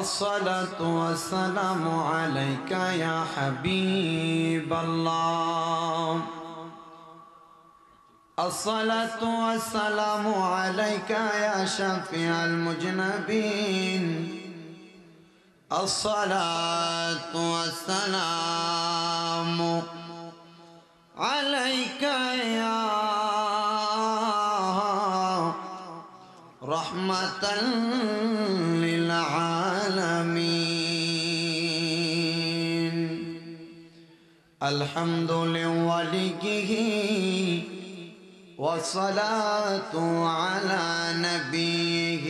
الصلاة والسلام عليك يا حبيب الله الصلاة والسلام عليك يا شفيع المجنبين الصلاة والسلام عليك يا رحمة الحمد لوليه والصلاة على نبيه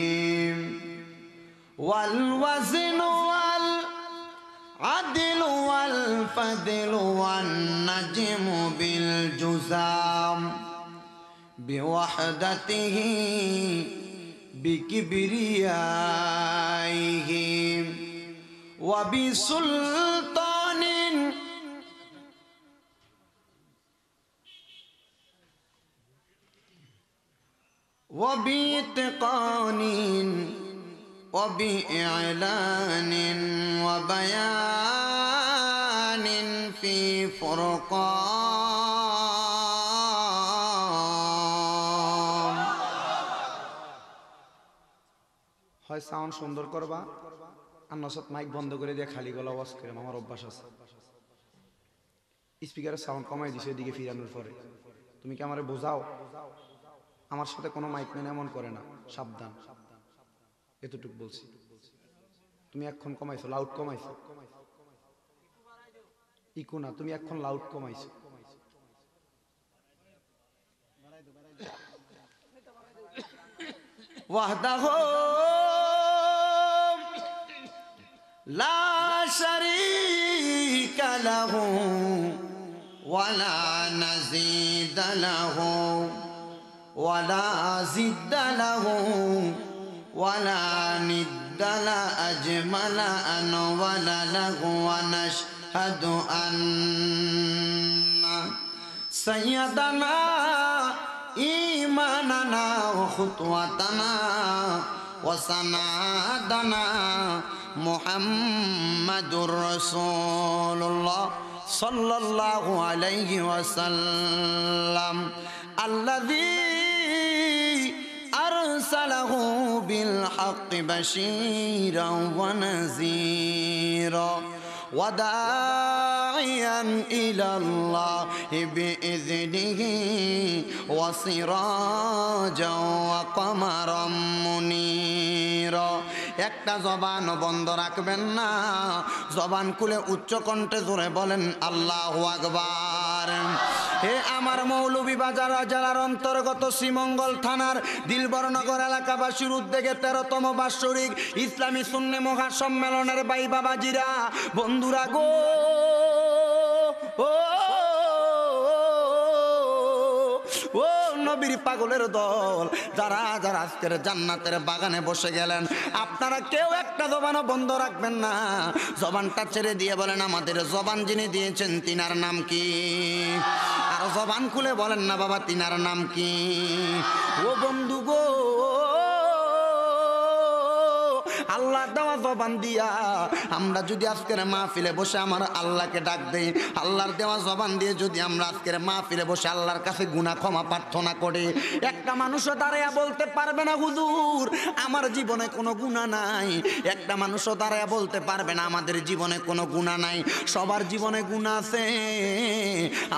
والوزن والعدل والفضل والنجم بالجزام بوحدته بكبريائه وبسلطان وبإتقان وبإعلان وبيان في فرقان হয় সাউন্ড সুন্দর করবা আর নসত মাইক বন্ধ করে দিয়ে খালি গলা ওয়াজ করে আমার অভ্যাস আছে স্পিকারের সাউন্ড কমাই দিছে এদিকে ফিরানোর পরে তুমি কি আমারে বোঝাও আমার সাথে কোনো মাইক মেন এমন করে না সাবধান এতটুক বলছি তুমি এখন কমাইছো লাউড কমাইছো ইকো না তুমি এখন লাউড কমাইছো وحده لا شريك له ولا نزيد له ولا زد له ولا ند لا أجمل ولا له ونشهد أن سيدنا إيماننا وخطوتنا وسنادنا محمد رسول الله صلى الله عليه وسلم الذي أرسله بالحق بشيرا ونذيرا وداعيا إلى الله بإذنه وصراجا وقمرا منيرا একটা জবান বন্ধ রাখবেন না জবান খুলে উচ্চ কণ্ঠে জোরে বলেন আল্লাহ আকবার হে আমার মৌলভীবাজার জেলার অন্তর্গত শ্রীমঙ্গল থানার দিলবরনগর এলাকাবাসীর উদ্যোগে তেরোতম বাৎসরিক ইসলামী শূন্য মহাসম্মেলনের বাই বাবাজিরা বন্ধুরা গো ও ও নবীর পাগলের দল যারা যারা আজকের জান্নাতের বাগানে বসে গেলেন আপনারা কেউ একটা জবানও বন্ধ রাখবেন না জবানটা ছেড়ে দিয়ে বলেন আমাদের জবান যিনি দিয়েছেন তিনার নাম কি আর জবান খুলে বলেন না বাবা তিনার নাম কি ও বন্ধু গো আল্লাহ দেওয়া জবান দিয়া আমরা যদি আজকের মাহফিলে বসে আমার আল্লাহকে ডাক দেই আল্লাহর দেওয়া জবান দিয়ে যদি আমরা আজকের মাহফিলে বসে আল্লাহর কাছে গুণা ক্ষমা প্রার্থনা করে একটা মানুষও দাঁড়াইয়া বলতে পারবে না হুজুর আমার জীবনে কোনো গুণা নাই একটা মানুষও দাঁড়াইয়া বলতে পারবে না আমাদের জীবনে কোনো গুণা নাই সবার জীবনে গুণা আছে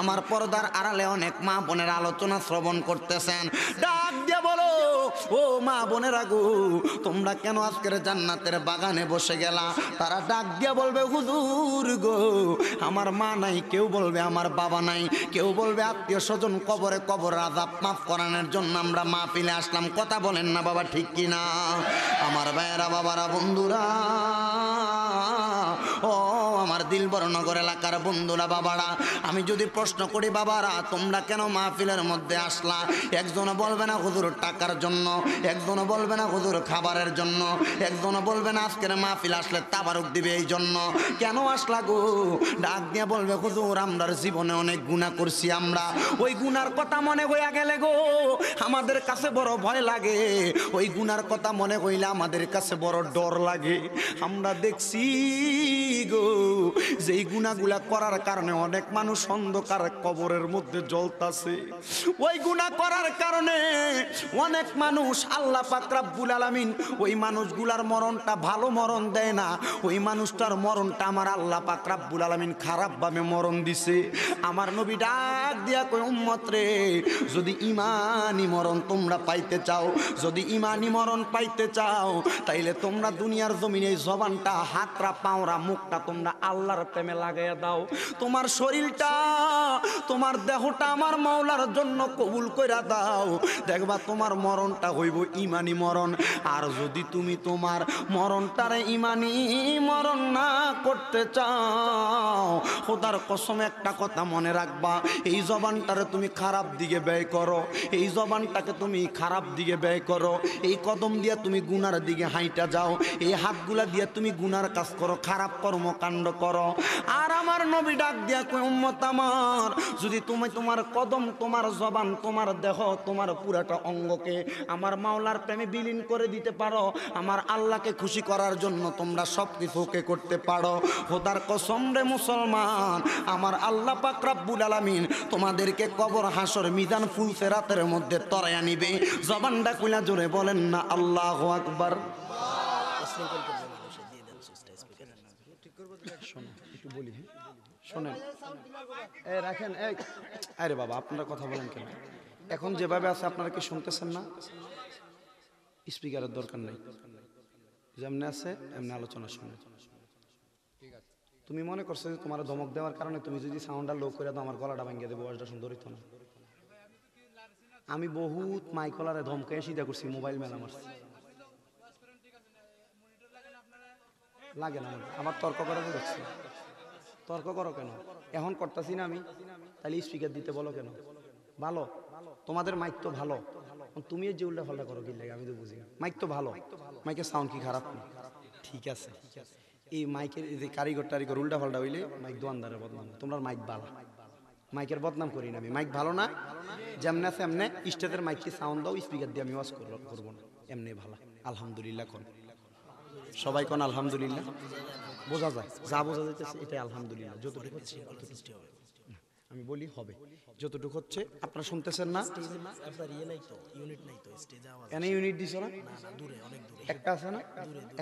আমার পর্দার আড়ালে অনেক মা বোনের আলোচনা শ্রবণ করতেছেন ডাক দিয়ে বলো ও মা বোনের আগু তোমরা কেন আজকের জান জান্নাতের বাগানে বসে গেলা তারা ডাক দিয়া বলবে হুজুর গো আমার মা নাই কেউ বলবে আমার বাবা নাই কেউ বলবে আত্মীয় স্বজন কবরে কবর আজাব মাফ করানোর জন্য আমরা মা পিলে আসলাম কথা বলেন না বাবা ঠিক কিনা আমার ভাইয়েরা বাবারা বন্ধুরা ও আমার দিলবর নগর এলাকার বন্ধুরা বাবারা আমি যদি প্রশ্ন করি বাবারা তোমরা কেন মাহফিলের মধ্যে আসলা একজন বলবে না হুজুর টাকার জন্য একজন বলবে না হুজুর খাবারের জন্য একজন কখনো না আজকের মাহফিল আসলে তাবারুক দিবে এই জন্য কেন আসলা গো ডাক দিয়ে বলবে হুজুর আমরার জীবনে অনেক গুণা করছি আমরা ওই গুনার কথা মনে হইয়া গেলে গো আমাদের কাছে বড় ভয় লাগে ওই গুনার কথা মনে হইলে আমাদের কাছে বড় ডর লাগে আমরা দেখছি গো যেই গুণাগুলা করার কারণে অনেক মানুষ অন্ধকার কবরের মধ্যে জ্বলতাছে ওই গুণা করার কারণে অনেক মানুষ আল্লাহ পাকরাবুল আলামিন ওই মানুষগুলার মরণটা ভালো মরণ দেয় না ওই মানুষটার মরণটা আমার আল্লাহ পাক রাব্বুল আলমিন খারাপভাবে মরণ দিছে আমার নবী ডাক দিয়া কই উম্মত রে যদি ইমানি মরণ তোমরা পাইতে চাও যদি ইমানি মরণ পাইতে চাও তাইলে তোমরা দুনিয়ার জমিনে এই জবানটা হাতরা পাওরা মুখটা তোমরা আল্লাহর প্রেমে লাগাইয়া দাও তোমার শরীরটা তোমার দেহটা আমার মাওলার জন্য কবুল কইরা দাও দেখবা তোমার মরণটা হইব ইমানি মরণ আর যদি তুমি তোমার মরণটারে ইমানি মরণ না করতে চাও খোদার কসম একটা কথা মনে রাখবা এই জবানটারে তুমি খারাপ দিকে ব্যয় করো এই জবানটাকে তুমি খারাপ দিকে ব্যয় করো এই কদম দিয়া তুমি গুনার দিকে হাইটা যাও এই হাতগুলা দিয়া তুমি গুনার কাজ করো খারাপ কর্মকাণ্ড করো আর আমার নবী ডাক দিয়া উম্মত আমার যদি তুমি তোমার কদম তোমার জবান তোমার দেহ তোমার পুরাটা অঙ্গকে আমার মাওলার প্রেমে বিলীন করে দিতে পারো আমার আল্লাহ আল্লাহকে খুশি করার জন্য তোমরা সব কিছু করতে পারো হোদার কসম রে মুসলমান আমার আল্লাহ পাক আলমিন আলামিন তোমাদেরকে কবর হাসর মিজান ফুল সেরাতের মধ্যে তরায় আনিবে জবানটা কুলা জোরে বলেন না আল্লাহ আকবার বাবা আপনারা কথা বলেন এখন যেভাবে আছে আপনারা কি শুনতেছেন না স্পিকারের দরকার নেই যেমনি আছে এমনি আলোচনা শুনে তুমি মনে করছো যে তোমার ধমক দেওয়ার কারণে তুমি যদি সাউন্ডার লো করে দাও আমার গলাটা ভাঙিয়ে দেবো বয়সটা সুন্দর হইতো না আমি বহুত মাইকলারে ধমকে সিধা করছি মোবাইল মেলা মারছি লাগে না আমার তর্ক করা হচ্ছে তর্ক করো কেন এখন করতেছি না আমি তাহলে স্পিকার দিতে বলো কেন ভালো তোমাদের মাইক তো ভালো তুমি যে উল্টা ফাল্টা করো কি লাগে আমি তো বুঝি মাইক তো ভালো মাইকের সাউন্ড কি খারাপ ঠিক আছে এই মাইকের যে কারিগর টারিগর উল্টা ফাল্টা হইলে মাইক দোয়ানদারের বদনাম তোমরা মাইক ভালো মাইকের বদনাম করি না আমি মাইক ভালো না যেমনে আছে এমনে স্টেজের মাইককে সাউন্ড দাও স্পিকার দিয়ে আমি ওয়াশ করবো না এমনি ভালো আলহামদুলিল্লাহ কোন সবাই কোন আলহামদুলিল্লাহ বোঝা যায় যা বোঝা যাচ্ছে এটাই আলহামদুলিল্লাহ যতটুকু হবে আমি বলি হবে যতটুকু হচ্ছে আপনারা শুনতেছেন না ইয়ে এনে ইউনিট দিছ না একটা আছে না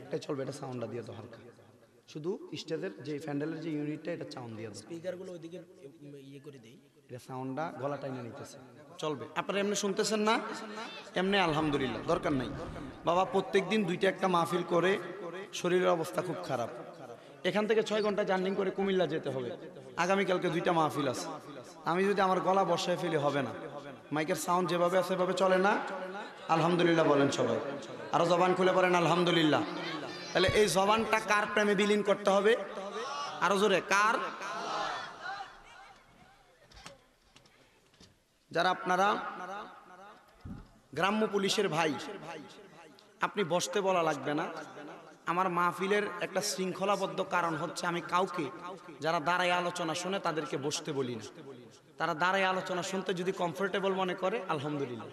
একটা চলবে এটা সাউন্ডটা দিয়ে তো হালকা শুধু স্টেজের যে প্যান্ডেলের যে ইউনিটটা এটা সাউন্ড দিয়ে দাও স্পিকারগুলো ওইদিকে ইয়ে করে দেই এটা সাউন্ডটা গলা টাইনে নিতেছে চলবে আপনারা এমনি শুনতেছেন না এমনি আলহামদুলিল্লাহ দরকার নাই বাবা প্রত্যেক দিন দুইটা একটা মাহফিল করে শরীরের অবস্থা খুব খারাপ এখান থেকে ছয় ঘন্টা জার্নিং করে কুমিল্লা যেতে হবে আগামীকালকে দুইটা মাহফিল আছে আমি যদি আমার গলা বসায় ফেলি হবে না মাইকের সাউন্ড যেভাবে আছে সেভাবে চলে না আলহামদুলিল্লাহ বলেন সবাই আরও জবান খুলে পড়েন আলহামদুলিল্লাহ তাহলে এই জবানটা কার প্রেমে বিলীন করতে হবে আরো জোরে কার যারা আপনারা গ্রাম্য পুলিশের ভাই আপনি বসতে বলা লাগবে না আমার মাহফিলের একটা শৃঙ্খলাবদ্ধ কারণ হচ্ছে আমি কাউকে যারা দাঁড়ায় আলোচনা শুনে তাদেরকে বসতে বলি না তারা দাঁড়ায় আলোচনা শুনতে যদি কমফোর্টেবল মনে করে আলহামদুলিল্লাহ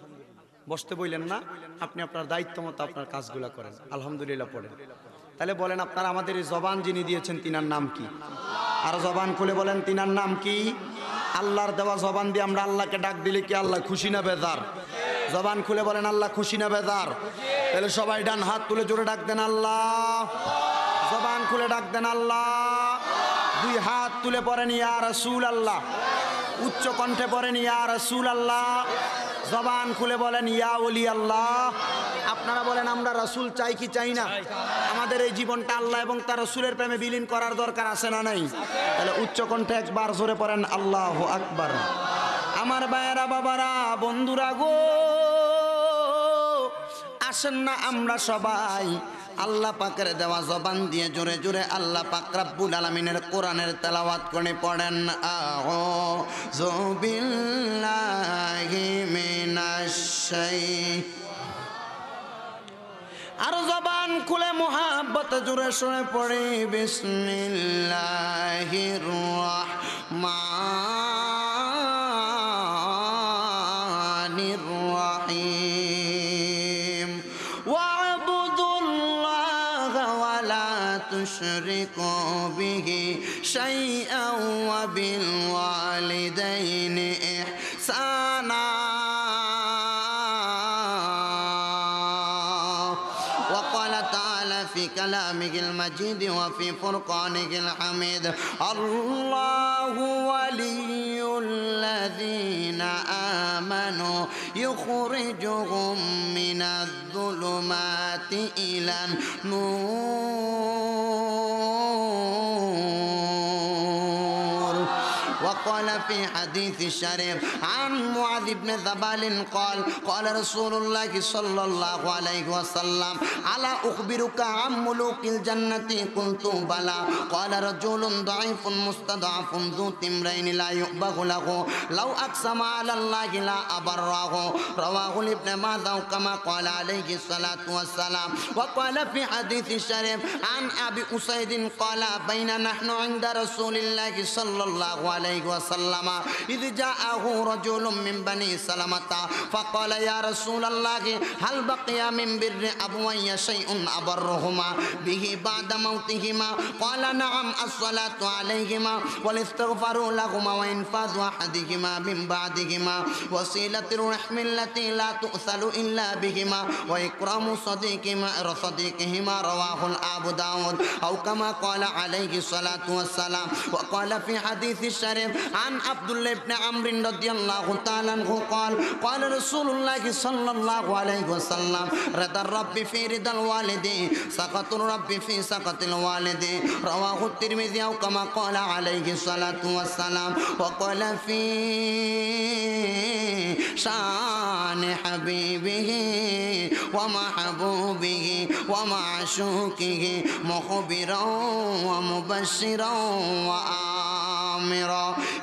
বসতে বললেন না আপনি আপনার দায়িত্ব মতো আপনার কাজগুলো করেন আলহামদুলিল্লাহ পড়েন তাহলে বলেন আপনার আমাদের এই জবান যিনি দিয়েছেন তিনার নাম কি আর জবান খুলে বলেন তিনার নাম কি আল্লাহর দেওয়া জবান দিয়ে আমরা আল্লাহকে ডাক দিলে কি আল্লাহ খুশি না বেজার জবান খুলে বলেন আল্লাহ খুশি না বেজার তাহলে সবাই ডান হাত তুলে জোরে ডাক দেন আল্লাহ জবান খুলে ডাক দেন আল্লাহ দুই হাত তুলে পড়েন ইয়া সুল আল্লাহ উচ্চ কণ্ঠে পড়েন ইয়া সুল আল্লাহ জবান খুলে বলেন ইয়া ওলি আল্লাহ আপনারা বলেন আমরা রসুল চাই কি চাই না আমাদের এই জীবনটা আল্লাহ এবং তার রসুলের প্রেমে বিলীন করার দরকার আছে না নাই তাহলে উচ্চকণ্ঠে একবার জোরে পড়েন আল্লাহ আকবার আমার বায়রা বাবারা বন্ধুরা গো আসেন না আমরা সবাই আল্লাহ পাকের দেওয়া জবান দিয়ে জোরে জোরে আল্লাহ পাক রাব্বুল আলামিনের কোরআনের তেলাওয়াত করে পড়েন আহ বিল্লাহি আর জবান খুলে মোহাব্বত জুড়ে শুনে পড়ি বিসমিল্লাহির রহমান تشرك به شيئا وبالوالدين إحسانا وقال تعالى في كلامه المجيد وفي فرقانه الحميد الله ولي الذين آمنوا يخرجهم من الظلمات إلى النور قال في حديث الشريف عن معاذ بن ذبال قال قال رسول الله صلى الله عليه وسلم على أخبرك عن ملوك الجنة قلت بلى قال رجل ضعيف مستضعف ذو تمرين لا يؤبه له لو أقسم على الله لا أبره رواه لابن ماذا كما قال عليه الصلاة والسلام وقال في حديث الشريف عن أبي أسيد قال بين نحن عند رسول الله صلى الله عليه وسلم وسلم إذ جاءه رجل من بني سلمة فقال يا رسول الله هل بقي من بر أبوي شيء أبرهما به بعد موتهما قال نعم الصلاة عليهما والاستغفار لهما وإنفاذ أحدهما من بعدهما وسيلة الرحم التي لا تؤثل إلا بهما وإكرام صديقهما صديقهما رواه أبو داود أو كما قال عليه الصلاة والسلام وقال في حديث الشريف عن عبد الله بن عمرو رضي الله تعالى عنه قال قال رسول الله صلى الله عليه وسلم رضا الرب في رضا الوالد سقط الرب في سقط الوالد رواه الترمذي أو كما قال عليه الصلاة والسلام وقال في شان حبيبه ومحبوبه ومعشوقه مخبرا ومبشرا وآمرا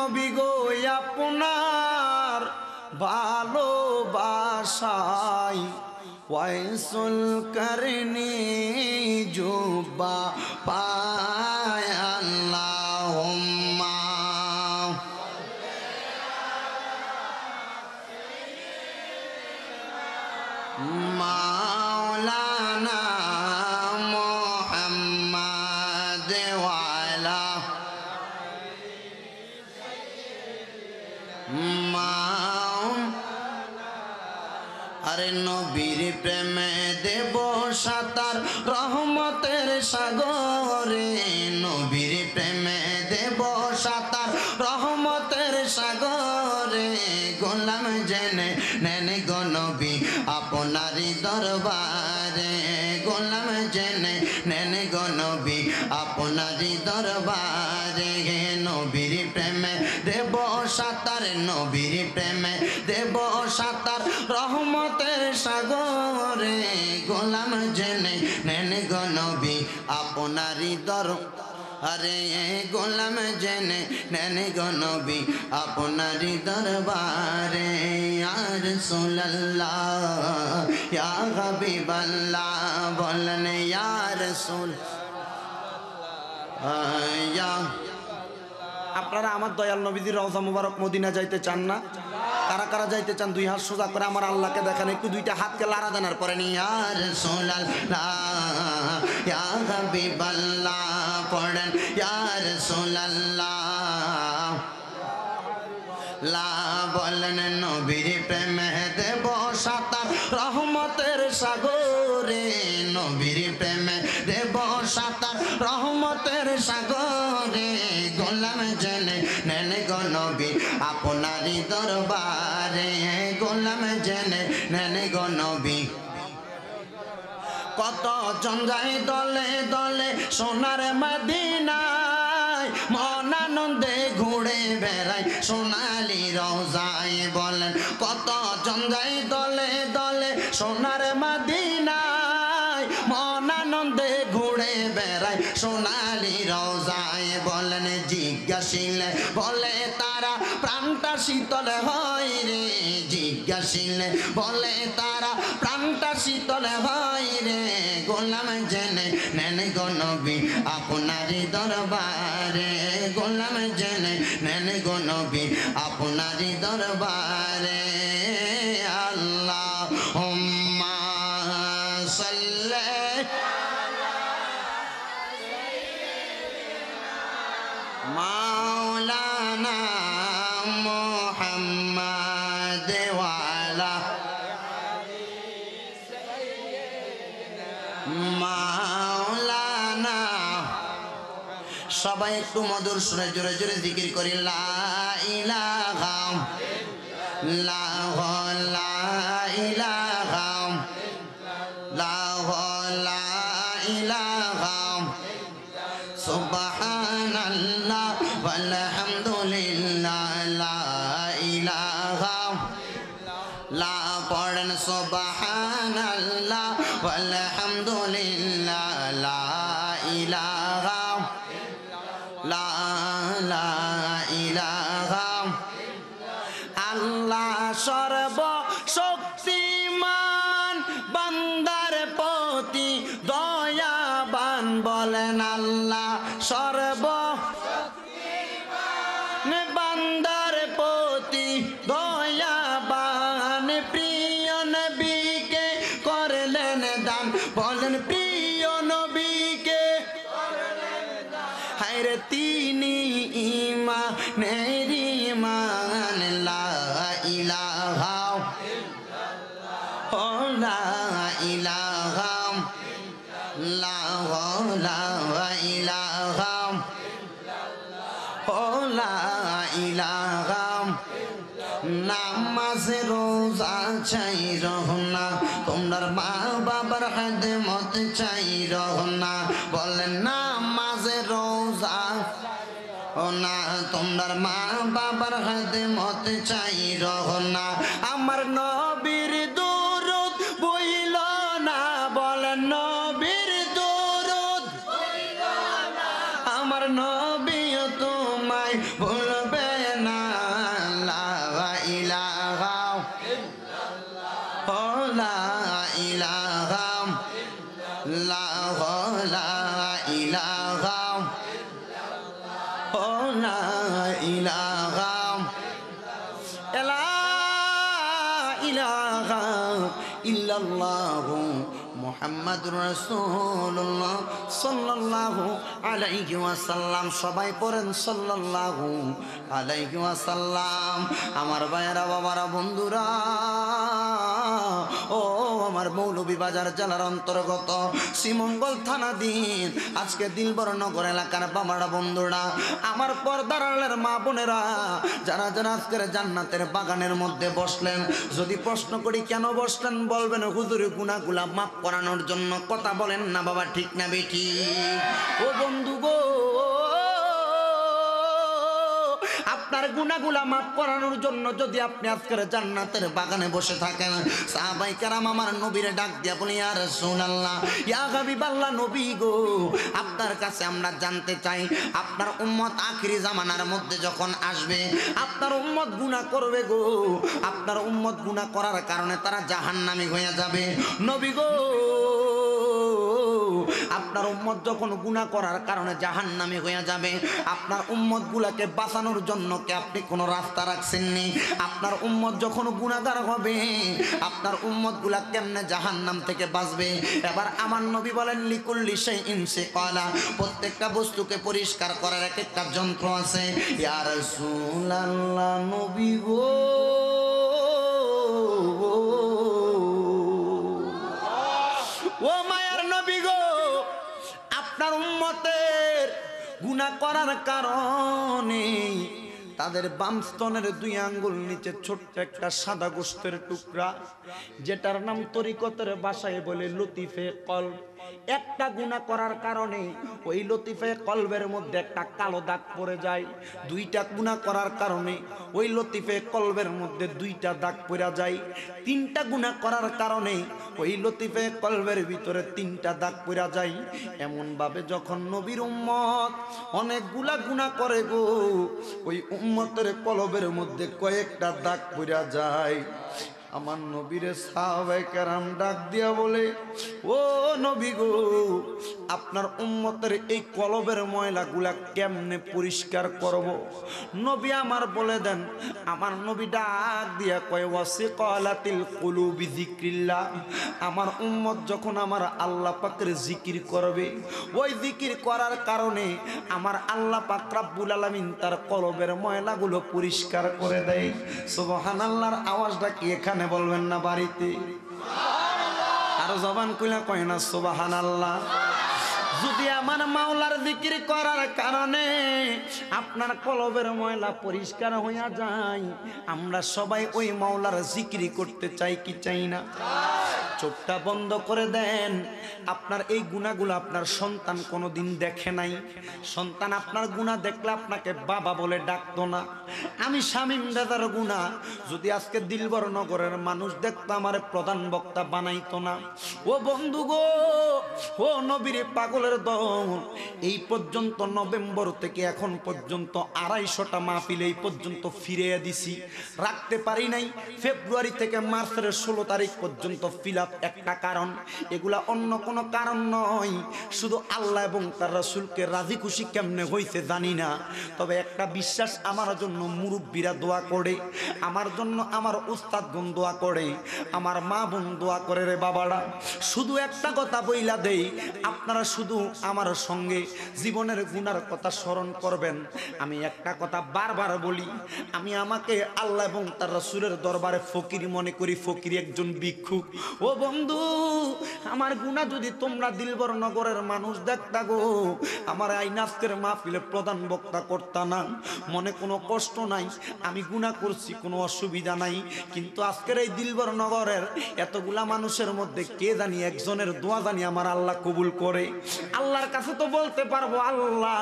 নবী গো আপনার ভালোবাসাই ওয়াইসুল করনি জুবা পা আরে নবীর প্রেমে দেব সাতার রহমতের সাগরে নবীর প্রেমে দেব সাতার রহমতের সাগরে গোলাম জেনে নেন গনবী আপনারই দরবারে গোলাম জেনে নেন গনবী আপনারই দরবারে নবীর প্রেমে দেব সাতার নবীর প্রেমে দেব کرو ارے اے غلام جن نینی گن بھی اپنا ری دربارے یار سل یا گی بللہ بولنے یار سو یا আপনারা আমার দয়াল নবীজির রওজা মুবারক মদিনা যাইতে চান না কারা কারা যাইতে চান দুই হাত সোজা করে আমার আল্লাহকে দেখেন একটু দুইটা হাতকে লাড়া দেনার পরে নি আর ইয়ার লা বলেন নবীর প্রেমে দেব সাঁতার রহমতের সাগরে নবীর প্রেমে দেব সাঁতার রহমতের সাগরে গোলাম দরবারে গোলাম জেনে নেন গনবী কত চঞ্জাই দলে দলে সোনার মদিনায় মনানন্দে ঘুরে বেড়ায় সোনালি রোজাই বলেন কত চঞ্জাই দলে দলে সোনার মদিনায় মনানন্দে ঘুরে বেড়ায় সোনালি রোজায় বলেন জিজ্ঞাসিলে বলে প্রাণটা শীতল হয় রে জিজ্ঞাসিলে বলে তারা প্রাণটা শীতল হয় রে গোলাম জেনে নেন গনবি আপনারই দরবারে গোলাম জেনে নেন গনবি আপনারই দরবারে একটু মধুর সুরে জোরে জোরে জিকির করি লা ইলাহা লা চাই রহ رسول الله সাল্লাল্লাহু আলাইহি ওয়াসাল্লাম সবাই পড়েন সাল্লাল্লাহু আলাইহি ওয়াসাল্লাম আমার ভাইয়েরা বাবারা বন্ধুরা ও আমার মৌলভীবাজার জেলার অন্তর্গত শ্রীমঙ্গল থানা দিন আজকে নগর এলাকার বাবারা বন্ধুরা আমার পর্দারালের মা বোনেরা যারা যারা আজকের জান্নাতের বাগানের মধ্যে বসলেন যদি প্রশ্ন করি কেন বসলেন বলবেন হুজুরি গুণাগুলা মাফ করানোর জন্য কথা বলেন না বাবা ঠিক না বেটি ও বন্ধু গো আপনার গুণাগুলা মাফ করানোর জন্য যদি আপনি আজকের জান্নাতের বাগানে বসে থাকেন সাহাবাই কারাম আমার নবীর ডাক দিয়া বলি আর সোনাল্লাহ ইয়াগাবি বাল্লা নবী গো আপনার কাছে আমরা জানতে চাই আপনার উম্মত আখিরি জামানার মধ্যে যখন আসবে আপনার উম্মত গুণা করবে গো আপনার উম্মত গুণা করার কারণে তারা জাহান্নামি হয়ে যাবে নবী গো আপনার উম্মত যখন গুণা করার কারণে জাহান নামে হইয়া যাবে আপনার উম্মত গুলাকে বাঁচানোর জন্য কে আপনি কোনো রাস্তা রাখছেননি আপনার উম্মত যখন গুণাগার হবে আপনার উম্মত গুলা কেমনে জাহান নাম থেকে বাঁচবে এবার আমার নবী বলেন লিকুল্লি সে ইনসে কয়লা প্রত্যেকটা বস্তুকে পরিষ্কার করার এক একটা যন্ত্র আছে ইয়ার সুলাল্লা নবী গো ও আপনার উম্মতের গুণা করার কারণে তাদের বামস্তনের দুই আঙ্গুল নিচে ছোট্ট একটা সাদা গোস্তের টুকরা যেটার নাম তরিকতের বাসায় বলে লতিফে কল্প একটা গুণা করার কারণে ওই লতিফে কলবের মধ্যে একটা কালো দাগ পড়ে যায় দুইটা গুণা করার কারণে ওই লতিফে কলবের মধ্যে দুইটা দাগ পড়ে যায় তিনটা গুণা করার কারণে ওই লতিফে কলবের ভিতরে তিনটা দাগ পড়া যায় এমনভাবে যখন নবীর উম্মত অনেকগুলা গুণা করে গো ওই উম্মতের কলবের মধ্যে কয়েকটা দাগ পড়া যায় আমার নবীরে সাহবাইকারাম ডাক দিয়া বলে ও নবী গো আপনার উম্মতের এই কলবের ময়লাগুলা কেমনে পরিষ্কার করব। নবী আমার বলে দেন আমার নবী ডাক দিয়া কয় ওয়াসি কলাতিল কলু বিজিক্রিল্লা আমার উম্মত যখন আমার আল্লাহ পাকের জিকির করবে ওই জিকির করার কারণে আমার আল্লাহ পাক রাব্বুল আলামিন তার কলবের ময়লাগুলো পরিষ্কার করে দেয় আল্লাহর আওয়াজটা কি এখানে এখানে বলবেন না বাড়িতে আরো জবান কইলা কয় না আল্লাহ যদি আমার মাওলার বিক্রি করার কারণে আপনার কলবের ময়লা পরিষ্কার হইয়া যায় আমরা সবাই ওই মাওলার জিক্রি করতে চাই কি চাই না চোখটা বন্ধ করে দেন আপনার এই গুণাগুলো আপনার সন্তান কোনো দিন দেখে নাই সন্তান আপনার গুণা দেখলে আপনাকে বাবা বলে ডাকতো না আমি স্বামীম দাদার গুণা যদি আজকে দিলবর নগরের মানুষ দেখতো আমার প্রধান বক্তা বানাইতো না ও বন্ধু গো ও নবীর পাগলের বছরের দল এই পর্যন্ত নভেম্বর থেকে এখন পর্যন্ত আড়াইশোটা মাহফিল এই পর্যন্ত ফিরে দিছি রাখতে পারি নাই ফেব্রুয়ারি থেকে মার্চের ষোলো তারিখ পর্যন্ত ফিল একটা কারণ এগুলা অন্য কোনো কারণ নয় শুধু আল্লাহ এবং তার রাসুলকে রাজি খুশি কেমনে হইছে জানি না তবে একটা বিশ্বাস আমার জন্য মুরব্বীরা দোয়া করে আমার জন্য আমার উস্তাদ বোন দোয়া করে আমার মা বোন দোয়া করে রে বাবারা শুধু একটা কথা বইলা দেই আপনারা শুধু আমার সঙ্গে জীবনের গুনার কথা স্মরণ করবেন আমি একটা কথা বারবার বলি আমি আমাকে আল্লাহ এবং তার রসুলের দরবারে ফকির মনে করি ফকির একজন ভিক্ষুক ও বন্ধু আমার গুণা যদি তোমরা দিলবর নগরের মানুষ দেখতা গো আমার আইনাফকের মাহফিলে প্রধান বক্তা করতা না মনে কোনো কষ্ট নাই আমি গুণা করছি কোনো অসুবিধা নাই কিন্তু আজকের এই দিলবর নগরের এতগুলা মানুষের মধ্যে কে জানি একজনের দোয়া জানি আমার আল্লাহ কবুল করে আল্লাহর কাছে তো বলতে পারবো আল্লাহ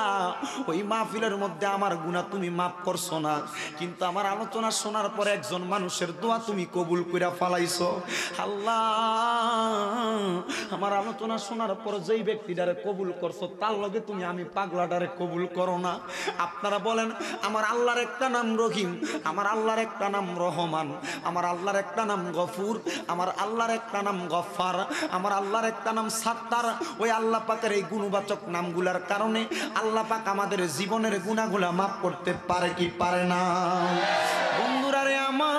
ওই মাহফিলের মধ্যে আমার গুণা তুমি মাফ করছো না কিন্তু আমার আলোচনা শোনার পর একজন মানুষের দোয়া তুমি কবুল কইরা ফালাইছো আল্লাহ আমার আলোচনা শোনার পর যেই ব্যক্তিটারে কবুল করছো তার লগে তুমি আমি পাগলাটারে কবুল করো না আপনারা বলেন আমার আল্লাহর একটা নাম রহিম আমার আল্লাহর একটা নাম রহমান আমার আল্লাহর একটা নাম গফুর আমার আল্লাহর একটা নাম গফার আমার আল্লাহর একটা নাম সাত্তার ওই আল্লাহ পাকের এই গুণবাচক নামগুলার কারণে আল্লাহ পাক আমাদের জীবনের গুণাগুলা মাফ করতে পারে কি পারে না বন্ধুরা রে আমার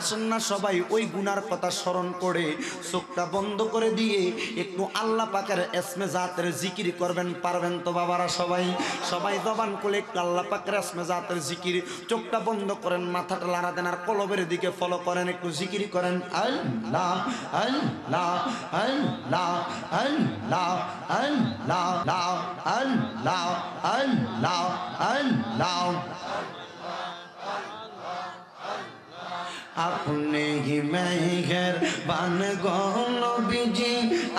আসেন না সবাই ওই গুনার কথা স্মরণ করে চোখটা বন্ধ করে দিয়ে একটু আল্লাহ পাকের এসমে জাতের জিকির করবেন পারবেন তো বাবারা সবাই সবাই দবান করে একটু আল্লাহ পাকের এসমে জাতের জিকির চোখটা বন্ধ করেন মাথাটা লাড়া দেন আর কলবের দিকে ফলো করেন একটু জিকির করেন আল্লাহ আল্লাহ আল্লাহ আল্লাহ আল্লাহ আল্লাহ আল্লাহ আল্লাহ আপনি হি মেঘের বান গহন বিজি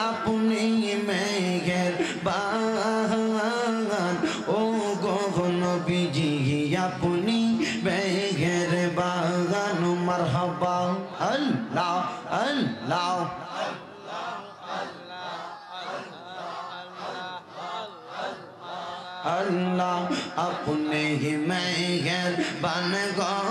আপনি হি মেঘের বান ও গহন বিজি আপনি মেঘের বাগান মারহাবা আল্লাহ আল্লাহ আল্লাহ আপনি হি মেঘের বান গহন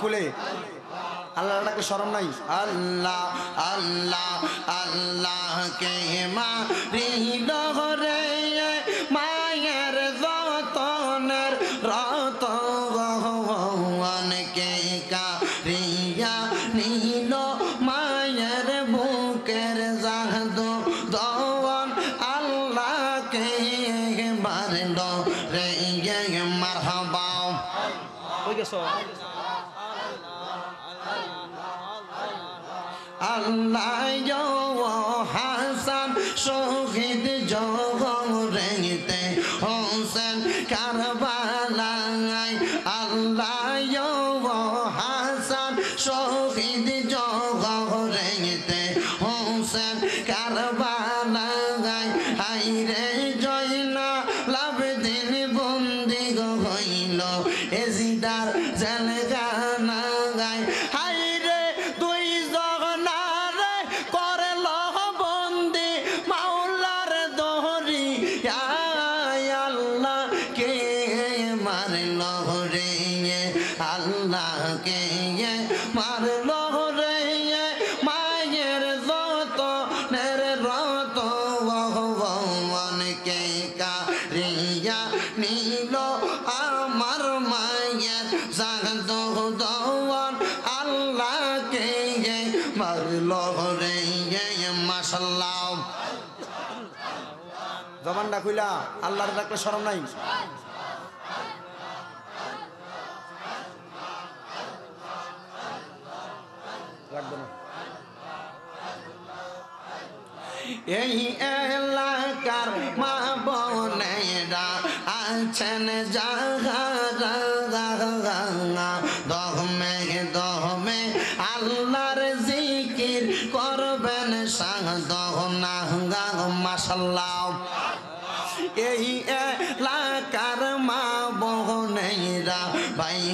খুলে আল্লাহ আল্লাহকে শরম নাই আল্লাহ আল্লাহ আল্লাহ কে মা নামটা কইলা আল্লাহর ডাকলে সরম নাই এই এলাকার মা বোনেরা আছেন যাহা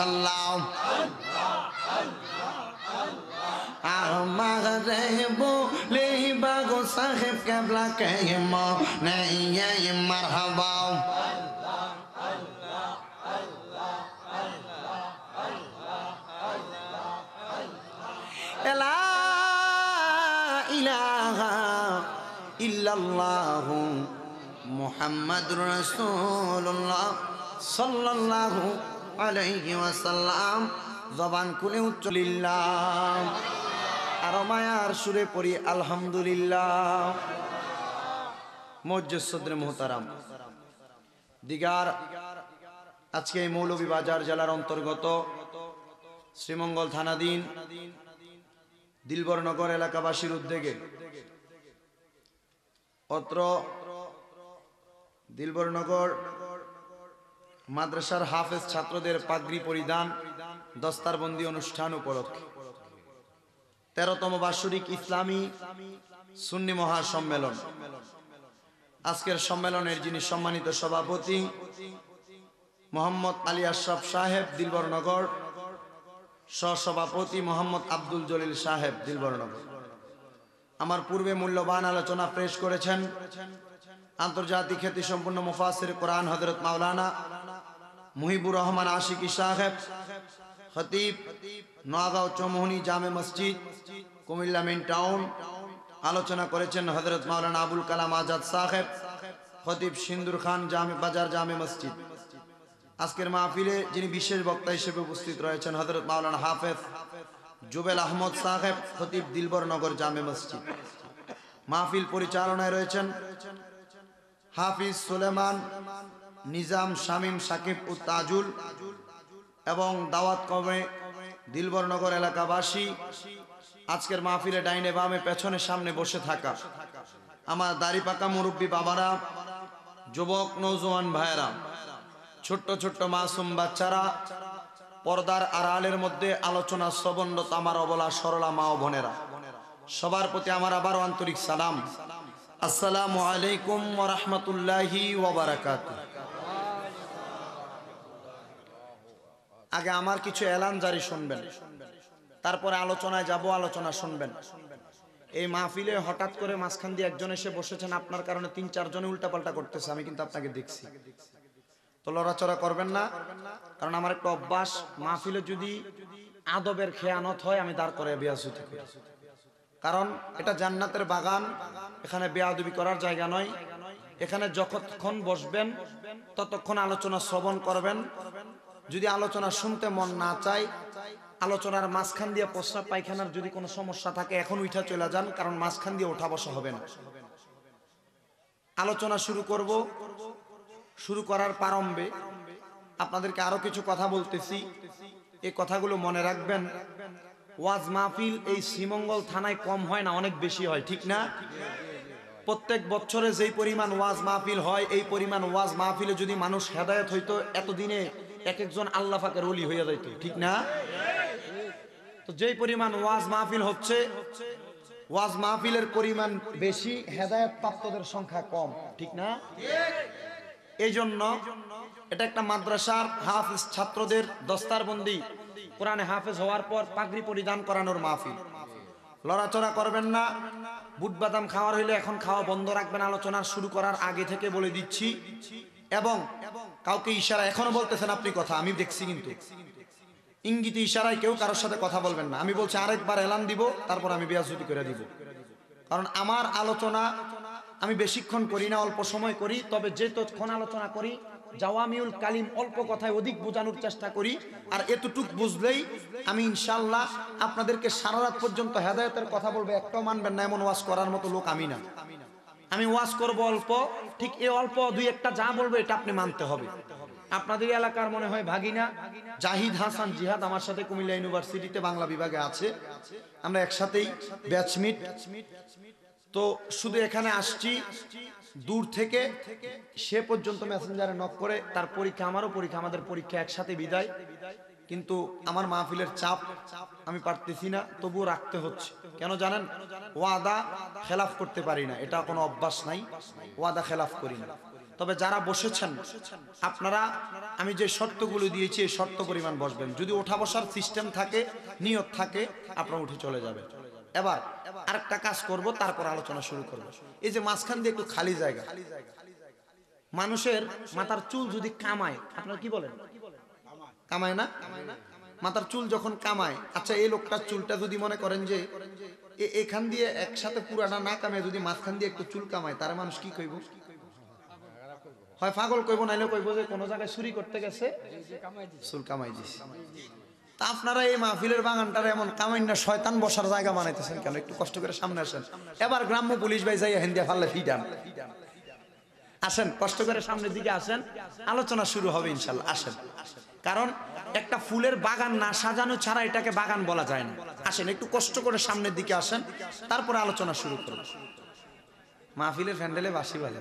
الله الله الله مغرب ليه باغو صاحب قبلك يما الله الله لا إله إلا الله محمد رسول الله صلى الله عليه وسلم আলাইহি ওয়াসাল্লাম জবান খুলে উচ্চলিল্লাহ আর মায়ার সুরে পড়ি আলহামদুলিল্লাহ মজ্জসদ্রে মোহতারাম দিগার আজকে এই মৌলভীবাজার জেলার অন্তর্গত শ্রীমঙ্গল থানাধীন দিলবরনগর এলাকাবাসীর উদ্যোগে অত্র দিলবরনগর মাদ্রাসার হাফেজ ছাত্রদের পাগরি পরিধান দস্তারবন্দি অনুষ্ঠান উপলক্ষে তেরোতম বাৎসরিক ইসলামী সুন্নি মহাসম্মেলন আজকের সম্মেলনের যিনি সম্মানিত সভাপতি মোহাম্মদ আলী আশরাফ সাহেব দিলবরনগর সভাপতি মোহাম্মদ আব্দুল জলিল সাহেব দিলবরনগর আমার পূর্বে মূল্যবান আলোচনা পেশ করেছেন আন্তর্জাতিক খ্যাতি সম্পূর্ণ মুফাসির কোরআন হজরত মাওলানা মুহিবুর রহমান আশিকি সাহেব খতিব নোয়াগাঁও চৌমোহনী জামে মসজিদ কুমিল্লা মিন টাউন আলোচনা করেছেন হজরত মাওলানা আবুল কালাম আজাদ সাহেব খতিব সিন্দুর খান জামে বাজার জামে মসজিদ আজকের মাহফিলে যিনি বিশেষ বক্তা হিসেবে উপস্থিত রয়েছেন হজরত মাওলানা হাফেজ জুবেল আহমদ সাহেব খতিব দিলবরনগর জামে মসজিদ মাহফিল পরিচালনায় রয়েছেন হাফিজ সুলেমান নিজাম শামীম সাকিব ও তাজুল এবং দাওয়াত কমে দিলবরনগর এলাকাবাসী আজকের মাহফিলে ডাইনে বামে পেছনে সামনে বসে থাকা আমার দাড়ি পাকা মুরব্বী বাবারা যুবক নৌজওয়ান ভাইয়েরা ছোট্ট ছোট্ট মাসুম বাচ্চারা পর্দার আড়ালের মধ্যে আলোচনা শ্রবণরত আমার অবলা সরলা মা ও বোনেরা সবার প্রতি আমার আবার আন্তরিক সালাম আসসালামু আলাইকুম ওরহমতুল্লাহি ওবরাকাতুহ আগে আমার কিছু এলান জারি শুনবেন তারপরে আলোচনায় যাব আলোচনা শুনবেন এই মাহফিলে হঠাৎ করে মাঝখান দিয়ে একজন এসে বসেছেন আপনার কারণে তিন চারজনে উল্টাপাল্টা করতেছে আমি কিন্তু আপনাকে দেখছি তো লড়াচড়া করবেন না কারণ আমার একটা অভ্যাস মাহফিলে যদি আদবের খেয়ানত হয় আমি তার করে বেয়াসু থাকি কারণ এটা জান্নাতের বাগান এখানে বেয়াদবি করার জায়গা নয় এখানে যতক্ষণ বসবেন ততক্ষণ আলোচনা শ্রবণ করবেন যদি আলোচনা শুনতে মন না চায় আলোচনার মাঝখান দিয়ে প্রস্রাব পায়খানার যদি কোনো সমস্যা থাকে এখন উঠা চলে যান কারণ মাঝখান দিয়ে ওঠা বসা হবে না আলোচনা শুরু করব শুরু করার প্রারম্ভে আপনাদেরকে আরো কিছু কথা বলতেছি এই কথাগুলো মনে রাখবেন ওয়াজ মাহফিল এই শ্রীমঙ্গল থানায় কম হয় না অনেক বেশি হয় ঠিক না প্রত্যেক বছরে যেই পরিমাণ ওয়াজ মাহফিল হয় এই পরিমাণ ওয়াজ মাহফিলে যদি মানুষ হেদায়ত হইতো এতদিনে এক একজন আল্লাহ অলি হইয়া যাইত ঠিক না তো যেই পরিমাণ ওয়াজ মাহফিল হচ্ছে ওয়াজ মাহফিলের পরিমাণ বেশি হেদায়ত প্রাপ্তদের সংখ্যা কম ঠিক না এই জন্য এটা একটা মাদ্রাসার হাফিজ ছাত্রদের দস্তারবন্দি কোরআনে হাফেজ হওয়ার পর পাগড়ি পরিধান করানোর মাহফিল লড়াচড়া করবেন না বুট বাদাম খাওয়ার হইলে এখন খাওয়া বন্ধ রাখবেন আলোচনা শুরু করার আগে থেকে বলে দিচ্ছি এবং কাউকে ইশারা এখনো বলতেছেন আপনি কথা আমি দেখছি কিন্তু ইঙ্গিত ইশারায় কেউ কারোর সাথে কথা বলবেন না আমি বলছি আরেকবার এলান দিব তারপর আমি বিয়াজুতি করে দিব কারণ আমার আলোচনা আমি বেশিক্ষণ করি না অল্প সময় করি তবে যে তৎক্ষণ আলোচনা করি জাওয়ামিউল কালিম অল্প কথায় অধিক বোঝানোর চেষ্টা করি আর এতটুক বুঝলেই আমি ইনশাল্লাহ আপনাদেরকে সারা রাত পর্যন্ত হেদায়তের কথা বলবে একটাও মানবেন না এমন ওয়াজ করার মতো লোক আমি না আমি ওয়াজ করব অল্প ঠিক এই অল্প দুই একটা যা বলবো এটা আপনি মানতে হবে আপনাদের এলাকার মনে হয় ভাগিনা জাহিদ হাসান জিহাদ আমার সাথে কুমিল্লা ইউনিভার্সিটিতে বাংলা বিভাগে আছে আমরা একসাথেই ব্যাচমিট তো শুধু এখানে আসছি দূর থেকে সে পর্যন্ত মেসেঞ্জারে নক করে তার পরীক্ষা আমারও পরীক্ষা আমাদের পরীক্ষা একসাথে বিদায় কিন্তু আমার মাহফিলের চাপ আমি পারতেছি না তবুও রাখতে হচ্ছে কেন জানেন ওয়াদা খেলাফ করতে পারি না এটা কোনো অভ্যাস নাই ওয়াদা খেলাফ করি না তবে যারা বসেছেন আপনারা আমি যে শর্তগুলো দিয়েছি এই শর্ত পরিমাণ বসবেন যদি ওঠা বসার সিস্টেম থাকে নিয়ত থাকে আপনারা উঠে চলে যাবেন এবার আরেকটা কাজ করব তারপর আলোচনা শুরু করব এই যে মাঝখান দিয়ে একটু খালি জায়গা মানুষের মাথার চুল যদি কামায় আপনারা কি বলেন কামায় না মাথার চুল যখন কামায় আচ্ছা এই লোকটার চুলটা যদি মনে করেন যে এখান দিয়ে একসাথে পুরাটা না কামায় যদি মাঝখান দিয়ে একটু চুল কামায় তারা মানুষ কি কইব হয় পাগল কইব নাইলে কইব যে কোনো জায়গায় চুরি করতে গেছে চুল কামাই দিস তা আপনারা এই মাহফিলের বাগানটার এমন না শয়তান বসার জায়গা বানাইতেছেন কেন একটু কষ্ট করে সামনে আসেন এবার গ্রাম্য পুলিশ ভাই যাই হেন্দিয়া ফাল্লে ফিডান আসেন কষ্ট করে সামনের দিকে আসেন আলোচনা শুরু হবে ইনশাল্লাহ আসেন আসেন কারণ একটা ফুলের বাগান না সাজানো ছাড়া এটাকে বাগান বলা যায় না আসেন একটু কষ্ট করে সামনের দিকে আসেন তারপরে আলোচনা শুরু করুন মাহফিলের ফ্যান্ডেলে বাসি বলে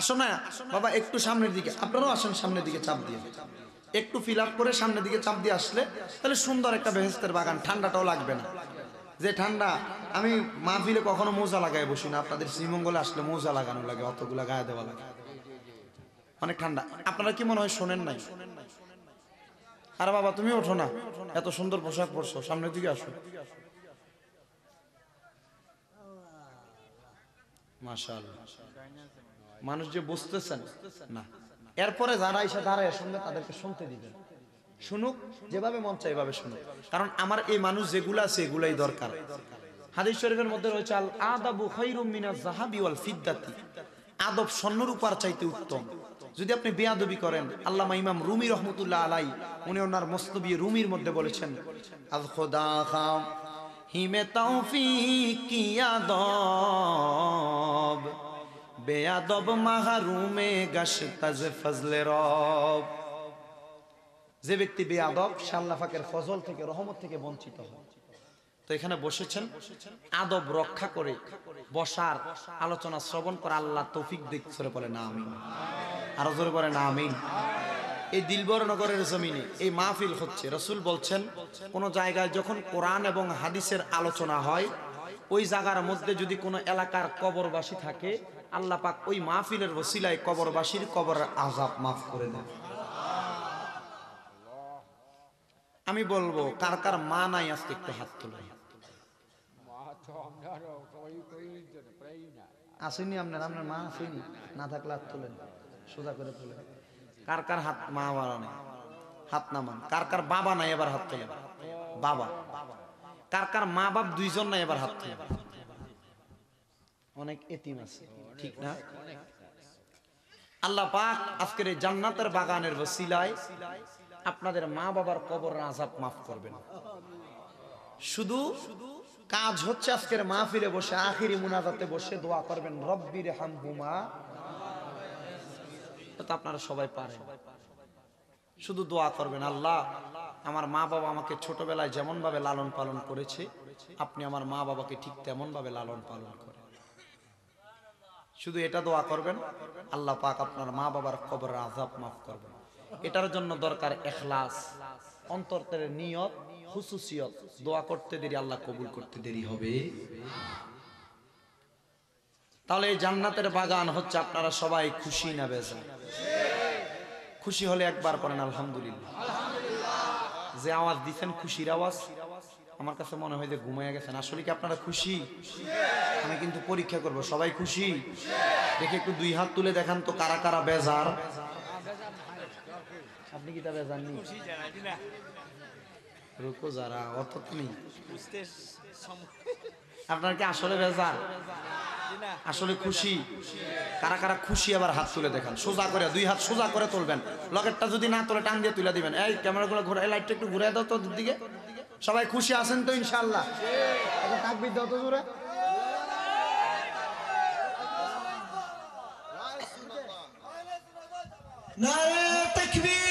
আসো না বাবা একটু সামনের দিকে আপনারাও আসেন সামনের দিকে চাপ দিয়ে একটু ফিল আপ করে সামনের দিকে চাপ দিয়ে আসলে তাহলে সুন্দর একটা বেহেস্তের বাগান ঠান্ডাটাও লাগবে না যে ঠান্ডা আমি মাহফিলে কখনো মোজা লাগাই বসি না আপনাদের শ্রীমঙ্গলে আসলে মোজা লাগানো লাগে অতগুলা গায়ে দেওয়া লাগে অনেক ঠান্ডা আপনারা কি মনে হয় শোনেন নাই আর বাবা তুমি ওঠো না এত সুন্দর পোশাক পরছো সামনের দিকে আসো মাশাল মানুষ যে বুঝতেছেন না এরপরে যারা এসে দাঁড়ায় শুনবে তাদেরকে শুনতে দিবেন শুনুক যেভাবে মন চাই এভাবে শুনুক কারণ আমার এই মানুষ যেগুলো আছে এগুলাই দরকার হাদিস শরীফের মধ্যে রয়েছে আল আদাবু খৈরুম মিনা জাহাবি ওয়াল ফিদ্দাতি আদব স্বর্ণরূপার চাইতে উত্তম যদি আপনি বেয়াদবি করেন আল্লামা ইমাম রুমি রহমতুল্লাহ আলাই উনি ওনার মস্তবি রুমির মধ্যে বলেছেন আল খোদা খাম হিমে তৌফিকিয়াদব বেয়াদব মাহারুমে গাশ তাজে ফজলে রব যে ব্যক্তি বেয়াদব শাল্লাফাকের ফজল থেকে রহমত থেকে বঞ্চিত হয় তো এখানে বসেছেন আদব রক্ষা করে বসার আলোচনা শ্রবণ করে আল্লাহ তৌফিক দিক সরে বলে না আমিন আরো জোরে বলে না আমিন এই দিলবর নগরের জমিনে এই মাহফিল হচ্ছে রসুল বলছেন কোন জায়গায় যখন কোরআন এবং হাদিসের আলোচনা হয় ওই জায়গার মধ্যে যদি কোনো এলাকার কবরবাসী থাকে আল্লাহ পাক ওই মাহফিলের ওসিলায় কবরবাসীর কবরের আজাব মাফ করে দেন আমি বলবো কার কার মা নাই আজকে একটু হাত তোলাই আসেনি আপনার আপনার মা আসেনি না থাকলে হাত তোলেন সোজা করে তোলেন কার কার হাত মা বাড়া নেই হাত নামান কার কার বাবা নাই এবার হাত তোলেন বাবা কার কার মা বাপ দুইজন নাই এবার হাত তোলেন অনেক এতিম আছে ঠিক না আল্লাহ পাক আজকের এই জান্নাতের বাগানের বসিলায় আপনাদের মা বাবার কবর আজাব মাফ করবেন শুধু শুধু কাজ হচ্ছে আজকের মা ফিরে বসে আখিরি মুনাজাতে বসে দোয়া করবেন রব্বির হাম হুমা আপনারা সবাই পারে শুধু দোয়া করবেন আল্লাহ আমার মা বাবা আমাকে ছোটবেলায় যেমনভাবে লালন পালন করেছে আপনি আমার মা বাবাকে ঠিক তেমনভাবে লালন পালন করেন শুধু এটা দোয়া করবেন আল্লাহ পাক আপনার মা বাবার কবর আজাব মাফ করবেন এটার জন্য দরকার এখলাস অন্তর্তের নিয়ত খুসুসিয়ত দোয়া করতে দেরি আল্লাহ কবুল করতে দেরি হবে তাহলে জান্নাতের বাগান হচ্ছে আপনারা সবাই খুশি না বেজা খুশি হলে একবার করেন আলহামদুলিল্লাহ যে আওয়াজ দিচ্ছেন খুশির আওয়াজ আমার কাছে মনে হয় যে ঘুমাইয়া গেছেন আসলে কি আপনারা খুশি আমি কিন্তু পরীক্ষা করব সবাই খুশি দেখে একটু দুই হাত তুলে দেখান তো কারা কারা বেজার আপনি কি তা বেজার নি রুকু যারা অত নেই আপনার কি আসলে বেজার আসলে খুশি কারা কারা খুশি আবার হাত তুলে দেখান সোজা করে দুই হাত সোজা করে তুলবেন লকেটটা যদি না তোলে টান দিয়ে তুলে দিবেন এই ক্যামেরাগুলো ঘুরে লাইটটা একটু ঘুরে দাও তো দিকে সবাই খুশি আছেন তো ইনশাল্লাহ তাকবির দাও তো জোরে নারে তকবীর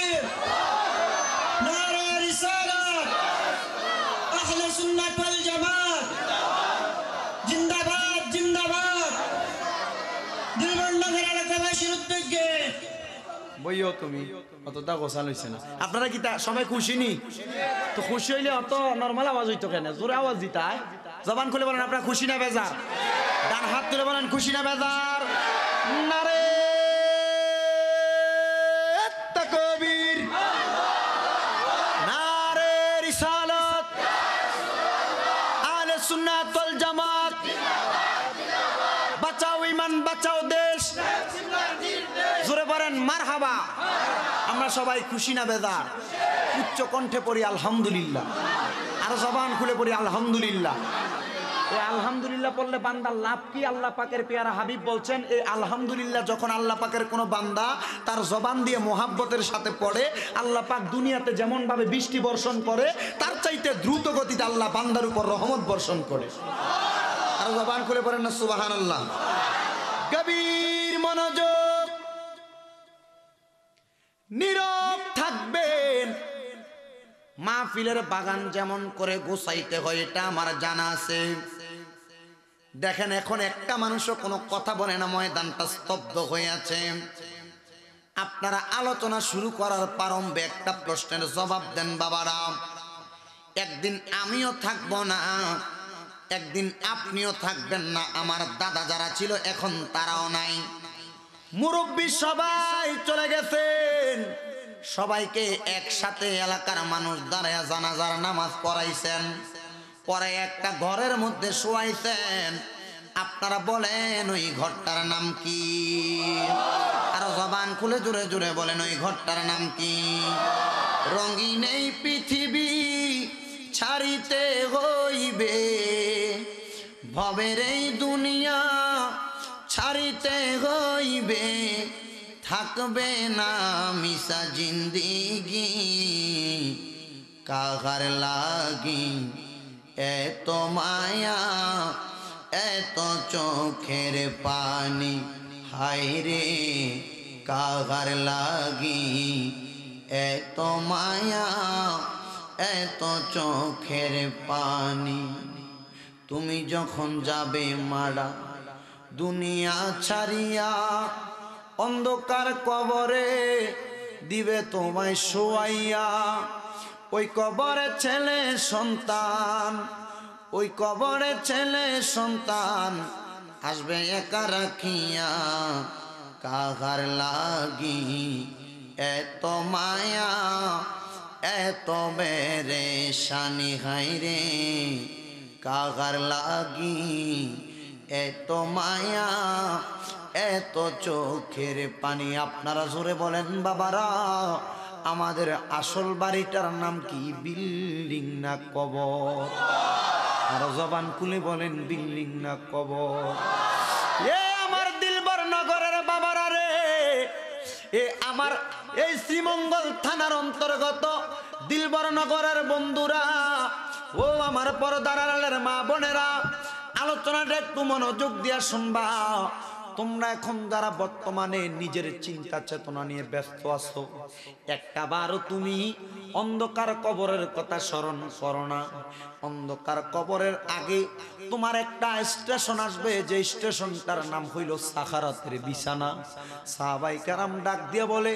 বইও তুমি অতটা গোসা লইছে না আপনারা কি সবাই খুশি নি তো খুশি হইলে অত নর্মাল আওয়াজ হইতো কেন জোরে আওয়াজ দিতা জবান খুলে বলেন আপনারা খুশি না বেজার ডান হাত তুলে বলেন খুশি না বেজার জামাত ইমান বাঁচাও দেশ মার হাবা আমরা সবাই খুশি না বেদার উচ্চ কণ্ঠে পড়ি আলহামদুলিল্লাহ আর জবান খুলে পড়ি আলহামদুলিল্লাহ এই আলহামদুলিল্লাহ পড়লে বান্দার লাভ কি আল্লাহ পাকের পেয়ারা হাবিব বলছেন এই আলহামদুলিল্লাহ যখন আল্লাহ পাকের কোনো বান্দা তার জবান দিয়ে মোহাব্বতের সাথে পড়ে আল্লাহ পাক দুনিয়াতে যেমনভাবে বৃষ্টি বর্ষণ করে তার চাইতে দ্রুত গতিতে আল্লাহ বান্দার উপর রহমত বর্ষণ করে আর জবান খুলে পড়েন না সুবাহান আল্লাহ গভীর মনোযোগ নীরব থাকবেন মাহফিলের বাগান যেমন করে গোসাইতে হয় এটা আমার জানা আছে দেখেন এখন একটা মানুষও কোনো কথা বলে না ময়দানটা স্তব্ধ হয়ে আছে আপনারা আলোচনা শুরু করার প্রারম্ভে একটা প্রশ্নের জবাব দেন বাবারা একদিন আমিও থাকব না একদিন আপনিও থাকবেন না আমার দাদা যারা ছিল এখন তারাও নাই মুরব্বী সবাই চলে গেছেন সবাইকে একসাথে এলাকার মানুষ দাঁড়ায় জানাজার নামাজ পড়াইছেন পরে একটা ঘরের মধ্যে শোয়াইছেন আপনারা বলেন ওই ঘরটার নাম কি আর জবান খুলে জুড়ে জুড়ে বলেন ওই ঘরটার নাম কি রঙিন এই পৃথিবী ছাড়িতে হইবে ভবের এই দুনিয়া মরতে হইবে থাকবে না মিশা জিন্দিগি কাহার লাগি এত মায়া এত চোখের পানি হাইরে কাহার লাগি এত মায়া এত চোখের পানি তুমি যখন যাবে মারা দুনিয়া ছাড়িয়া অন্ধকার কবরে দিবে তোমায় শোয়াইয়া ওই কবরে ছেলে সন্তান ওই কবরে ছেলে সন্তান আসবে একা রাখিয়া কাহার লাগি এত মায়া এত বেরে সানি হাই রে কাহার লাগি এত মায়া এত চোখের পানি আপনারা জোরে বলেন বাবারা আমাদের আসল বাড়িটার নাম কি বিল্ডিং না কব আর জবান খুলে বলেন বিল্ডিং না কব এ আমার দিলবর নগরের বাবারা রে এ আমার এই শ্রীমঙ্গল থানার অন্তর্গত দিলবর নগরের বন্ধুরা ও আমার পরদারালের মা বোনেরা আলোচনাটা একটু মনোযোগ দিয়া শুনবা তোমরা এখন যারা বর্তমানে নিজের চিন্তা চেতনা নিয়ে ব্যস্ত আছো একটা বারও তুমি অন্ধকার কবরের কথা স্মরণ করো না অন্ধকার কবরের আগে তোমার একটা স্টেশন আসবে যে স্টেশনটার নাম হইল সাহারাতের বিছানা সাহাবাই কারাম ডাক দিয়ে বলে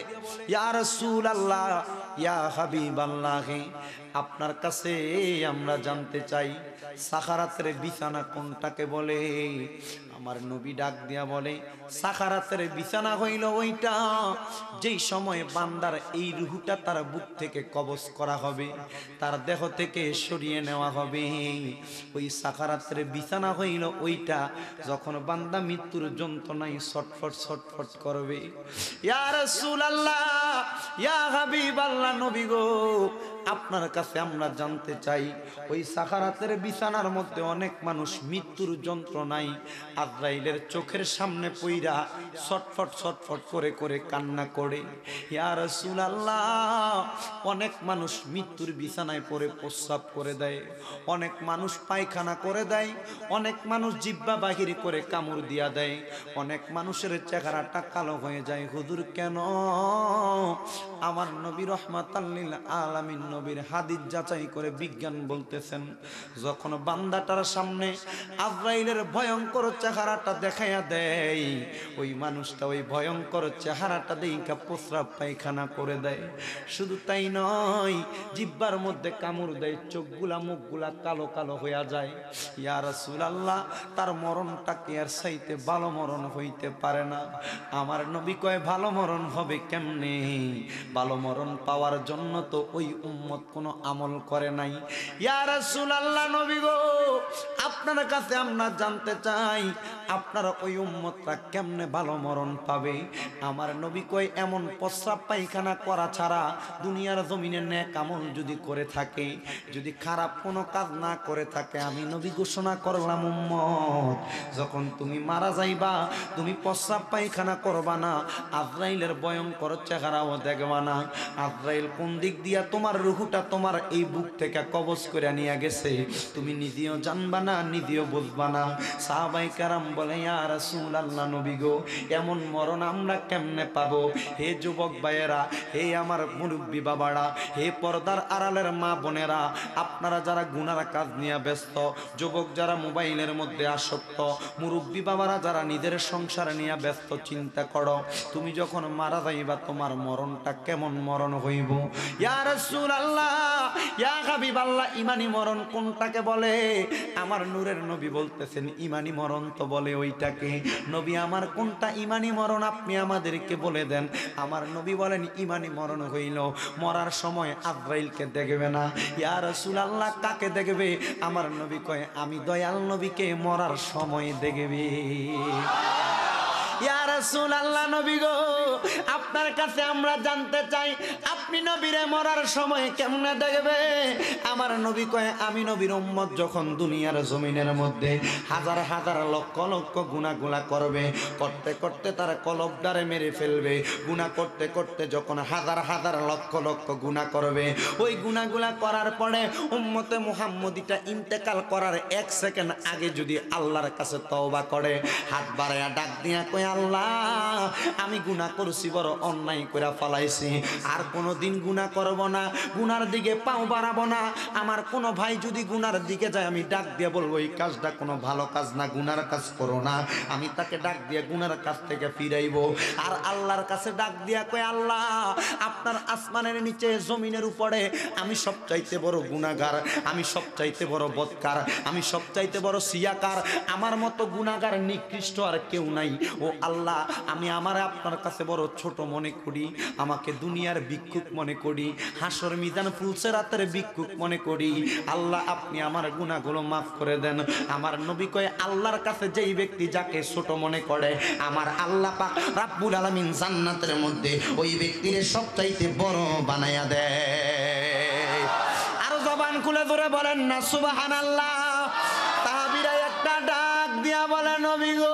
ইয়ার সুল আল্লাহ ইয়া হাবিব আল্লাহ আপনার কাছে আমরা জানতে চাই সাহারাতের বিছানা কোনটাকে বলে আমার নবী ডাক দিয়া বলে সাহারাতের বিছানা হইল ওইটা যেই সময় বান্দার এই রুহুটা তার বুক থেকে কবজ করা হবে তার দেহ থেকে সরিয়ে নেওয়া হবে ওই সাহারাতের বিছানা হইল ওইটা যখন বান্দা মৃত্যুর যন্ত্রণায় ছটফট ছটফট করবে ইয়ার সুল আল্লাহ ইয়া হাবিব আল্লাহ নবী গো আপনার কাছে আমরা জানতে চাই ওই সাখারাতের বিছানার মধ্যে অনেক মানুষ মৃত্যুর যন্ত্রণায় আজরাইলের চোখের সামনে পইরা ছটফট ছটফট করে করে কান্না করে ইয়ার সুলাল্লাহ অনেক মানুষ মৃত্যুর বিছানায় পরে প্রস্রাব করে দেয় অনেক মানুষ পায়খানা করে দেয় অনেক মানুষ জিব্বা বাহির করে কামড় দিয়া দেয় অনেক মানুষের চেহারাটা কালো হয়ে যায় হুজুর কেন আমার নবী রহমাত আলামিন নবীর হাদিস যাচাই করে বিজ্ঞান বলতেছেন যখন বান্দাটার সামনে আজরাইলের ভয়ঙ্কর চেহারাটা দেখাইয়া দেয় ওই মানুষটা ওই ভয়ঙ্কর চেহারাটা দেখা প্রস্রাব পায়খানা করে দেয় শুধু তাই নয় জিব্বার মধ্যে কামড় দেয় চোখগুলা মুখগুলা কালো কালো হইয়া যায় ইয়ার সুলাল্লাহ তার মরণটাকে আর সাইতে ভালো মরণ হইতে পারে না আমার নবী কয় ভালো মরণ হবে কেমনে ভালো মরণ পাওয়ার জন্য তো ওই উম উম্মত কোনো আমল করে নাই ইয়ার আল্লাহ নবী গো আপনার কাছে আমরা জানতে চাই আপনারা ওই উম্মতটা কেমনে ভালো মরণ পাবে আমার নবী কই এমন প্রস্রাব পায়খানা করা ছাড়া দুনিয়ার জমিনে ন্যাক আমল যদি করে থাকে যদি খারাপ কোনো কাজ না করে থাকে আমি নবী ঘোষণা করলাম উম্মত যখন তুমি মারা যাইবা তুমি প্রস্রাব পায়খানা করবা না আজরাইলের ভয়ঙ্কর চেহারাও দেখবা না আজরাইল কোন দিক দিয়া তোমার রুহুটা তোমার এই বুক থেকে কবজ করে নিয়ে গেছে তুমি নিজেও জানবা না নিজেও বুঝবা না সাহাবাই কারাম বলে আর সুল আল্লাহ নবী গো এমন মরণ আমরা কেমনে পাবো হে যুবক ভাইয়েরা হে আমার মুরব্বী বাবারা হে পর্দার আড়ালের মা বোনেরা আপনারা যারা গুনার কাজ নিয়ে ব্যস্ত যুবক যারা মোবাইলের মধ্যে আসক্ত মুরব্বী বাবারা যারা নিজের সংসার নিয়ে ব্যস্ত চিন্তা করো তুমি যখন মারা যাইবা তোমার মরণটা কেমন মরণ হইব ইয়ার সুল মরণ কোনটাকে বলে আমার নবী বলতেছেন মরণ তো বলে ওইটাকে নবী আমার কোনটা ইমানি মরণ আপনি আমাদেরকে বলে দেন আমার নবী বলেন মরণ হইল মরার সময় দেখবে না কাকে দেখবে আমার নবী কয় আমি দয়াল নবীকে মরার সময় দেখবে আল্লাহ গো আপনার কাছে আমরা জানতে চাই আপনি নবীরে মরার সময় কেমনে দেখবে আমার নবী কয়ে আমি নবীর উম্মত যখন দুনিয়ার জমিনের মধ্যে হাজার হাজার লক্ষ লক্ষ গুণাগুলা করবে করতে করতে তার কলবদারে মেরে ফেলবে গুণা করতে করতে যখন হাজার হাজার লক্ষ লক্ষ গুণা করবে ওই গুণাগুলা করার পরে উম্মতে মুহাম্মদিটা ইন্তেকাল করার এক সেকেন্ড আগে যদি আল্লাহর কাছে তওবা করে হাত বাড়ায়া ডাক দিয়া কয়ে আল্লাহ আমি গুণা করছি বড় অন্যায় করে ফালাইছি আর কোনো দিন গুণা করব না গুনার দিকে পাও বাড়াবো না আমার কোনো ভাই যদি গুনার দিকে যায় আমি ডাক দিয়ে বলবো এই কাজটা কোনো ভালো কাজ না গুনার কাজ করো না আমি তাকে ডাক দিয়ে গুনার কাছ থেকে ফিরাইব আর আল্লাহর কাছে ডাক দিয়া কয়ে আল্লাহ আপনার আসমানের নিচে জমিনের উপরে আমি সবচাইতে বড় গুণাগার আমি সবচাইতে বড় বৎকার আমি সবচাইতে বড় সিয়াকার আমার মতো গুণাগার নিকৃষ্ট আর কেউ নাই ও আল্লাহ আমি আমার আপনার কাছে বড় ছোট মনে করি আমাকে দুনিয়ার ভিক্ষুক মনে করি হাসর মিজান রাতের ভিক্ষুক মনে করি আল্লাহ আপনি আমার গুণাগুলো মাফ করে দেন আমার নবী কয়ে আল্লাহর কাছে যেই ব্যক্তি যাকে ছোট মনে করে আমার আল্লাহ পাক রাব্বুল আলামিন জান্নাতের মধ্যে ওই ব্যক্তির সবচাইতে বড় বানায়া দেয় আরো জবান খুলে ধরে বলেন না সুবাহান আল্লাহ তাহাবিরা একটা ডাক দিয়া বলেন নবী গো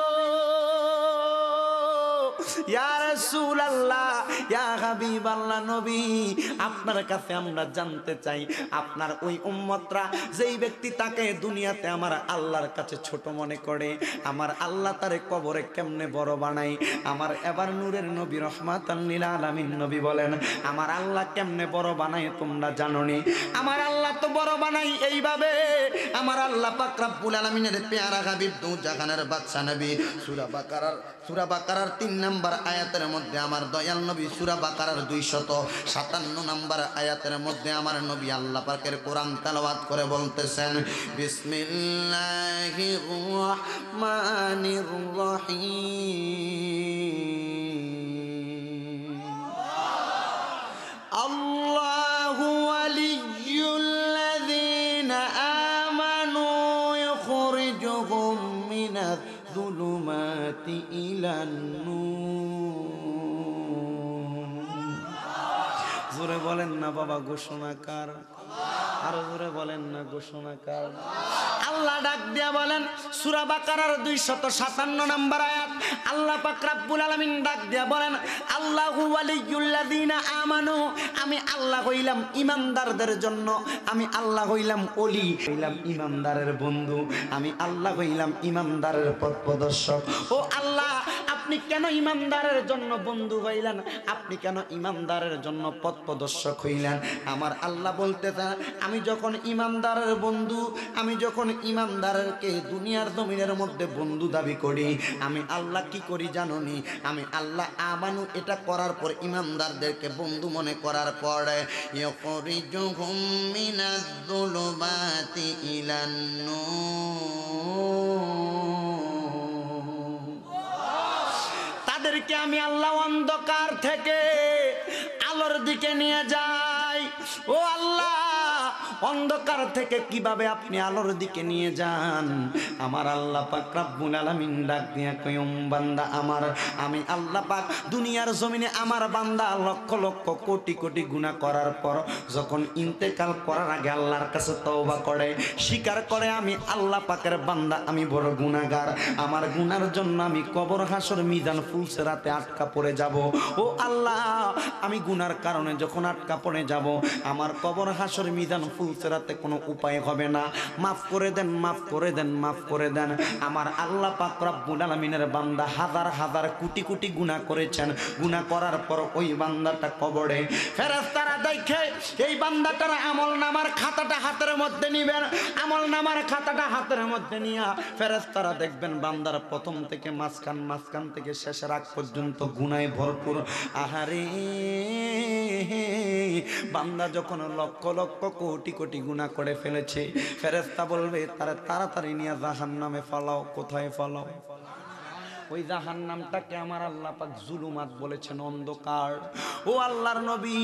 আপনার কাছে আমরা জানতে চাই আপনার ওই উম্মতরা যেই ব্যক্তি তাকে দুনিয়াতে আমার আল্লাহর কাছে ছোট মনে করে আমার আল্লাহ তারে কবরে কেমনে বড় বানাই আমার এবার নূরের নবী রহমাত আলামিন নবী বলেন আমার আল্লাহ কেমনে বড় বানাই তোমরা জানোনি আমার আল্লাহ তো বড় বানাই এইভাবে আমার আল্লাহ পাক রাব্বুল আলামিনের পেয়ারা হাবিব দু জাগানের বাচ্চা নবী সূরা বাকারার সুরা বাকার তিন নম্বর আয়াতের মধ্যে আমার দয়াল নবী সুরা দুই দুইশত সাতান্ন নম্বর আয়াতের মধ্যে আমার নবী আল্লাহ পাকের কোরআন তালাবাদ করে বলতেছেন মানি রহিম الظلمات জোরে বলেন না বাবা ঘোষণাকার আরো জোরে বলেন না ঘোষণাকার আল্লাহ ডাক দিয়া বলেন সুরা বাকারার দুইশত সাতান্ন নাম্বার আয়াত আল্লাহ পাক রাব্বুল আলামিন ডাক দিয়া বলেন আল্লাহু ওয়ালিয়ুল্লাযিনা আমানু আমি আল্লাহ হইলাম ইমানদারদের জন্য আমি আল্লাহ হইলাম ওলি হইলাম ইমানদারের বন্ধু আমি আল্লাহ হইলাম ইমানদারের পথ প্রদর্শক ও আল্লাহ আপনি কেন ইমানদারের জন্য বন্ধু হইলেন আপনি কেন ইমানদারের জন্য পথ প্রদর্শক হইলেন আমার আল্লাহ বলতে চান আমি যখন ইমানদারের বন্ধু আমি যখন ইমানদারকে দুনিয়ার জমিনের মধ্যে বন্ধু দাবি করি আমি আল্লাহ কি করি জাননি আমি আল্লাহ আমানু এটা করার পর ইমানদারদেরকে বন্ধু মনে করার পরে ইলান্ন তাকে আমি আল্লাহ অন্ধকার থেকে আলোর দিকে নিয়ে যাই ও আল্লাহ অন্ধকার থেকে কিভাবে আপনি আলোর দিকে নিয়ে যান আমার আল্লাহ পাক রাব্বুল আলামিন ডাক দিয়া কয়ম বান্দা আমার আমি আল্লাহ পাক দুনিয়ার জমিনে আমার বান্দা লক্ষ লক্ষ কোটি কোটি গুণা করার পর যখন ইন্তেকাল করার আগে আল্লাহর কাছে তওবা করে স্বীকার করে আমি আল্লাহ পাকের বান্দা আমি বড় গুণাগার আমার গুনার জন্য আমি কবর হাসর মিজান ফুলসে রাতে আটকা পড়ে যাব ও আল্লাহ আমি গুনার কারণে যখন আটকা পড়ে যাব আমার কবর হাসর মিজান দেন ফুল চেরাতে কোনো উপায় হবে না মাফ করে দেন মাফ করে দেন মাফ করে দেন আমার আল্লাহ পাকুল আলমিনের বান্দা হাজার হাজার কোটি কোটি গুণা করেছেন গুণা করার পর ওই বান্দাটা কবরে ফেরেশতারা দেখে এই বান্দাটার আমল নামার খাতাটা হাতের মধ্যে নিবেন আমল নামার খাতাটা হাতের মধ্যে নিয়া ফেরেশতারা দেখবেন বান্দার প্রথম থেকে মাঝখান মাঝখান থেকে শেষ রাগ পর্যন্ত গুনায় ভরপুর আহারে বান্দা যখন লক্ষ লক্ষ কোটি কোটি গুণা করে ফেলেছে ফেরেস্তা বলবে তারা তাড়াতাড়ি নিয়ে জাহান নামে ফলাও কোথায় ফলাও ওই জাহান নামটাকে আমার আল্লাহ পাক জুলুমাত বলেছেন অন্ধকার ও আল্লাহর নবী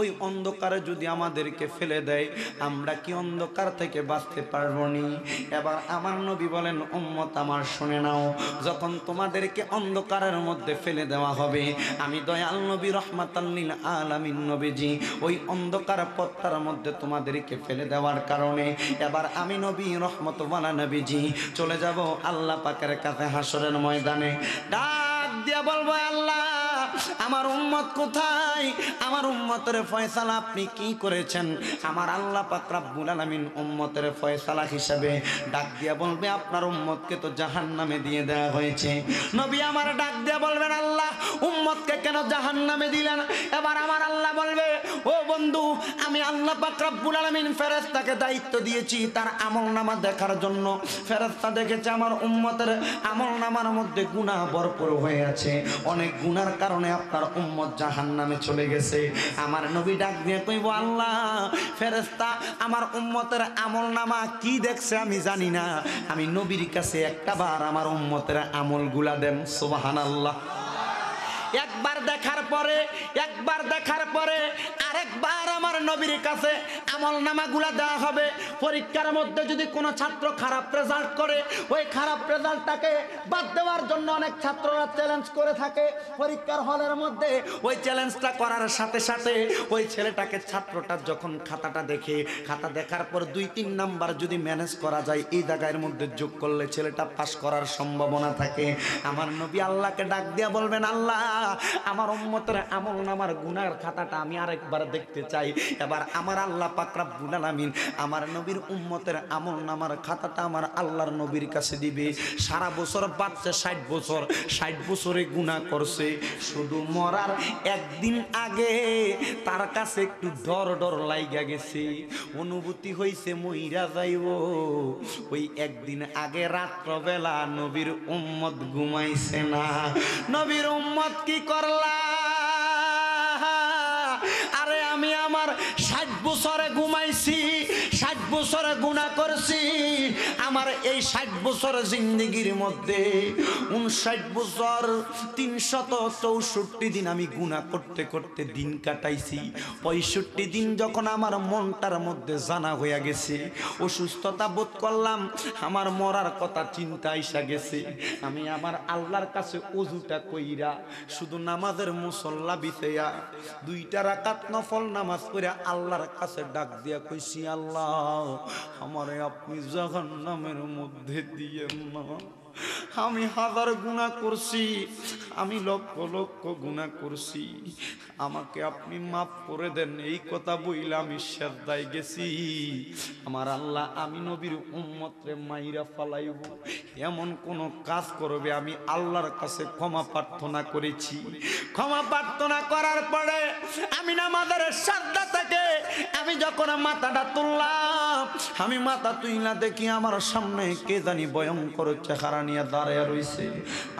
ওই অন্ধকারে যদি আমাদেরকে ফেলে দেয় আমরা কি অন্ধকার থেকে বাঁচতে পারবো নি এবার আমার নবী বলেন উম্মত আমার শুনে নাও যখন তোমাদেরকে অন্ধকারের মধ্যে ফেলে দেওয়া হবে আমি দয়াল নবী রহমাতাল্লিল আলামিন নবীজি ওই অন্ধকার পত্তার মধ্যে তোমাদেরকে ফেলে দেওয়ার কারণে এবার আমি নবী রহমতওয়ালা নবীজি চলে যাব আল্লাহ পাকের কাছে হাসরের ময়দান Dani. Da. ডাক দিয়া বলবো আল্লাহ আমার উম্মত কোথায় আমার উম্মতের ফয়সালা আপনি কি করেছেন আমার আল্লাহ পাকুল আলমিন উম্মতের ফয়সালা হিসাবে ডাক দিয়া বলবে আপনার উম্মতকে তো জাহান নামে দিয়ে দেওয়া হয়েছে নবী আমার ডাক দিয়া বলবেন আল্লাহ উম্মতকে কেন জাহান নামে দিলেন এবার আমার আল্লাহ বলবে ও বন্ধু আমি আল্লাহ পাকুল আলমিন ফেরেস্তাকে দায়িত্ব দিয়েছি তার আমল নামা দেখার জন্য ফেরেস্তা দেখেছে আমার উম্মতের আমল নামার মধ্যে গুণা বরপুর হয়ে আছে অনেক গুনার কারণে আপনার উম্মত জাহান নামে চলে গেছে আমার নবী ডাক দিয়ে কইব আল্লাহ ফেরেস্তা আমার উম্মতের আমল নামা কি দেখছে আমি জানি না আমি নবীর কাছে একটা বার আমার উম্মতের গুলা দেন সোবাহান আল্লাহ একবার দেখার পরে একবার দেখার পরে আরেকবার আমার নবীর কাছে আমল নামাগুলা দেওয়া হবে পরীক্ষার মধ্যে যদি কোনো ছাত্র খারাপ রেজাল্ট করে ওই খারাপ রেজাল্টটাকে বাদ দেওয়ার জন্য অনেক ছাত্ররা চ্যালেঞ্জ করে থাকে পরীক্ষার হলের মধ্যে ওই চ্যালেঞ্জটা করার সাথে সাথে ওই ছেলেটাকে ছাত্রটা যখন খাতাটা দেখে খাতা দেখার পর দুই তিন নাম্বার যদি ম্যানেজ করা যায় এই জায়গায় মধ্যে যোগ করলে ছেলেটা পাশ করার সম্ভাবনা থাকে আমার নবী আল্লাহকে ডাক দিয়া বলবেন আল্লাহ আমার উম্মতের আমল নামার গুনার খাতাটা আমি আরেকবার দেখতে চাই এবার আমার আল্লাহ পাকরা গুনাল আমিন আমার নবীর উম্মতের আমল নামার খাতাটা আমার আল্লাহর নবীর কাছে দিবে সারা বছর বাচ্চা ষাট বছর ষাট বছরে গুণা করছে শুধু মরার একদিন আগে তার কাছে একটু ডর ডর লাইগা গেছে অনুভূতি হয়েছে মহিরা যাইব ওই একদিন আগে রাত্রবেলা নবীর উম্মত ঘুমাইছে না নবীর উম্মত কি করলা আরে আমি আমার ষাট বছরে ঘুমাইছি বছর গুণা করছি আমার এই ষাট বছর জিন্দগির মধ্যে উনষাট বছর তিনশত চৌষট্টি দিন আমি গুণা করতে করতে দিন কাটাইছি পঁয়ষট্টি দিন যখন আমার মনটার মধ্যে জানা হইয়া গেছে অসুস্থতা বোধ করলাম আমার মরার কথা চিন্তা আইসা গেছে আমি আমার আল্লাহর কাছে অজুটা কইরা শুধু নামাজের মুসল্লা বিতেয়া দুইটা রাকাত নফল নামাজ করে আল্লাহর কাছে ডাক দিয়া কইছি আল্লাহ আমারে আপনি জাহান্নামের মধ্যে দিয়েন না আমি হাজার গুণা করছি আমি লক্ষ লক্ষ গুণা করছি আমাকে আপনি মাফ করে দেন এই কথা বইলে আমি শ্রদ্ধায় গেছি আমার আল্লাহ আমি নবীর উম্মতরে মাইরা ফালাইব এমন কোন কাজ করবে আমি আল্লাহর কাছে ক্ষমা প্রার্থনা করেছি ক্ষমা প্রার্থনা করার পরে আমি না আমাদের শ্রদ্ধা থেকে আমি যখন মাথাটা তুললাম আমি মাথা তুইলা দেখি আমার সামনে কে জানি ভয়ঙ্কর চেহারা নিয়ে দাঁড়ায় রয়েছে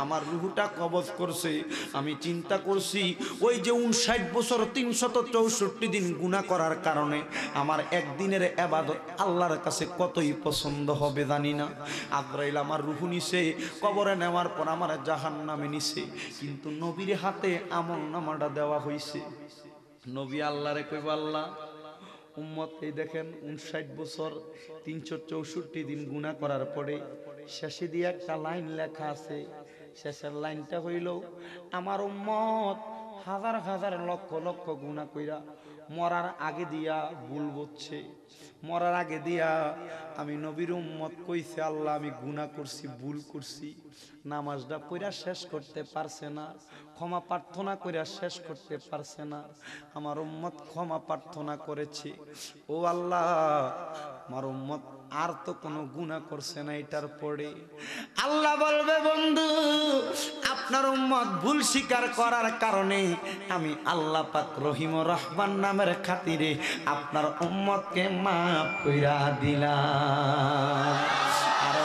আমার রুহুটা কবজ করছে আমি চিন্তা করছি ওই যে উনষাট বছর তিনশত চৌষট্টি দিন গুণা করার কারণে আমার একদিনের আবাদত আল্লাহর কাছে কতই পছন্দ হবে জানি না আদ্রাইল আমার রুহু নিছে কবরে নেওয়ার পর আমার জাহান নামে নিছে কিন্তু নবীর হাতে আমল নামাটা দেওয়া হয়েছে নবী রে কই আল্লাহ উম্মত এই দেখেন উনষাট বছর তিনশো চৌষট্টি দিন গুণা করার পরে শেষে দিয়ে একটা লাইন লেখা আছে শেষের লাইনটা হইল আমার উম্মত হাজার হাজার লক্ষ লক্ষ গুণা কইরা মরার আগে দিয়া ভুল বুঝছে মরার আগে দিয়া আমি নবীর উম্মত কইছে আল্লাহ আমি গুণা করছি ভুল করছি নামাজটা কইরা শেষ করতে পারছে না ক্ষমা প্রার্থনা কইরা শেষ করতে পারছে না আমার উম্মত ক্ষমা প্রার্থনা করেছে ও আল্লাহ আমার উম্মত আর তো কোনো গুণা করছে না এটার পরে আল্লাহ বলবে বন্ধু আপনার উম্মত ভুল স্বীকার করার কারণে আমি আল্লাহ পাক রহিম রহমান নামের খাতিরে আপনার উম্মতকে মাফ কইরা দিলাম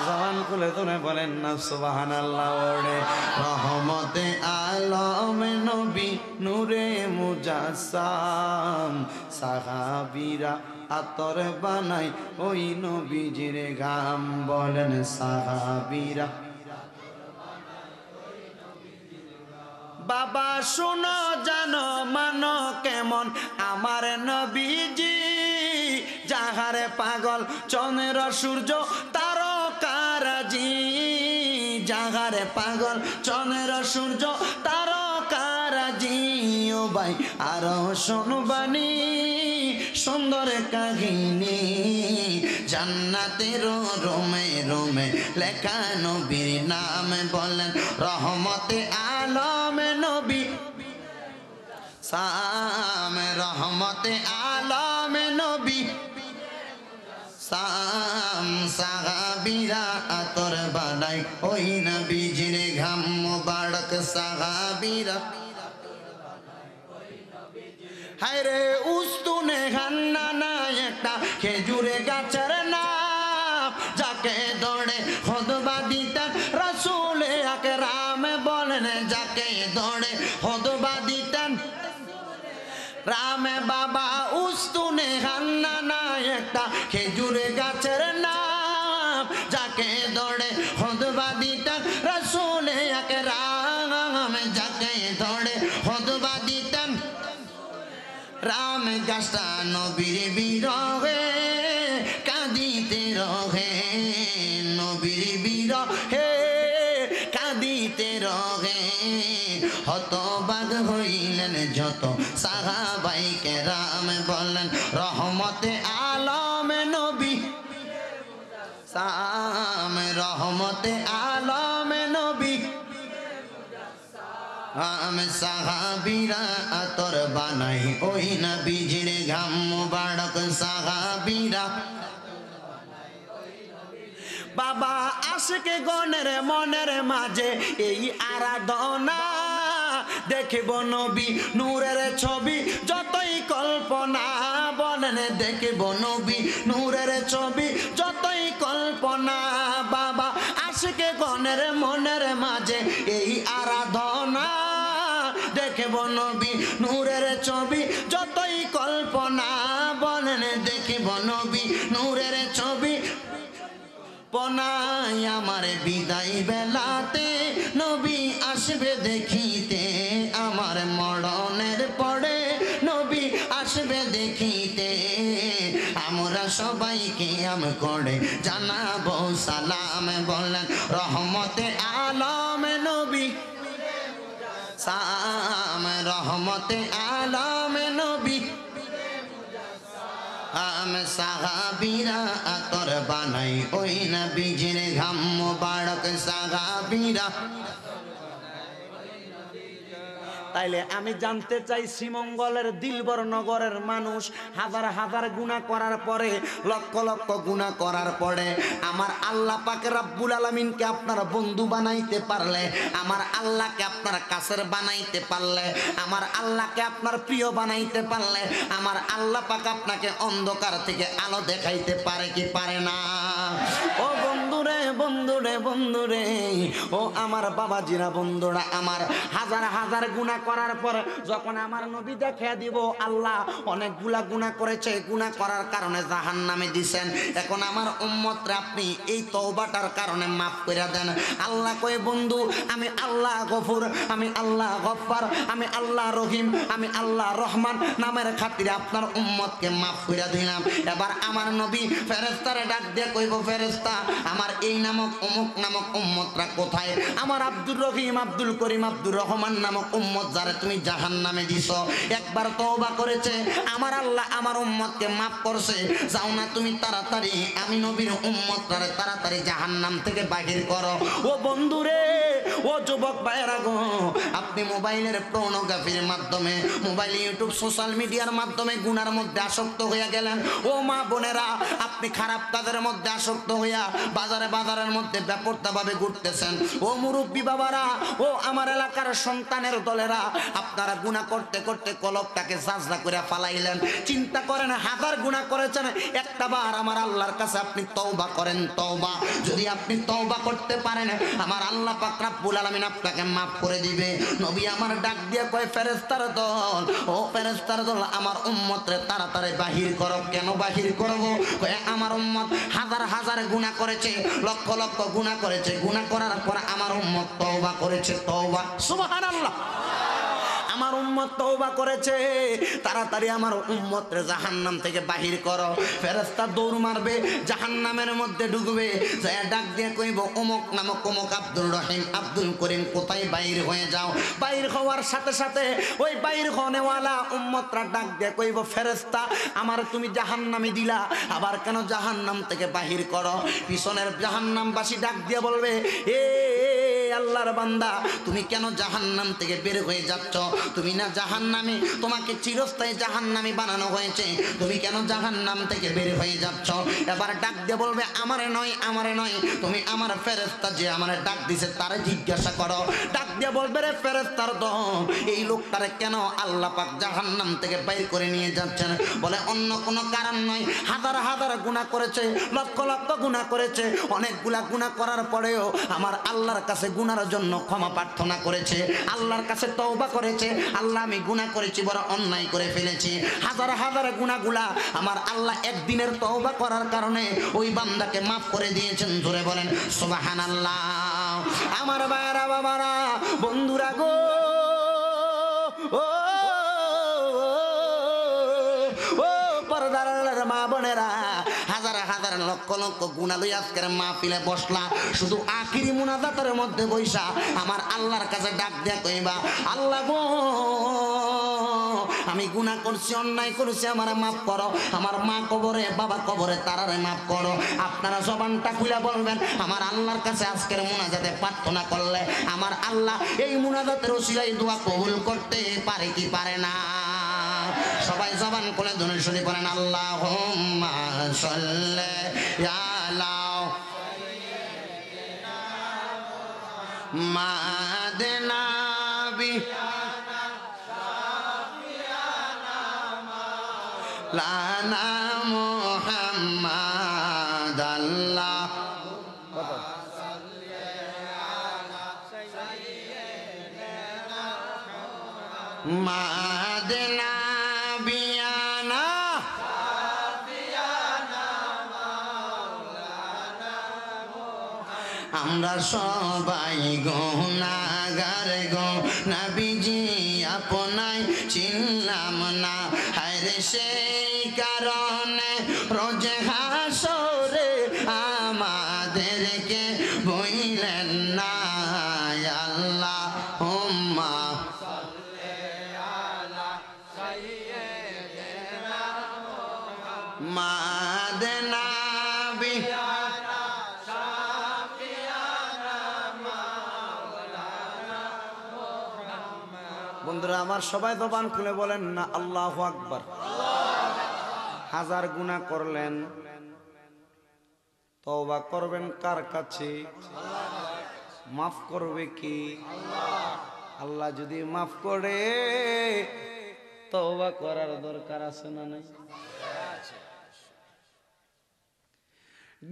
জবান খুলে তুলে বলেন না সুবাহান আল্লাহ ওরে রহমতে আলমে নবী নূরে মুজাসাম সাহাবিরা আতর বানাই ওই নবীজির গাম বলেন সাহাবিরা বাবা শোনো জানো মানো কেমন আমার নবীজি যাহারে পাগল চন্দ্র সূর্য করে পাগল চনের সূর্য তারকারাজি ও ভাই আরো শুনবানি সুন্দর কাহিনী জান্নাতের রোমে রোমে লেখা নবীর নাম বলেন রহমতে আলম নবী সাম রহমতে আলম নবী সাম সাহাবিরা আতর বানাই ওই না বীজের ঘাম মোবারক সাহাবিরা হায় রে উস্তুনে হান্না না একটা খেজুরে গাছের নাম যাকে দড়ে হদবা দিতেন রসুলে রাম বলেন যাকে দড়ে হদবা দিতেন রামে বাবা উস্তুনে হান্না না একটা আকাশটা নবীর বিরহে কাঁদিতে রহে নবীর বিরহে কাঁদিতে রহে হতবাদ হইলেন যত সাহাবাইকে রাম বললেন রহমতে আলম নবী সাম রহমতে আলম আম সাহাবিরা আতর বানাই ওই না বিজির ঘাম মুবারক সাহাবিরা বাবা আশকে গনের মনের মাঝে এই আরাধনা দেখব নবী নূরের ছবি যতই কল্পনা বলেন দেখব নবী নূরের ছবি যতই কল্পনা বাবা আশকে গনের মনের মাঝে এই আরাধনা দেব নবী নূরের ছবি যতই কল্পনা বলেন দেখিব নবী নূরের ছবি পনায় আমার বিদায় বেলাতে নবী আসবে দেখিতে আমার মরণের পরে নবী আসবে দেখিতে আমরা সবাইকে আম করে জানাবো সালাম বলেন রহমতে আলম নবী সা রহমতে আলাম নবী আম সাহাবীরা আতর বানাই ওই নবীজির ঘাম বাড়ক সাহাবীরা তাইলে আমি জানতে চাই শ্রীমঙ্গলের দিলবর নগরের মানুষ হাজার হাজার গুণা করার পরে লক্ষ লক্ষ গুণা করার পরে আমার আল্লাহ পাকে রাব্বুল আলমিনকে আপনার বন্ধু বানাইতে পারলে আমার আল্লাহকে আপনার কাছের বানাইতে পারলে আমার আল্লাহকে আপনার প্রিয় বানাইতে পারলে আমার আল্লাহ পাক আপনাকে অন্ধকার থেকে আলো দেখাইতে পারে কি পারে না ও বন্ধু বন্ধুরে বন্ধুরে ও আমার বাবাজিরা বন্ধুরা আমার হাজার হাজার গুণা করার পর যখন আমার নবী দেখে দিব আল্লাহ অনেকগুলা গুণা করেছে গুণা করার কারণে জাহান নামে দিছেন এখন আমার উম্মতরা আপনি এই তৌবাটার কারণে মাফ করে দেন আল্লাহ কয়ে বন্ধু আমি আল্লাহ গফুর আমি আল্লাহ গফার আমি আল্লাহ রহিম আমি আল্লাহ রহমান নামের খাতিরে আপনার উম্মতকে মাফ করে দিলাম এবার আমার নবী ফেরেস্তারে ডাক দিয়ে কইব ফেরেস্তা আমার এই নামক অমুক নামক উম্মতরা কোথায় আমার আব্দুর রহিম আব্দুল করিম আব্দুর রহমান নামক উম্মত যারা তুমি জাহান নামে দিছ একবার তওবা করেছে আমার আল্লাহ আমার উম্মতকে মাফ করছে যাও না তুমি তাড়াতাড়ি আমি নবীর উম্মতরা তাড়াতাড়ি জাহান নাম থেকে বাহির করো ও বন্ধুরে ও যুবক ভাইরা গো আপনি মোবাইলের প্রণগাফির মাধ্যমে মোবাইল ইউটিউব সোশ্যাল মিডিয়ার মাধ্যমে গুনার মধ্যে আসক্ত হইয়া গেলেন ও মা বোনেরা আপনি খারাপ কাজের মধ্যে আসক্ত হইয়া বাজারে বাজার পাড়ার মধ্যে ব্যাপারটাভাবে ঘুরতেছেন ও মুরব্বী বাবারা ও আমার এলাকার সন্তানের দলেরা আপনারা গুণা করতে করতে কলকটাকে সাজরা করে ফালাইলেন চিন্তা করেন হাজার গুণা করেছেন একটা বার আমার আল্লাহর কাছে আপনি তওবা করেন তওবা যদি আপনি তওবা করতে পারেন আমার আল্লাহ পাক রাব্বুল আলামিন আপনাকে মাফ করে দিবে নবী আমার ডাক দিয়ে কয় ফেরেস্তার দল ও ফেরেস্তার দল আমার উম্মতরে তাড়াতাড়ি বাহির করো কেন বাহির করবো আমার উম্মত হাজার হাজার গুণা করেছে লক্ষ লক্ষ গুণা করেছে গুণা করার পর আমার উম্মত তওবা করেছে তওবা সুবহানাল্লাহ সুবহানাল্লাহ আমার উম্মত তওবা করেছে তাড়াতাড়ি আমার উম্মতরে জাহান্নাম থেকে বাহির করো ফেরেস্তা দৌড় মারবে জাহান্নামের মধ্যে ঢুকবে যায় ডাক দিয়ে কইব অমুক নামক অমুক আব্দুল রহিম আব্দুল করিম কোথায় বাইর হয়ে যাও বাইর হওয়ার সাথে সাথে ওই বাইর হনেওয়ালা উম্মতরা ডাক দিয়ে কইব ফেরেস্তা আমার তুমি জাহান্নামে দিলা আবার কেন জাহান্নাম থেকে বাহির করো পিছনের জাহান্নামবাসী ডাক দিয়ে বলবে এ আল্লাহর বান্দা তুমি কেন জাহান্নাম থেকে বের হয়ে যাচ্ছ তুমি না জাহান নামে তোমাকে চিরস্থায়ী জাহান নামে বানানো হয়েছে তুমি কেন জাহান নাম থেকে বের হয়ে যাচ্ছ এবার ডাক দিয়ে বলবে আমার নয় আমার নয় তুমি আমার ফেরেস্তা যে আমার ডাক দিছে তার জিজ্ঞাসা করো ডাক দিয়ে বলবে রে ফেরেস্তার তো এই লোকটারে কেন আল্লাহ পাক জাহান নাম থেকে বের করে নিয়ে যাচ্ছেন বলে অন্য কোনো কারণ নয় হাজার হাজার গুণা করেছে লক্ষ লক্ষ গুণা করেছে অনেকগুলা গুণা করার পরেও আমার আল্লাহর কাছে গুনার জন্য ক্ষমা প্রার্থনা করেছে আল্লাহর কাছে তওবা করেছে আল্লাহ আমি গুণা করেছি বড় অন্যায় করে ফেলেছি হাজার হাজার গুণাগুলা আমার আল্লাহ একদিনের তহবা করার কারণে ওই বান্দাকে মাফ করে দিয়েছেন ধরে বলেন সোবাহান আল্লাহ আমার বাবারা বন্ধুরা গো ও পরদারের মা বোনেরা হাজার হাজার লক্ষ লক্ষ বসলা শুধু আখিরি মধ্যে বৈশা আমার আল্লাহর কাছে ডাক দেয়া কইবা আল্লাহ আমি গুণা করছি অন্যায় করছি আমার মাফ করো আমার মা কবরে বাবা কবরে তারারে মাফ করো আপনারা জবানটা খুলে বলবেন আমার আল্লাহর কাছে আজকের মুনাজাতে প্রার্থনা করলে আমার আল্লাহ এই মুনাজাতের ওসিলাই দোয়া কবুল করতে পারে কি পারে না সবাই জবান কোলে ধরে শুনি করেন আল্লাহ সল্লে আলাও মাদনাবি লানা মোহাম্মদ আল্লাহ মাদেন আমরা সবাই গুণাগার গো না বিজি আপনায় চিনলাম না হায় রে সে আমার সবাই দোবান খুলে বলেন না আল্লাহ আকবর হাজার গুণা করলেন তবা করবেন কার কাছে মাফ করবে কি আল্লাহ যদি মাফ করে তবা করার দরকার আছে না নাই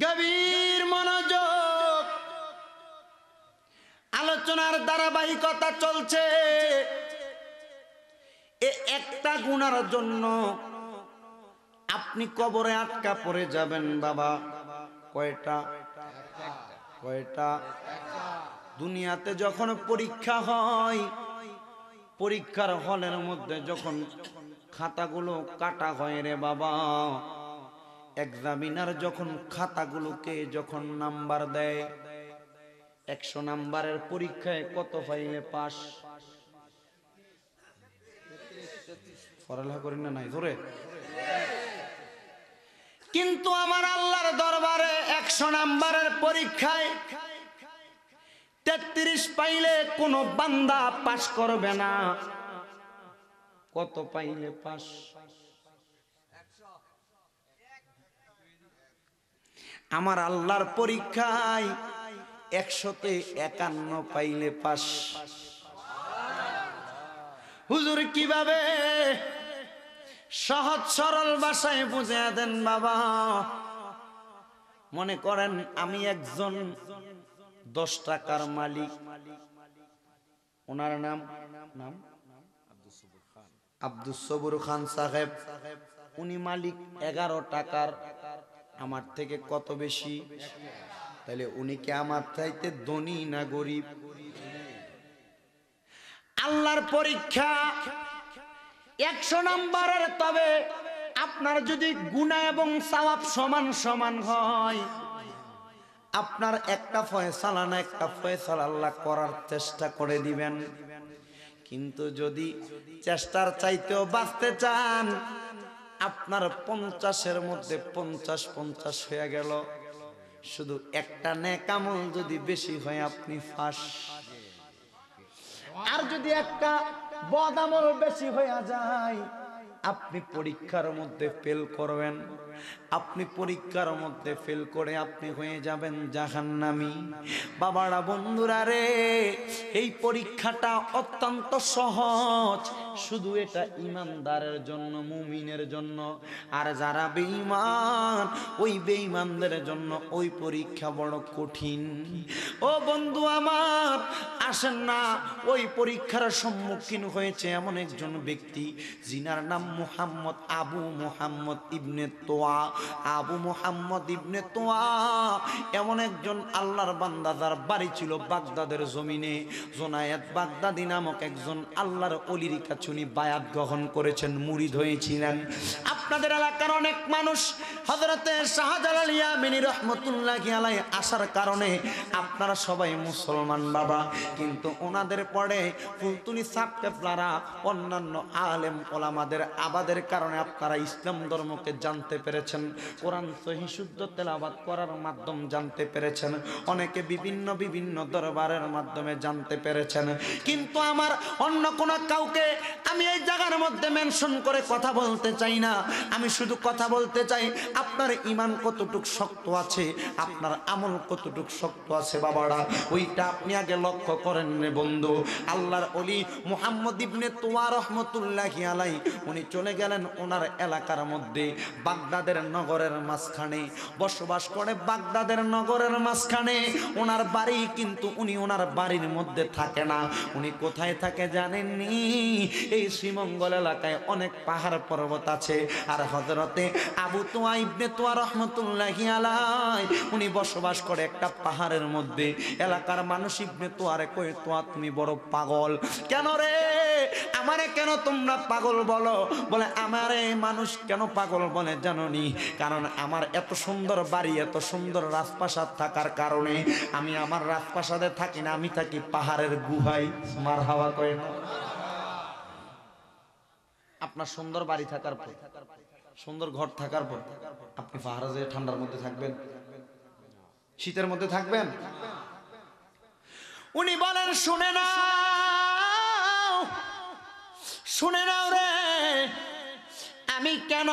গভীর মনোযোগ আলোচনার ধারাবাহিকতা চলছে এ একটা গুনার জন্য আপনি কবরে আটকা পড়ে যাবেন বাবা কয়টা কয়টা দুনিয়াতে যখন পরীক্ষা হয় পরীক্ষার হলের মধ্যে যখন খাতাগুলো কাটা হয় রে বাবা এক্সামিনার যখন খাতাগুলোকে যখন নাম্বার দেয় একশো নাম্বারের পরীক্ষায় কত ফাইলে পাশ পড়ালেখা করেন না নাই ধরে কিন্তু আমার আল্লাহর দরবারে একশো নাম্বারের পরীক্ষায় তেত্রিশ পাইলে কোনো বান্দা পাশ করবে না কত পাইলে পাশ আমার আল্লাহর পরীক্ষায় একশোতে একান্ন পাইলে পাশ হুজুর কিভাবে সহজ সরল বাসায় বুঝে দেন বাবা মনে করেন আমি একজন দশ টাকার মালিক ওনার নাম নাম আব্দুল সবুর খান সাহেব উনি মালিক এগারো টাকার আমার থেকে কত বেশি তাহলে উনি কি আমার চাইতে ধনী না গরিব আল্লাহর পরীক্ষা একশো নম্বরের তবে আপনার যদি গুণা এবং সওয়াব সমান সমান হয় আপনার একটা ফয়সালা না একটা ফয়সাল আল্লাহ করার চেষ্টা করে দিবেন কিন্তু যদি চেষ্টার চাইতেও বাঁচতে চান আপনার পঞ্চাশের মধ্যে পঞ্চাশ পঞ্চাশ হয়ে গেল শুধু একটা নেকামল যদি বেশি হয় আপনি ফাঁস আর যদি একটা বদামল বেশি হয়ে যায় আপনি পরীক্ষার মধ্যে ফেল করবেন আপনি পরীক্ষার মধ্যে ফেল করে আপনি হয়ে যাবেন জাহান নামি বাবারা বন্ধুরা রে এই পরীক্ষাটা অত্যন্ত সহজ শুধু এটা ইমানদারের জন্য মুমিনের জন্য আর যারা বেঈমান ওই বেঈমানদের জন্য ওই পরীক্ষা বড় কঠিন ও বন্ধু আমার আসেন না ওই পরীক্ষার সম্মুখীন হয়েছে এমন একজন ব্যক্তি যিনার নাম মুহাম্মদ আবু মুহাম্মদ ইবনে তো তোয়া আবু মুহাম্মদ ইবনে তোয়া এমন একজন আল্লাহর বান্দা যার বাড়ি ছিল বাগদাদের জমিনে জোনায়েত বাগদাদি নামক একজন আল্লাহর অলির কাছুনি বায়াত গ্রহণ করেছেন মুড়ি হয়েছিলেন আপনাদের এলাকার অনেক মানুষ হজরতে শাহজালাল ইয়ামিনী রহমতুল্লাহ আলাই আসার কারণে আপনারা সবাই মুসলমান বাবা কিন্তু ওনাদের পরে ফুলতুলি সাপটেপলারা অন্যান্য আলেম ওলামাদের আবাদের কারণে আপনারা ইসলাম ধর্মকে জানতে পেরে পেরেছেন কোরআন সহি শুদ্ধ তেলাবাদ করার মাধ্যম জানতে পেরেছেন অনেকে বিভিন্ন বিভিন্ন দরবারের মাধ্যমে জানতে পেরেছেন কিন্তু আমার অন্য কোন কাউকে আমি এই জায়গার মধ্যে মেনশন করে কথা বলতে চাই না আমি শুধু কথা বলতে চাই আপনার ইমান কতটুক শক্ত আছে আপনার আমল কতটুক শক্ত আছে বাবারা ওইটা আপনি আগে লক্ষ্য করেন রে বন্ধু আল্লাহর অলি মোহাম্মদ ইবনে তোয়া রহমতুল্লাহ আলাই উনি চলে গেলেন ওনার এলাকার মধ্যে বাগদাদ বাগদাদের নগরের মাঝখানে বসবাস করে বাগদাদের নগরের মাঝখানে ওনার বাড়ি কিন্তু উনি ওনার বাড়ির মধ্যে থাকে না উনি কোথায় থাকে জানেননি এই শ্রীমঙ্গল এলাকায় অনেক পাহাড় পর্বত আছে আর হজরতে আবু তোয়া ইবনে তোয়া রহমতুল্লাহ আলাই উনি বসবাস করে একটা পাহাড়ের মধ্যে এলাকার মানুষ ইবনে তোয়ারে কয়ে তোয়া তুমি বড় পাগল কেন রে আমারে কেন তোমরা পাগল বলো বলে আমারে মানুষ কেন পাগল বলে জানো জানি কারণ আমার এত সুন্দর বাড়ি এত সুন্দর রাজপ্রাসাদ থাকার কারণে আমি আমার রাজপ্রাসাদে থাকি না আমি থাকি পাহাড়ের গুহায় মার হাওয়া করে না আপনার সুন্দর বাড়ি থাকার পর সুন্দর ঘর থাকার পর আপনি পাহাড়ে যে ঠান্ডার মধ্যে থাকবেন শীতের মধ্যে থাকবেন উনি বলেন শুনে নাও শুনে নাও রে আমি কেন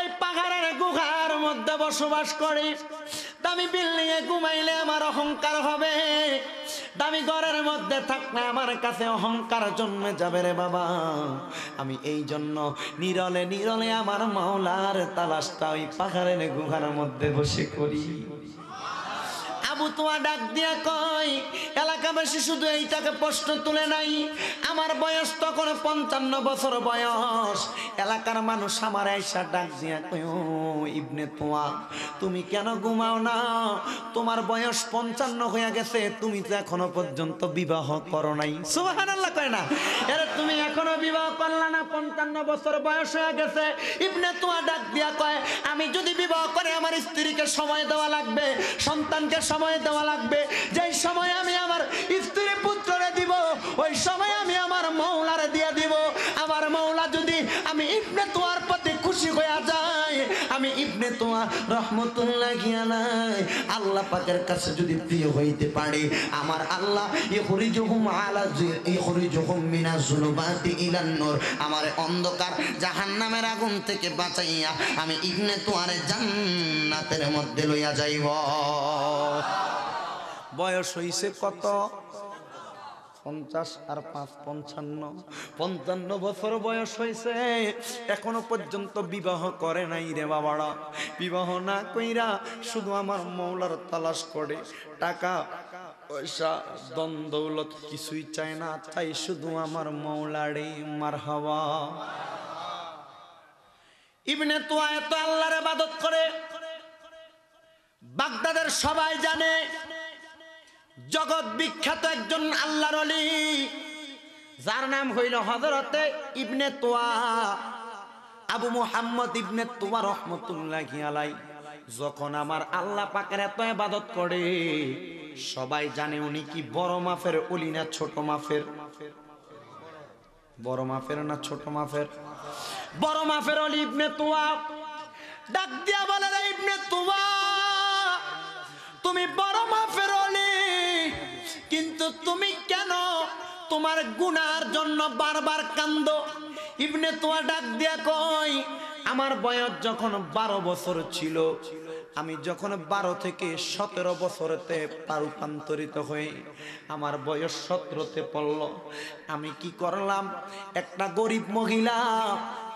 এই পাহাড়ের গুহার মধ্যে বসবাস করে দামি এ ঘুমাইলে আমার অহংকার হবে দামি ঘরের মধ্যে থাকলে আমার কাছে অহংকার জন্মে যাবে রে বাবা আমি এই জন্য নিরলে নিরলে আমার মাওলার তালাশটা ওই পাহাড়ের গুহার মধ্যে বসে করি ফুতুয়া ডাক দিয়া কয় এলাকাবাসী শুধু এইটাকে প্রশ্ন তুলে নাই আমার বয়স তখন পঞ্চান্ন বছর বয়স এলাকার মানুষ আমার আইসা ডাক দিয়া কয় ইবনে তোয়া তুমি কেন ঘুমাও না তোমার বয়স পঞ্চান্ন হয়ে গেছে তুমি তো এখনো পর্যন্ত বিবাহ করো নাই সুবাহান আল্লাহ কয় না এরে তুমি এখনো বিবাহ করলা না পঞ্চান্ন বছর বয়স হয়ে গেছে ইবনে তোয়া ডাক দিয়া কয় আমি যদি বিবাহ করে আমার স্ত্রীকে সময় দেওয়া লাগবে সন্তানকে সময় সময় দেওয়া লাগবে যেই সময় আমি আমার স্ত্রী পুত্রে দিব ওই সময় আমি আমার মৌলারে দিয়ে দিব আমার মৌলা যদি আমি ইবনে তোয়ার প্রতি খুশি হয়ে যায় আমি ইবনে রহমতুন রহমতুল্লাহ নাই আল্লাহ পাকের কাছে যদি প্রিয় হইতে পারে আমার আল্লাহ ইখরিজুহুম আলা হরি জহুম মিনা ইলান ইলান্নর আমার অন্ধকার জাহান্নামের আগুন থেকে বাঁচাইয়া আমি ইবনে তোমার জান্নাতের মধ্যে লইয়া যাইব বয়স হইছে কত পঞ্চাশ আর পাঁচ পঞ্চান্ন পঞ্চান্ন বছর বয়স হয়েছে এখনো পর্যন্ত বিবাহ করে নাই রে বাবারা বিবাহ না কইরা শুধু আমার মৌলার তালাশ করে টাকা পয়সা দ্বন্দ্বলত কিছুই চায় না তাই শুধু আমার মৌলারে মার হাওয়া ইবনে তো এত আল্লাহরে বাদত করে বাগদাদের সবাই জানে জগৎ বিখ্যাত একজন আল্লাহর অলি যার নাম হইল হজরতে ইবনে তোয়া আবু মুহাম্মদ ইবনে তোয়া রহমতুল্লাহ আলাই যখন আমার আল্লাহ পাকের এত ইবাদত করে সবাই জানে উনি কি বড় মাফের অলি না ছোট মাফের বড় মাফের না ছোট মাফের বড় মাফের অলি ইবনে তোয়া ডাক দিয়া বলে ইবনে তোয়া তুমি বড় মাফের অলি কিন্তু তুমি কেন তোমার গুনার জন্য বারবার কান্দ ইবনে তোয়া ডাক দিয়া কয় আমার বয়স যখন বারো বছর ছিল আমি যখন বারো থেকে সতেরো বছরেতে রূপান্তরিত হয়ে আমার বয়স সতেরোতে পড়ল আমি কি করলাম একটা গরিব মহিলা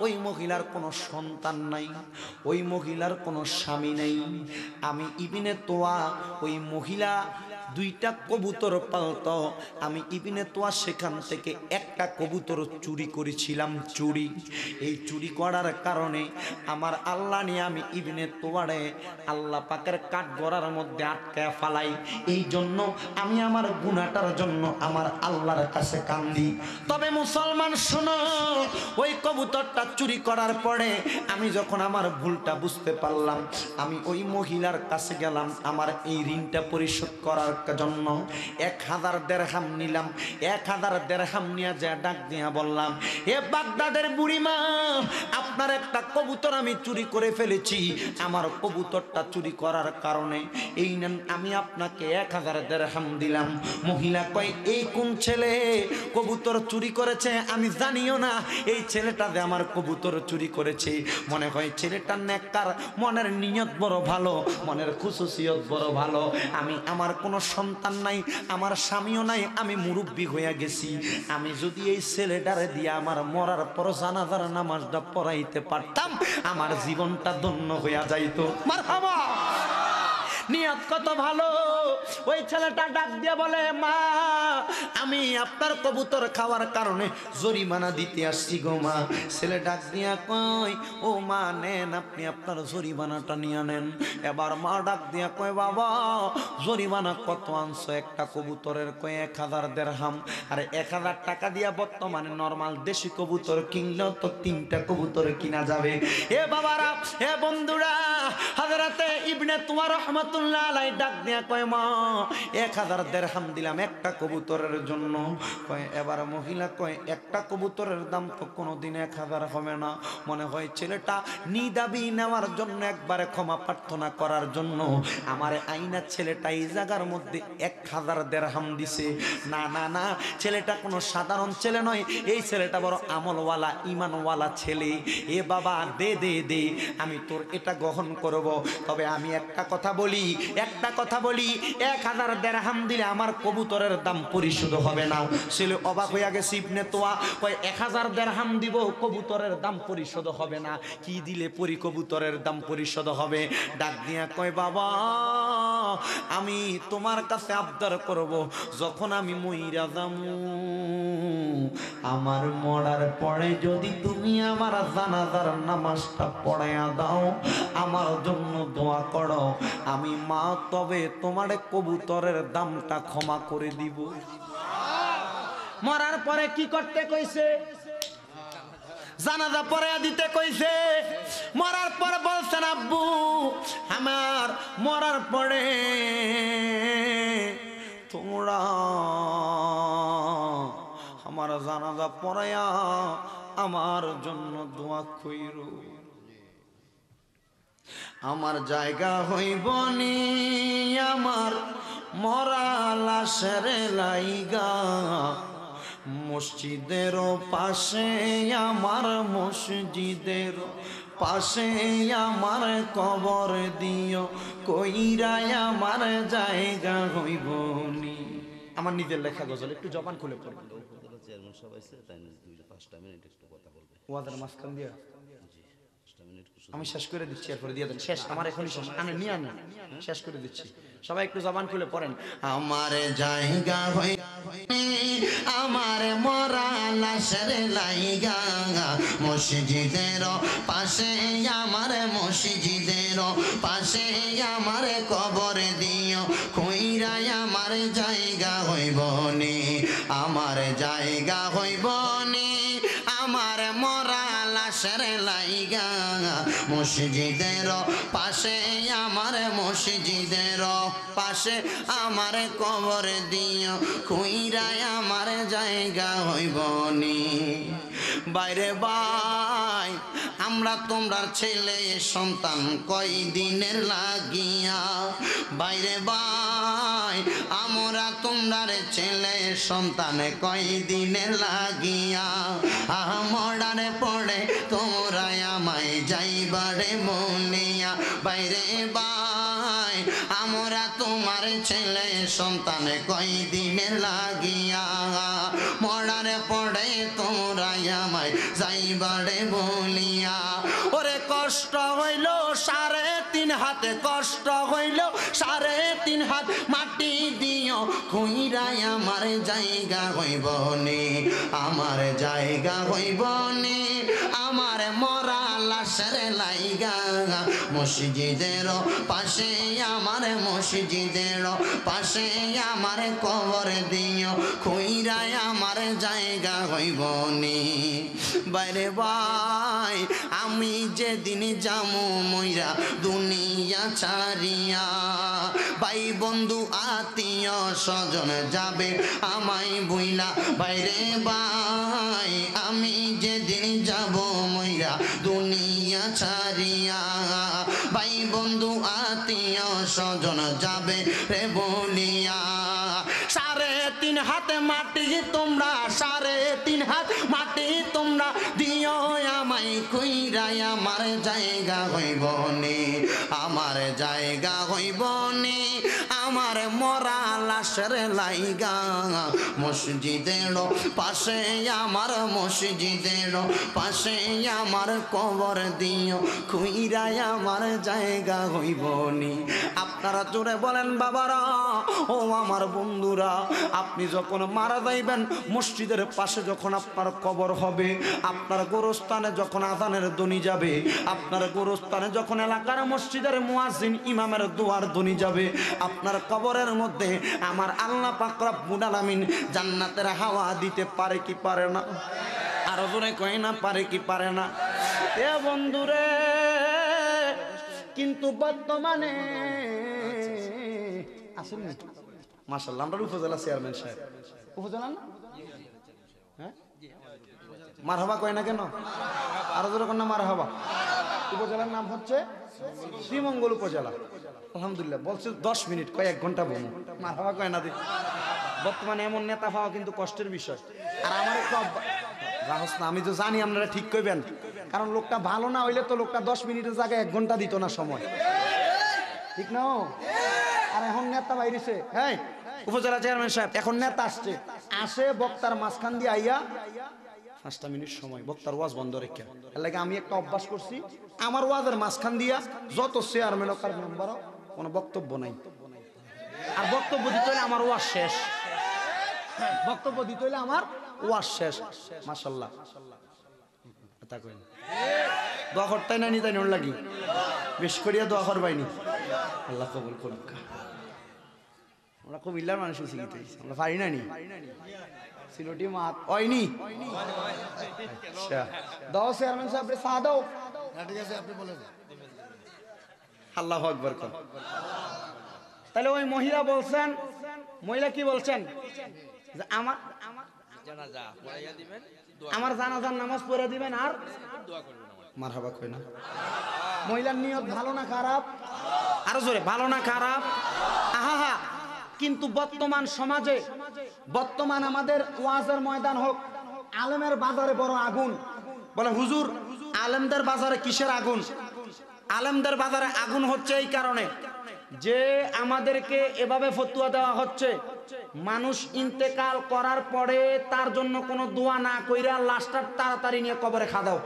ওই মহিলার কোনো সন্তান নাই ওই মহিলার কোনো স্বামী নাই আমি ইবিনে তোয়া ওই মহিলা দুইটা কবুতর পালত আমি ইবিনে তোয়া সেখান থেকে একটা কবুতর চুরি করেছিলাম চুরি এই চুরি করার কারণে আমার আল্লাহ নিয়ে আমি ইবিনে তোয়ারে আল্লাহ পাকের কাঠ গড়ার মধ্যে আটকে ফালাই এই জন্য আমি আমার গুণাটার জন্য আমার আল্লাহর কাছে কান্দি তবে মুসলমান শোনো ওই কবুতরটা চুরি করার পরে আমি যখন আমার ভুলটা বুঝতে পারলাম আমি ওই মহিলার কাছে গেলাম আমার এই ঋণটা পরিশোধ করার জন্য এক হাজার দেড়হাম নিলাম এক হাজার দেড়হাম নিয়ে যে ডাক দিয়া বললাম এ বাগদাদের বুড়িমা আপনার একটা কবুতর আমি চুরি করে ফেলেছি আমার কবুতরটা চুরি করার কারণে এই নেন আমি আপনাকে এক হাজার দেড়হাম দিলাম মহিলা কয় এই কোন ছেলে কবুতর চুরি করেছে আমি জানিও না এই ছেলেটা যে আমার কবুতর চুরি করেছে মনে হয় ছেলেটা নেককার মনের নিয়ত বড় ভালো মনের খুশুসিয়ত বড় ভালো আমি আমার কোনো সন্তান নাই আমার স্বামীও নাই আমি মুরব্বী হইয়া গেছি আমি যদি এই ছেলেটারে দিয়ে আমার মরার পর জানাজার নামাজটা পড়াইতে পারতাম আমার জীবনটা ধন্য হইয়া যাইতো মার নিয়ত কত ভালো ওই ছেলেটা ডাক দিয়ে বলে মা আমি আপনার কবুতর খাওয়ার কারণে জরিমানা দিতে আসছি গো মা ছেলে ডাক দিয়া কয় ও মা নেন আপনি আপনার জরিমানাটা নিয়ে নেন এবার মা ডাক দিয়া কয় বাবা জরিমানা কত আনছ একটা কবুতরের কয় এক হাজার দেড় হাম আর এক হাজার টাকা দিয়া বর্তমানে নর্মাল দেশি কবুতর কিনলে তো তিনটা কবুতর কিনা যাবে এ বাবারা এ বন্ধুরা হাজারাতে ইবনে তোমার রহমত রহমতুল্লাহ আলাই ডাক দেয়া কয় মা এক হাজার দেড়হাম দিলাম একটা কবুতরের জন্য কয় এবার মহিলা কয় একটা কবুতরের দাম তো কোনো দিন এক হাজার হবে না মনে হয় ছেলেটা নি দাবি নেওয়ার জন্য একবারে ক্ষমা প্রার্থনা করার জন্য আমার আইনার ছেলেটা এই জায়গার মধ্যে এক হাজার দেড়হাম দিছে না না না ছেলেটা কোনো সাধারণ ছেলে নয় এই ছেলেটা বড় আমলওয়ালা ইমানওয়ালা ছেলে এ বাবা দে দে দে আমি তোর এটা গ্রহণ করব তবে আমি একটা কথা বলি একটা কথা বলি এক হাজার দেড়হাম দিলে আমার কবুতরের দাম পরিশোধ হবে না ছেলে অবাক হয়ে গেছে ইবনে তোয়া কয় এক হাজার দেড়হাম দিব কবুতরের দাম পরিশোধ হবে না কি দিলে পরি কবুতরের দাম পরিশোধ হবে ডাক দিয়া কয় বাবা আমি তোমার কাছে আবদার করব যখন আমি মইরা যামু আমার মরার পরে যদি তুমি আমার জানাজার নামাজটা পড়াইয়া দাও আমার জন্য দোয়া করো আমি মা তবে তোমার কবুতরের দামটা ক্ষমা করে দিব মরার পরে কি করতে কইছে জানাজা পরে দিতে কইছে মরার পর বলছেন আব্বু আমার মরার পরে তোমরা আমার জানাজা পড়ায়া আমার জন্য দোয়া কইরো আমার জায়গা হইব নি আমার মরালা সেরে লাইগা মসজিদের পাশে আমার মসজিদের পাশে আমার কবর দিও কইরাই আমার জায়গা হইব নি আমার নিজের লেখা গজল একটু জবান খুলে পড়বে চেয়ারম্যান সবাই তাই পাঁচটা মিনিট একটু কথা বলবে ওয়াদার মাঝখান দিয়া আমি শেষ করে দিচ্ছি এরপরে দিয়ে দেন শেষ আমার এখনই শেষ আমি নিয়ে আনেন শেষ করে দিচ্ছি সবাই একটু জবান খুলে পড়েন আমার জায়গা হই আমার মরা লাশের লাইগা মসজিদের পাশে আমার মসজিদের পাশে আমার কবর দিও কইরাই আমার জায়গা হইব নি আমার জায়গা হইব নি আমার মরা পাশের লাইগা মসজিদের পাশে আমার মসজিদের পাশে আমার কবর দিও খুঁড়ায় আমার জায়গা হইবনি বাইরে বাই আমরা তোমরা ছেলে সন্তান কই দিনের লাগিয়া বাইরে বাই আমরা তোমরার ছেলে সন্তান কই দিনের লাগিয়া মডারে পড়ে মনিয়া বাইরে বাই আমরা তোমার ছেলে সন্তান কই দিনে লাগিয়া মরার পড়ে তোমরাই আমায় যাই বাড়ে বলিয়া ওরে কষ্ট হইল সাড়ে তিন হাতে কষ্ট হইল সাড়ে তিন হাত মাটি দিও খুঁড়াই আমার জায়গা হইব নে আমার জায়গা হইব নে আমার মরা পাশের লাইগা মসজিদের পাশে আমার মসজিদের পাশে আমার কবর দিও খুইরায় আমার জায়গা হইবনি বাইরে ভাই আমি যেদিন যাম মইরা দুনিয়া ছাড়িয়া ভাই বন্ধু আত্মীয় স্বজন যাবে আমায় বুইলা বাইরে ভাই আমি যেদিন যাব মইরা দুনিয়া ছাড়িয়া ভাই বন্ধু আত্মীয় স্বজন যাবে রে বলিয়া তিন হাতে মাটি তোমরা সাড়ে তিন হাত মাটি তোমরা দিও আমায় কইরাই আমার জায়গা হইব নি আমার জায়গা হইব নি আমার মরা লাশের লাইগা মসজিদের পাশে আমার মসজিদের পাশে আমার কবর দিও খুইরাই আমার জায়গা হইব নি আপনারা জোরে বলেন বাবারা ও আমার বন্ধুরা আপনার আপনি যখন মারা যাইবেন মসজিদের পাশে যখন আপনার কবর হবে আপনার গোরস্থানে যখন আজানের দনি যাবে আপনার গোরস্থানে যখন এলাকার মসজিদের মুয়াজিন ইমামের দুয়ার দনি যাবে আপনার কবরের মধ্যে আমার আল্লাহ পাকরা বুডালামিন জান্নাতের হাওয়া দিতে পারে কি পারে না আরো জোরে কয় না পারে কি পারে না এ বন্ধুরে কিন্তু বর্তমানে আসলে মাসাল্লাহ আমরা উপজেলা চেয়ারম্যান সাহেব উপজেলা না হ্যাঁ মার হাবা কয় না কেন আরো ধরে না মার হাবা উপজেলার নাম হচ্ছে শ্রীমঙ্গল উপজেলা আলহামদুলিল্লাহ বলছে দশ মিনিট কয়েক ঘন্টা বলুন মার হাবা কয় না বর্তমানে এমন নেতা পাওয়া কিন্তু কষ্টের বিষয় আর আমার একটু রাহস আমি তো জানি আপনারা ঠিক করবেন কারণ লোকটা ভালো না হইলে তো লোকটা দশ মিনিটের জায়গায় এক ঘন্টা দিত না সময় ঠিক না আর এখন নেতা বাইরেছে হ্যাঁ উপজেলা চেয়ারম্যান সাহেব এখন নেতা আসছে আসে বক্তার মাঝখান দিয়ে আইয়া পাঁচটা মিনিট সময় বক্তার ওয়াজ বন্ধ রেখে লাগে আমি একটা অভ্যাস করছি আমার ওয়াজের মাঝখান দিয়া যত চেয়ারম্যান কার মেম্বারও কোনো বক্তব্য নাই আর বক্তব্য দিতে হলে আমার ওয়াজ শেষ বক্তব্য দিতে হলে আমার ওয়াজ শেষ মাসাল্লাহ তা কইন দোয়া করতে নাই নি তাই লাগি বেশ করিয়া দোয়া করবাইনি আল্লাহ কবুল করুক আমরা কুমিল্লার মানুষ হয়েছি আমরা পারি না নি সিলোটি হয়নি আচ্ছা। দাও চেয়ারম্যান সাহেব চা দাও হ্যাঁ, ঠিক আছে আপনি আল্লাহ আকবর কর তাহলে ওই মহিলা বলছেন মহিলা কি বলছেন যে আমার আমার জানাজার নামাজ পড়ে দিবেন আর মারহাবা কই না মহিলার নিয়ত ভালো না খারাপ আরো জোরে ভালো না খারাপ আহা হা কিন্তু বর্তমান সমাজে বর্তমান আমাদের ওয়াজের ময়দান হোক আলেমের বাজারে বড় আগুন বলে হুজুর আলেমদের বাজারে কিসের আগুন আলেমদের বাজারে আগুন হচ্ছে এই কারণে যে আমাদেরকে এভাবে ফতুয়া দেওয়া হচ্ছে মানুষ ইন্তেকাল করার পরে তার জন্য কোনো দোয়া না কইরা লাস্টার তাড়াতাড়ি নিয়ে কবরে খাদাও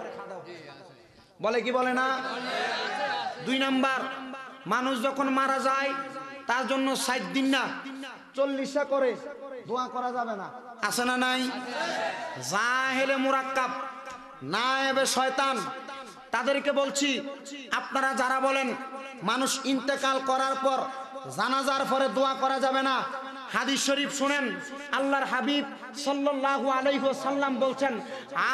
বলে কি বলে না দুই নাম্বার মানুষ যখন মারা যায় তার জন্য ষাট দিন না চল্লিশটা করে দোয়া করা যাবে না আছে না নাই যা হেলে মুরাক্কাব না এবে শয়তান তাদেরকে বলছি আপনারা যারা বলেন মানুষ ইন্তেকাল করার পর জানাজার পরে দোয়া করা যাবে না হাদিস শরীফ শুনেন আল্লাহর হাবিব সাল্লাল্লাহু আলাইহি ওয়াসাল্লাম বলছেন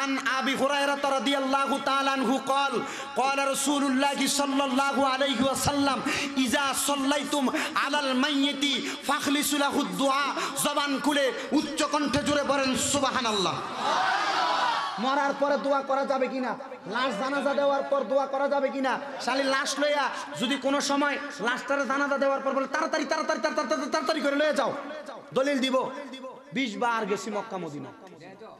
আন আবি হুরায়রা রাদিয়াল্লাহু তাআলা আনহু কল قال রাসূলুল্লাহি সাল্লাল্লাহু আলাইহি ওয়াসাল্লাম ইজা সাল্লাইতুম আলাল صليتم ফাখলিসু লাহু দুআ জবান খুলে উচ্চ কণ্ঠে জোরে বলেন সুবহানাল্লাহ সুবহানাল্লাহ মরার পরে দোয়া করা যাবে কিনা লাশ জানাজা দেওয়ার পর দোয়া করা যাবে কিনা শালি লাশ লইয়া যদি কোনো সময় লাশটারে জানাজা দেওয়ার পর বলে তাড়াতাড়ি তাড়াতাড়ি তাড়াতাড়ি তাড়াতাড়ি করে লয়ে যাও দলিল দিব বিশ বার গেছি মক্কা মদিনা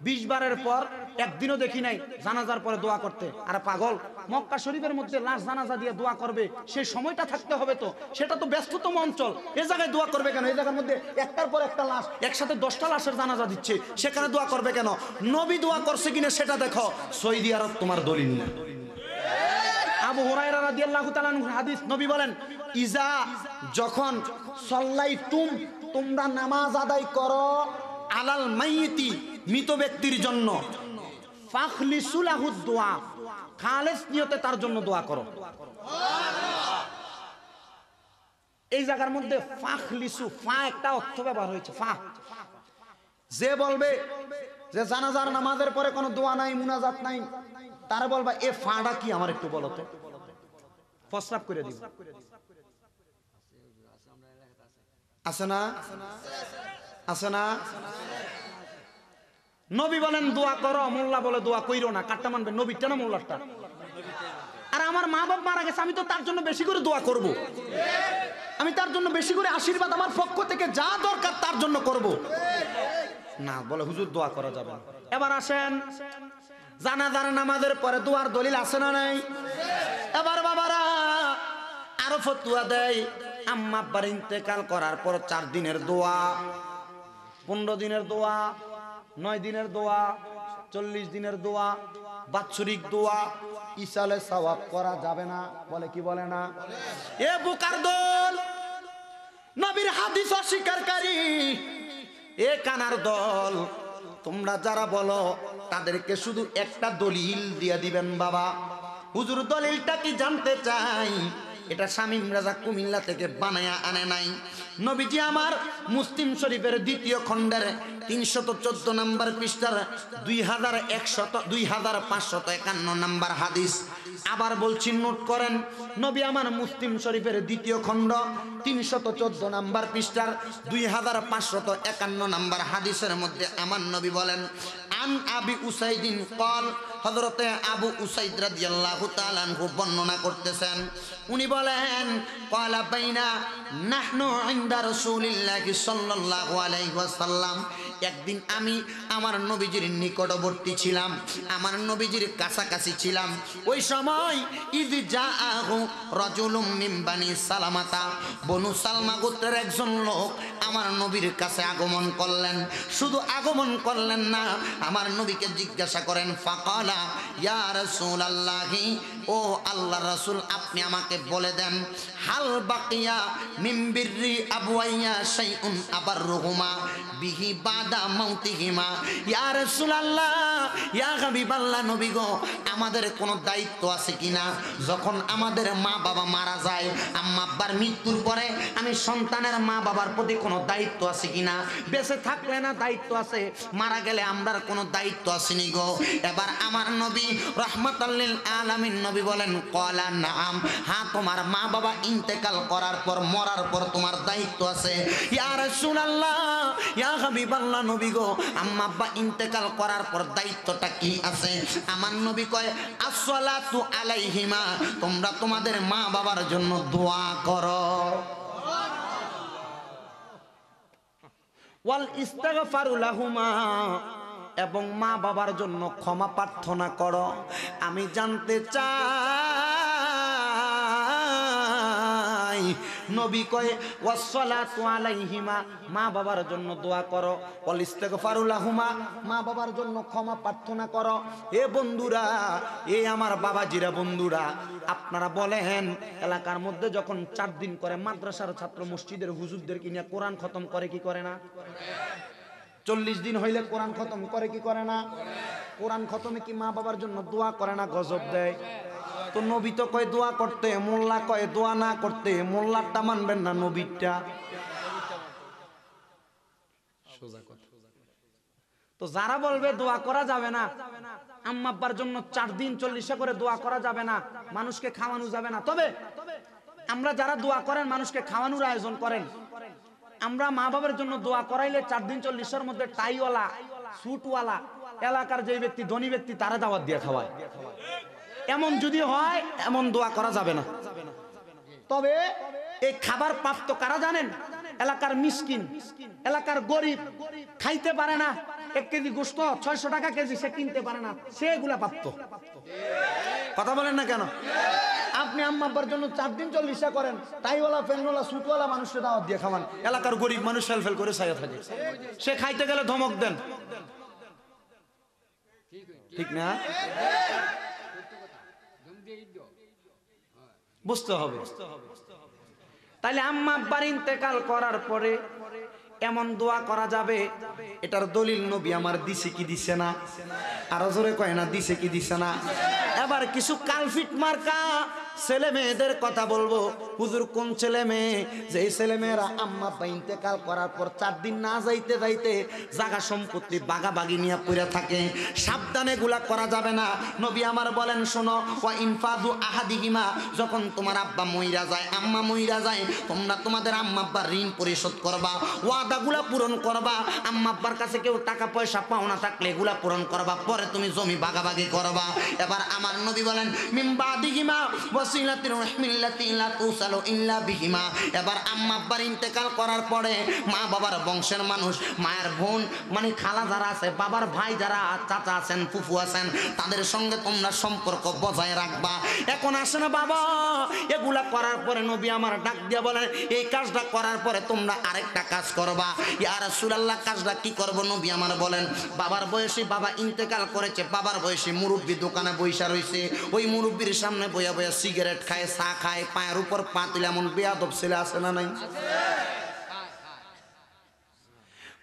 বিশ বারের পর একদিনও দেখি নাই জানাজার পরে দোয়া করতে আর পাগল মক্কা শরীফের মধ্যে লাশ জানাজা দিয়ে দোয়া করবে সেই সময়টা থাকতে হবে তো সেটা তো ব্যস্ততম অঞ্চল এ জায়গায় দোয়া করবে কেন এই জায়গার মধ্যে একটার পর একটা লাশ একসাথে দশটা লাশের জানাজা দিচ্ছে সেখানে দোয়া করবে কেন নবী দোয়া করছে কিনা সেটা দেখো সৌদি আরব তোমার দলিল না আবু হুরায়রা রাদিয়াল্লাহু তাআলা হাদিস নবী বলেন ইজা যখন তুম তোমরা নামাজ আদায় করো আলাল মাইতি মৃত ব্যক্তির জন্য ফাখলিসুলাহু দোয়া খালেস নিয়তে তার জন্য দোয়া করো এই জায়গার মধ্যে ফাখলিসু ফা একটা অর্থ ব্যবহার হয়েছে ফা যে বলবে যে জানাজার নামাজের পরে কোনো দোয়া নাই মুনাজাত নাই তার বলবা এ ফাটা কি আমার একটু বলো তো করে দিব আছে না আছে না নবী বলেন দোয়া করো মোল্লা বলে দোয়া কইরো না কাটটা মানবে নবী না মোল্লাটা আর আমার মা বাপ মারা গেছে আমি তো তার জন্য বেশি করে দোয়া করব। আমি তার জন্য বেশি করে আশীর্বাদ আমার পক্ষ থেকে যা দরকার তার জন্য করব। না বলে হুজুর দোয়া করা যাবে এবার আসেন জানা জানাজার নামাজের পরে দোয়ার দলিল আছে না নাই এবার বাবারা আরো ফতুয়া দেয় আম্মা ইন্তেকাল করার পর চার দিনের দোয়া পনেরো দিনের দোয়া নয় দিনের দোয়া চল্লিশ দিনের দোয়া বাৎসরিক দোয়া ইসালে সওয়াব করা যাবে না বলে কি বলে না এ বুকার দল নবীর হাদিস অস্বীকারী এ কানার দল তোমরা যারা বলো তাদেরকে শুধু একটা দলিল দিয়ে দিবেন বাবা হুজুর দলিলটা কি জানতে চাই এটা শামীম রাজা কুমিল্লা থেকে বানায়া আনে নাই নবীজি আমার মুসলিম শরীফের দ্বিতীয় খণ্ডের তিনশত চোদ্দ নম্বর পৃষ্ঠার দুই হাজার একশত দুই হাজার পাঁচশত একান্ন নম্বর হাদিস আবার বলছি নোট করেন নবী আমার মুসলিম শরীফের দ্বিতীয় খণ্ড তিনশত চোদ্দ নম্বর পৃষ্ঠার দুই হাজার পাঁচশত একান্ন নম্বর হাদিসের মধ্যে আমার নবী বলেন আন আবি উসাইদিন কল হজরতে আবু উসাইদ রাদিয়াল্লাহু তাআলাহু বর্ণনা করতেছেন উনি বলেন ক্বালা বাইনা নাহনু ইনদা রাসূলিল্লাহি সাল্লাল্লাহু আলাইহি ওয়াসাল্লাম একদিন আমি আমার নবীজির নিকটবর্তী ছিলাম আমার নবীজির কাছাকাছি ছিলাম ওই সময় ইদ যা আহ রজুলুম মিম্বানি সালামাতা বনু সালমা গোত্রের একজন লোক আমার নবীর কাছে আগমন করলেন শুধু আগমন করলেন না আমার নবীকে জিজ্ঞাসা করেন ফাকালা ইয়া রসুল আল্লাহি ও আল্লাহ রসুল আপনি আমাকে বলে দেন হাল বাকিয়া মিম্বিরি আবুয়াইয়া সেই উন আবার রহুমা বিহি বাদ আমাদের কোনো দায়িত্ব আছে কিনা যখন আমাদের মা বাবা মারা যায় আম্মা আব্বার মৃত্যুর পরে আমি সন্তানের মা বাবার প্রতি কোনো দায়িত্ব আছে কিনা বেঁচে থাকলে না দায়িত্ব আছে মারা গেলে আমরার কোনো দায়িত্ব আসেনি গো এবার আমার নবী রহমতাল্লিল আলমিন নবী বলেন কলা নাম হ্যাঁ তোমার মা বাবা ইন্তেকাল করার পর মরার পর তোমার দায়িত্ব আছে ইয়ার রাসূলুল্লাহ ইয়া হাবিবাল্লাহ আল্লাহ নবী গো আম্মা আব্বা ইন্তেকাল করার পর দায়িত্বটা কি আছে আমার নবী কয় আসলা তু আলাইহিমা তোমরা তোমাদের মা বাবার জন্য দোয়া করো ওয়াল ইস্তাগফারু লাহুমা এবং মা বাবার জন্য ক্ষমা প্রার্থনা করো আমি জানতে চাই নাই নবী কয়ে ওয়াসসালাতু আলাইহিমা মা বাবার জন্য দোয়া করো ওয়াল ইস্তিগফারু লাহুমা মা বাবার জন্য ক্ষমা প্রার্থনা করো এ বন্ধুরা এ আমার বাবাজিরা বন্ধুরা আপনারা বলেন এলাকার মধ্যে যখন চার দিন করে মাদ্রাসার ছাত্র মসজিদের হুজুরদের কিনে কোরআন খতম করে কি করে না চল্লিশ দিন হইলে কোরআন খতম করে কি করে না কোরআন খতমে কি মা বাবার জন্য দোয়া করে না গজব দেয় তো নবী তো কয় দোয়া করতে মোল্লা কয় দোয়া না করতে মোল্লারটা মানবেন না নবীরটা তো যারা বলবে দোয়া করা যাবে না আম্মাব্বার জন্য চার দিন চল্লিশে করে দোয়া করা যাবে না মানুষকে খাওয়ানো যাবে না তবে আমরা যারা দোয়া করেন মানুষকে খাওয়ানোর আয়োজন করেন আমরা মা বাবার জন্য দোয়া করাইলে চার দিন চল্লিশের মধ্যে টাইওয়ালা সুটওয়ালা এলাকার যে ব্যক্তি ধনী ব্যক্তি তারা দাওয়াত দিয়ে খাওয়ায় এমন যদি হয় এমন দোয়া করা যাবে না তবে এই খাবার প্রাপ্ত কারা জানেন এলাকার মিসকিন এলাকার গরিব খাইতে পারে না এক কেজি গোস্ত ছয়শো টাকা কেজি সে কিনতে পারে না সেগুলা প্রাপ্ত কথা বলেন না কেন আপনি আম্মাব্বার জন্য চার দিন চল্লিশ করেন তাইওয়ালা ফেনওয়ালা সুতওয়ালা মানুষকে দাওয়াত দিয়ে খাওয়ান এলাকার গরিব মানুষ ফেল করে সাইয়া থাকে সে খাইতে গেলে ধমক দেন ঠিক না বুঝতে হবে তাহলে আম্মা আব্বার ইন্তেকাল করার পরে এমন দোয়া করা যাবে এটার দলিল নবী আমার দিছে কি দিছে না আরো জোরে কয় না দিছে কি দিছে না এবার কিছু কালফিট মার্কা ছেলে মেয়েদের কথা বলবো হুজুর কোন ছেলে মেয়ে যে ছেলে মেয়েরা আম্মা বাইনতে কাল করার পর চার দিন না যাইতে যাইতে জাগা সম্পত্তি বাগা বাগি নিয়ে পড়ে থাকে সাবধানে গুলা করা যাবে না নবী আমার বলেন শোনো ওয়া ইনফাদু আহাদিহিমা যখন তোমার আব্বা মইরা যায় আম্মা মইরা যায় তোমরা তোমাদের আম্মা আব্বা ঋণ পরিশোধ করবা ওয়া ওয়াদাগুলা পূরণ করবা আম্মা আব্বার কাছে কেউ টাকা পয়সা পাওনা থাকলে এগুলা পূরণ করবা পরে তুমি জমি বাগাবাগি করবা এবার আমার নবী বলেন মিম্বা দিহিমা ওয়াসিলাতির রহমিল্লাতি লা তুসালু ইল্লা বিহিমা এবার আম্মা আব্বার ইন্তেকাল করার পরে মা বাবার বংশের মানুষ মায়ের বোন মানে খালা যারা আছে বাবার ভাই যারা চাচা আছেন ফুফু আছেন তাদের সঙ্গে তোমরা সম্পর্ক বজায় রাখবা এখন আসে না বাবা এগুলা করার পরে নবী আমার ডাক দিয়ে বলেন এই কাজটা করার পরে তোমরা আরেকটা কাজ করবা বাবা ইয়া রাসূলুল্লাহ কাজটা কি করব নবী আমার বলেন বাবার বয়সে বাবা ইন্তেকাল করেছে বাবার বয়সে মুরব্বী দোকানে বইসা রইছে ওই মুরব্বীর সামনে বইয়া বইয়া সিগারেট খায় চা খায় পায়ের উপর পা তুলে এমন বেয়াদব ছেলে আছে না নাই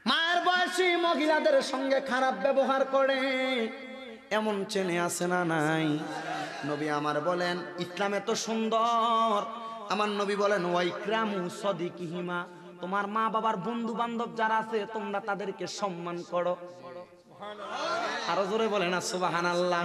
মায়ের বয়সী মহিলাদের সঙ্গে খারাপ ব্যবহার করে এমন চেনে আছে না নাই নবী আমার বলেন ইসলামে এত সুন্দর আমার নবী বলেন ওয়াইক্রামু সদিকিহিমা তোমার মা বাবার বন্ধু বান্ধব যারা আছে তোমরা তাদেরকে সম্মান করো আরো জোরে বলে না সুবাহান আল্লাহ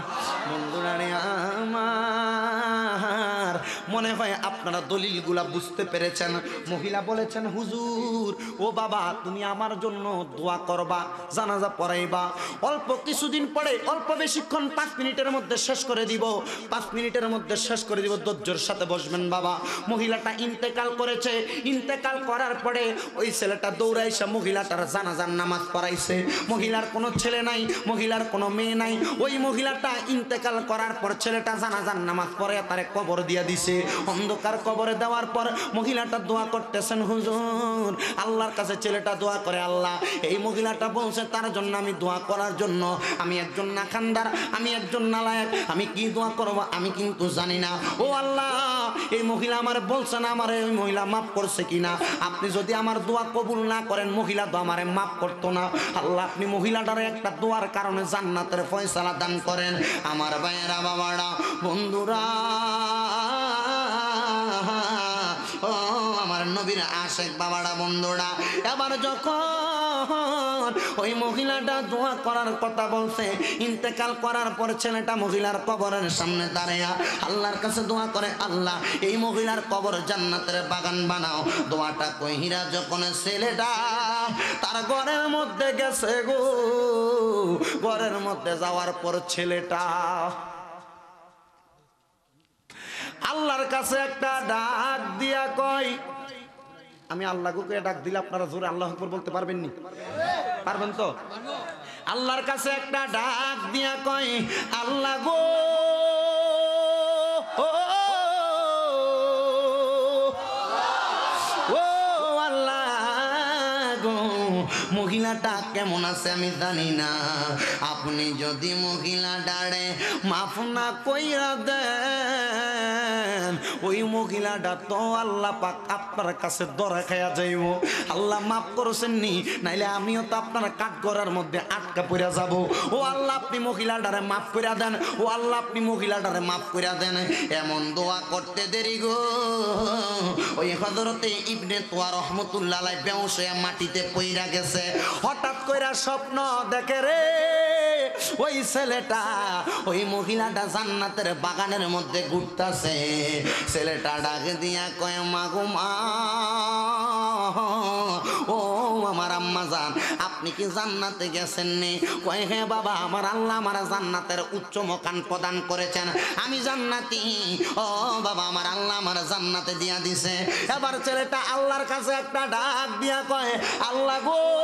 বন্ধুরানি আমার মনে হয় আপনারা দলিলগুলা বুঝতে পেরেছেন মহিলা বলেছেন হুজুর ও বাবা তুমি আমার জন্য দোয়া করবা জানাজা পড়াইবা অল্প কিছুদিন পরে অল্প বেশিক্ষণ পাঁচ মিনিটের মধ্যে শেষ করে দিব পাঁচ মিনিটের মধ্যে শেষ করে দিব দর্জোর সাথে বসবেন বাবা মহিলাটা ইন্তেকাল করেছে ইন্তেকাল করার পরে ওই ছেলেটা দৌড়াইছে মহিলাটার জানাজার নামাজ পড়াইছে মহিলার কোনো ছেলে নাই মহিলার কোনো মেয়ে নাই ওই মহিলাটা ইন্তেকাল করার পর ছেলেটা জানাজান নামাজ পরে তারে কবর দিয়ে দিছে অন্ধকার কবরে দেওয়ার পর মহিলাটা দোয়া করতেছেন হুজুর আল্লাহর কাছে ছেলেটা দোয়া করে আল্লাহ এই মহিলাটা বলছে তার জন্য আমি দোয়া করার জন্য আমি একজন নাখান্দার আমি একজন নালায়ক আমি কি দোয়া করব আমি কিন্তু জানি না ও আল্লাহ এই মহিলা আমার বলছে না আমার এই মহিলা মাফ করছে কিনা আপনি যদি আমার দোয়া কবুল না করেন মহিলা তো আমারে মাফ করতো না আল্লাহ আপনি মহিলাটার একটা দোয়ার কারণে জান্নাতের ফয়সালা দান করেন আমার ভাইয়েরা বাবারা বন্ধুরা ও আমার নবীর আশেক বাবারা বন্ধুরা এবার যখন ওই মহিলাটা দোয়া করার কথা বলছে ইন্তেকাল করার পর ছেলেটা মহিলার কবরের সামনে দাঁড়িয়ে আল্লাহর কাছে দোয়া করে আল্লাহ এই মহিলার কবর জান্নাতের বাগান বানাও দোয়াটা কহিরা যখন ছেলেটা তার ঘরের মধ্যে গেছে গো ঘরের মধ্যে যাওয়ার পর ছেলেটা আল্লাহর কাছে একটা ডাক দিয়া কয় আমি আল্লাহকে ডাক দিলে আপনারা জোরে আল্লাহ আকবর বলতে পারবেন নি পারবেন তো আল্লাহর কাছে একটা ডাক দিয়া কয় আল্লাহ গো মহিলাটা কেমন আছে আমি জানি না আপনি যদি মহিলা ডাড়ে মাফ না কইরা দেন ওই মহিলাটা তো আল্লাহ পাক আপনার কাছে দরা খাইয়া যাইব আল্লাহ মাফ করছেন নি নাইলে আমিও তো আপনার কাক করার মধ্যে আটকা পড়ে যাব ও আল্লাহ আপনি ডারে মাফ করিয়া দেন ও আল্লাহ আপনি ডারে মাফ করিয়া দেন এমন দোয়া করতে দেরি গো ওই হজরতে ইবনে তোয়া রহমতুল্লাহ বেউসে মাটিতে পইরা গেছে গেছে হঠাৎ কইরা স্বপ্ন দেখে রে ওই ছেলেটা ওই মহিলাটা জান্নাতের বাগানের মধ্যে ঘুরতেছে ছেলেটা ডাক দিয়া কয় মা গো মা ও আমার আম্মা যান আপনি কি জান্নাতে গেছেন নি কয় হ্যাঁ বাবা আমার আল্লাহ আমার জান্নাতের উচ্চ মকান প্রদান করেছেন আমি জান্নাতি ও বাবা আমার আল্লাহ আমার জান্নাতে দিয়া দিছে এবার ছেলেটা আল্লাহর কাছে একটা ডাক দিয়া কয় আল্লাহ গো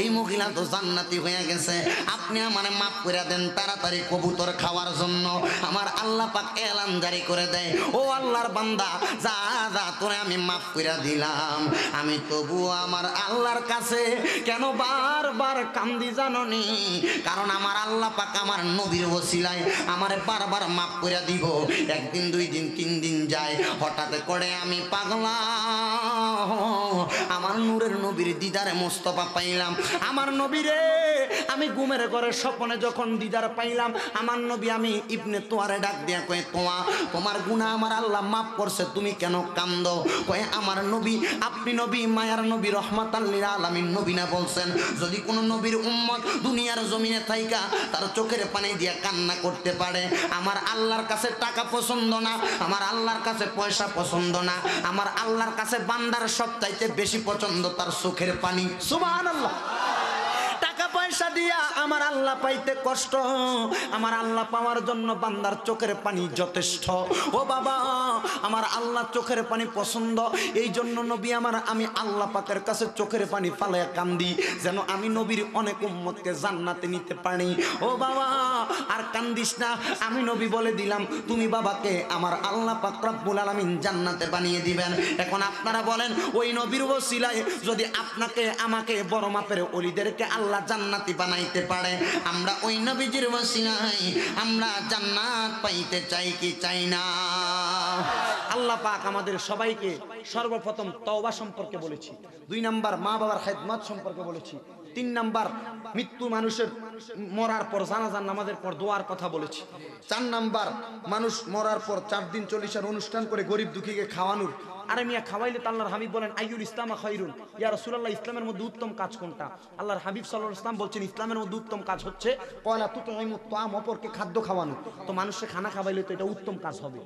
এই মহিলা তো জান্নাতি হয়ে গেছে আপনি আমার মাপ করে দেন তাড়াতাড়ি কবুতর খাওয়ার জন্য আমার আল্লাহ পাক এলান জারি করে দেয় ও আল্লাহর বান্দা যা যা তোরে আমি মাপ করে দিলাম আমি তবু আমার আল্লাহর কাছে কেন বারবার কান্দি জাননি কারণ আমার আল্লাহ পাক আমার নবীর ওসিলায় আমার বারবার মাপ করে দিব একদিন দুই দিন তিন দিন যায় হঠাৎ করে আমি পাগলা আমার নূরের নবীর দিদারে মোস্তফা পাই পাইলাম আমার নবীরে আমি গুমের ঘরে স্বপ্নে যখন দিদার পাইলাম আমার নবী আমি ইবনে তোয়ারে ডাক দিয়া কয়ে তোয়া তোমার গুণা আমার আল্লাহ মাফ করছে তুমি কেন কান্দ কয়ে আমার নবী আপনি নবী মায়ার নবী রহমাত আল্লির আলমিন নবী না বলছেন যদি কোনো নবীর উম্মত দুনিয়ার জমিনে থাইকা তার চোখের পানি দিয়া কান্না করতে পারে আমার আল্লাহর কাছে টাকা পছন্দ না আমার আল্লাহর কাছে পয়সা পছন্দ না আমার আল্লাহর কাছে বান্দার সব চাইতে বেশি পছন্দ তার চোখের পানি সুমান 对了。টাকা পয়সা দিয়া আমার আল্লাহ পাইতে কষ্ট আমার আল্লাহ পাওয়ার জন্য বান্দার চোখের পানি যথেষ্ট ও বাবা আমার আল্লাহ চোখের পানি পছন্দ এই জন্য নবী আমার আমি আল্লাহ পাকের কাছে চোখের পানি পালায় কান্দি যেন আমি নবীর অনেক উম্মতকে জান্নাতে নিতে পারি ও বাবা আর কান্দিস না আমি নবী বলে দিলাম তুমি বাবাকে আমার আল্লাহ পাকরাবুল আলমিন জান্নাতে বানিয়ে দিবেন এখন আপনারা বলেন ওই নবীর ওসিলায় যদি আপনাকে আমাকে বড় মাপের অলিদেরকে আল্লাহ আল্লাহ জান্নাতি বানাইতে পারে আমরা ওই নবীজির নাই আমরা জান্নাত পাইতে চাই কি চাই না আল্লাহ পাক আমাদের সবাইকে সর্বপ্রথম তওবা সম্পর্কে বলেছি দুই নাম্বার মা বাবার খেদমত সম্পর্কে বলেছি তিন নাম্বার মৃত্যু মানুষের মরার পর জানাজার আমাদের পর দোয়ার কথা বলেছি চার নাম্বার মানুষ মরার পর চার দিন চল্লিশের অনুষ্ঠান করে গরিব দুঃখীকে খাওয়ানোর আরে মিয়া খাওয়াইলে আল্লাহর হাবিব বলেন আইউল ইসলাম খাইরুন ইয়া রাসূলুল্লাহ ইসলামের মধ্যে উত্তম কাজ কোনটা আল্লাহর হাবিব সাল্লাল্লাহু আলাইহি বলছেন ইসলামের মধ্যে উত্তম কাজ হচ্ছে কয়লা তুতাইমু তাম অপরকে খাদ্য খাওয়ানো তো মানুষকে খানা খাওয়াইলে তো এটা উত্তম কাজ হবে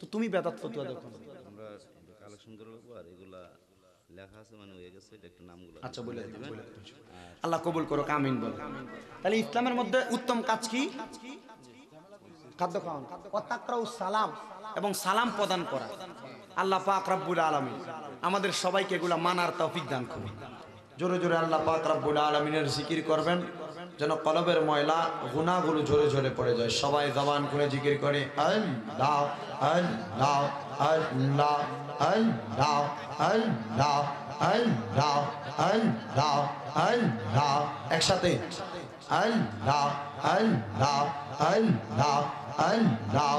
তো তুমি বেদাত ফতোয়া দাও আমরা কালেকশন করব আর এগুলা আল্লাহ কবুল করো কামিন বলে তাহলে ইসলামের মধ্যে উত্তম কাজ কি খাদ্য খাওয়ানো সালাম এবং সালাম প্রদান করা আল্লাহ পাক রাব্বুল আলমিন আমাদের সবাইকে এগুলা মানার তৌফিক দান করুন জোরে জোরে আল্লাহ পাক রাব্বুল আলমিনের জিকির করবেন যেন কলবের ময়লা গুণাগুলো জোরে জোরে পড়ে যায় সবাই জবান খুলে জিকির করে আল্লাহ আল্লাহ আল্লাহ আল্লাহ আল্লাহ আল্লাহ আল্লাহ আল্লাহ একসাথে আল্লাহ আল্লাহ আল্লাহ আল্লাহ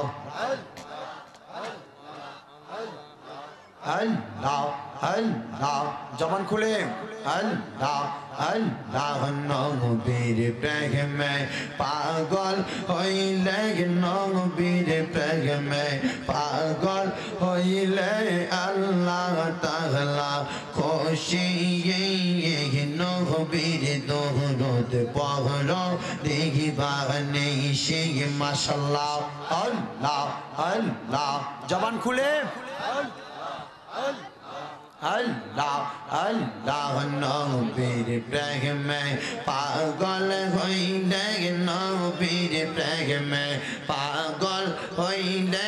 আল্লাহ আল্লাহ জবান খুলে আল্লাহ আল্লাহ নবীর প্রেমে পাগল হইলে নবীর প্রেমে পাগল হইলে আল্লাহ তাহলা খুশি নবীর দোহরদ পহর দেখিবা নেই সেই মাসাল্লাহ আল্লাহ আল্লাহ জবান খুলে القلب আল্লাহ আল্লাহ নবীর প্রেমে পাগল হইলে নবীর প্রেমে পাগল হইলে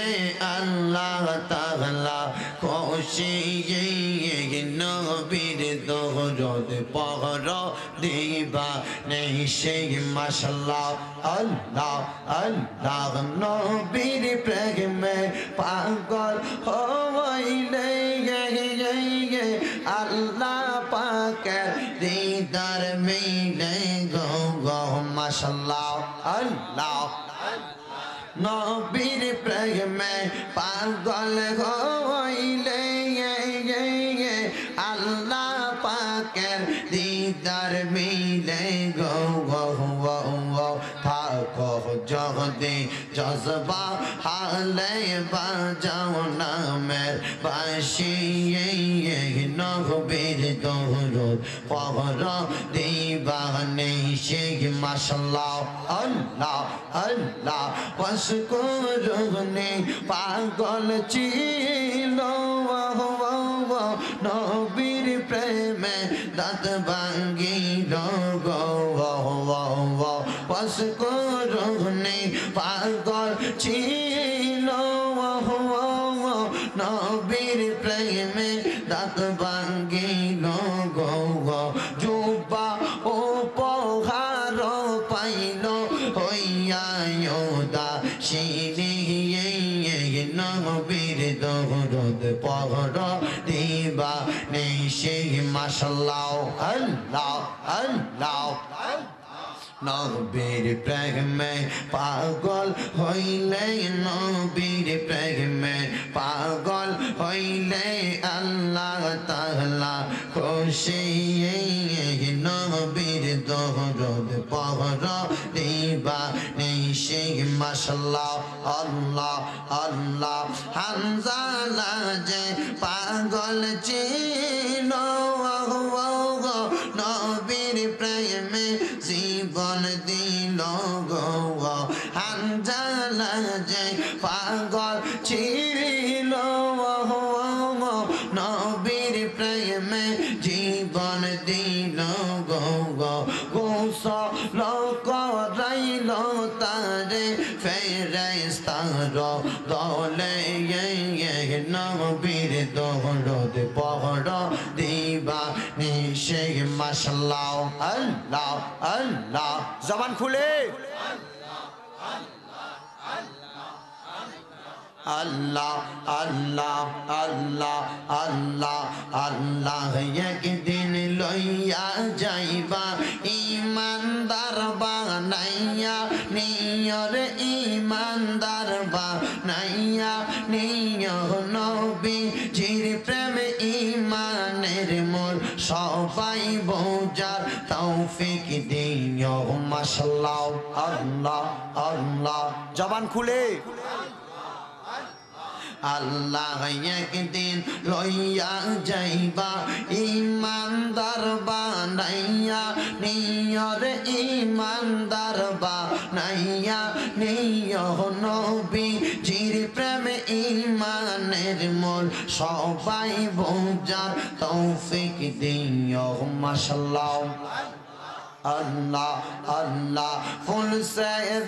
আল্লাহ তাহলা খুশি নবীর দোহরদ পহর দিবা নেই সেই মশলা আল্লাহ আল্লাহ নবীর প্রেমে পাগল হইলে আল্লাহ পাকের দিদার মিলে গো গো মাশাল্লাহ আল্লাহ নবীর প্রেমে পাগল হইলে আল্লাহ পাকের দিদার মিলে গো গো থাকো যদি জজবা হালে বাজাও নামের বাসিয়ে নবীর গৌরব পহর দিবানে শেখ মাসাল্লাহ আল্লাহ আল্লাহ পশকুরুনে পাগল ছিল নবীর প্রেমে দাঁত ভাঙ্গি রগ বাস করুনে পাগল ছিল নবীর প্রেমে দাঁত ভাঙ্গিল গৌ যুবা উপহার পাইল হইয়া দা সিঁড়ি নবীর দৌরদ পহর দিবা নেই সেই মাসলাও আল্লাহ আল্লাহ আল্লাহ নবীর প্রেমে পাগল হইলে নবীর প্রেমে পাগল হইলে আল্লাহ তাহলা খুশি নবীর দোহরদ পহর নেই নিশি মশলা আল্লাহ আল্লাহ হামজালা যে পাগল চিনো জীবন দিল গৌয়া আঞ্জালা যে পাগল ছিড়িল নবীর প্রেমে জীবন দিল গৌয়া গোসল করাইল তারে ফেরেস্তার দলে নবীর দৌড় পহড় দিবা মাসাল্লাহ আল্লাহ আল্লাহ জবান খুলে আল্লাহ আল্লাহ আল্লাহ আল্লাহ আল্লাহ আল্লাহ আল্লাহ আল্লাহ একদিন লইয়া যাইবা ইমানদার বানাইয়া নিয়র ইমানদার বানাইয়া নিয় নবী জির প্রেম ইমানের মোর সবাই বোঝার তৌফিক দিও মাসাল্লাহ আল্লাহ আল্লাহ জবান খুলে আল্লাহ একদিন লইয়া যাইবা ইমানদার বানাইয়া নিয়র ইমানদার বানাইয়া নিয় নবী জির প্রেম ইমানের মূল সবাই বোঝার তৌফিক দিয় মাসাল্লাহ আল্লাহ আল্লাহ ফুল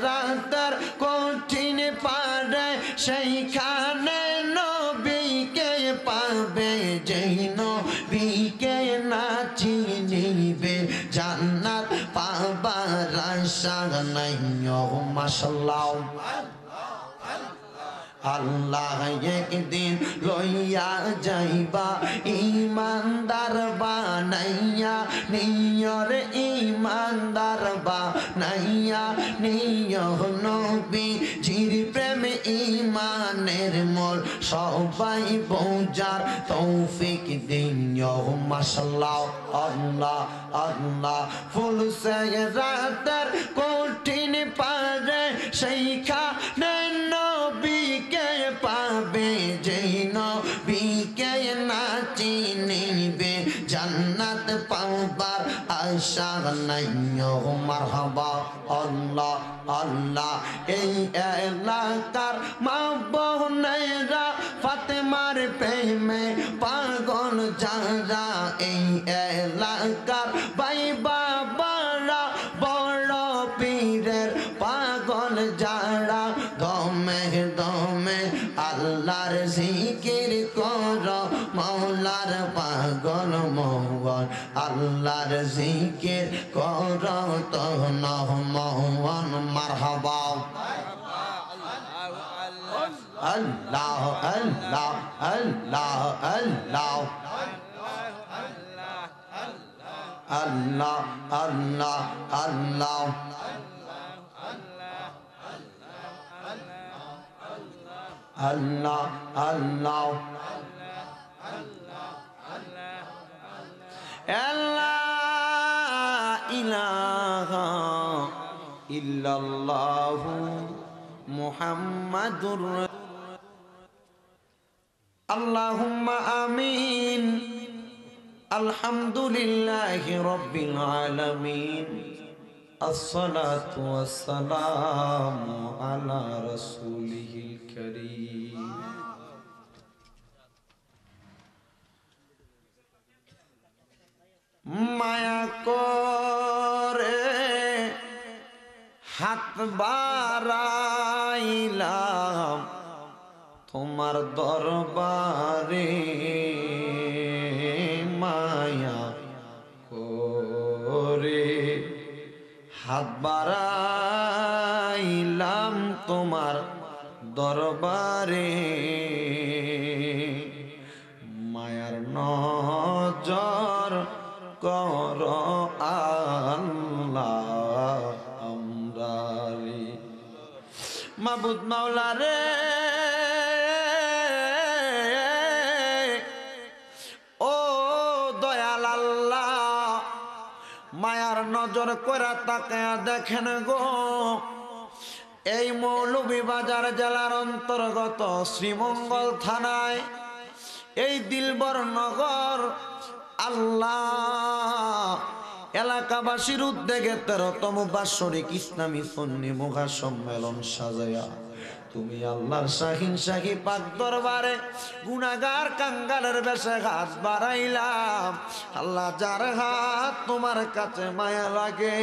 রাতার কঠিন পারে সেই খানে নবীকে পাবে যেই নবীকে না চিনিবে জান্নাত পাবার আশা নাই মাসাল্লাহ আল্লাহ একদিন লইয়া যাইবা ইমানদার বা নাইয়া নিয়র ইমানদার বা নাইয়া নিয় নবী জির প্রেম ইমানের মোর সবাই বোঝার তৌফিক দিন মশলা আল্লাহ আল্লাহ ফুল সে রাতার কঠিন পারে সেইখানে নিবে জান্নাত পাওবার আশা নাই মারহাবা আল্লাহ আল্লাহ এই এলাকার মা বোনেরা ফাতেমার প্রেমে পাগল যারা এই এলাকার বাই বাবারা বড় পীরের পাগল যারা দমে দমে আল্লাহর জিকির কর গণ মৌবন আল্লাহর জিকির কর তহন মৌবন মারহাবা আল্লাহ আল্লাহ আল্লাহ আল্লাহ Allah, Allah, Allah. Allah, Allah. আল্লাহ ইলাহা ইল্লাল্লাহু মুহাম্মাদুর আল্লাহুম্মা আমিন আলহামদুলিল্লাহি রাব্বিল আলামিন الصلاة والسلام على رسوله মায়া করে হাত বারাইলাম তোমার দরবারে মায়া করে হাত বারাইলাম তোমার দরবারে মায়ার নজর কর আমরারি মাবুদ মাওলা রে ও দয়াল আল্লাহ মায়ার নজর করা তাকে দেখেন গো এই মৌলভীবাজার জেলার অন্তর্গত শ্রীমঙ্গল থানায় এই দিলবর নগর আল্লাহ এলাকাবাসীর উদ্যোগে তেরোতম বাৎসরিক ইসলামী সন্নি মুখা সম্মেলন সাজায়া তুমি আল্লাহর শাহিন শাহী পাক দরবারে গুণাগার কাঙ্গালের বেশে হাত বাড়াইলাম আল্লাহ যার হাত তোমার কাছে মায়া লাগে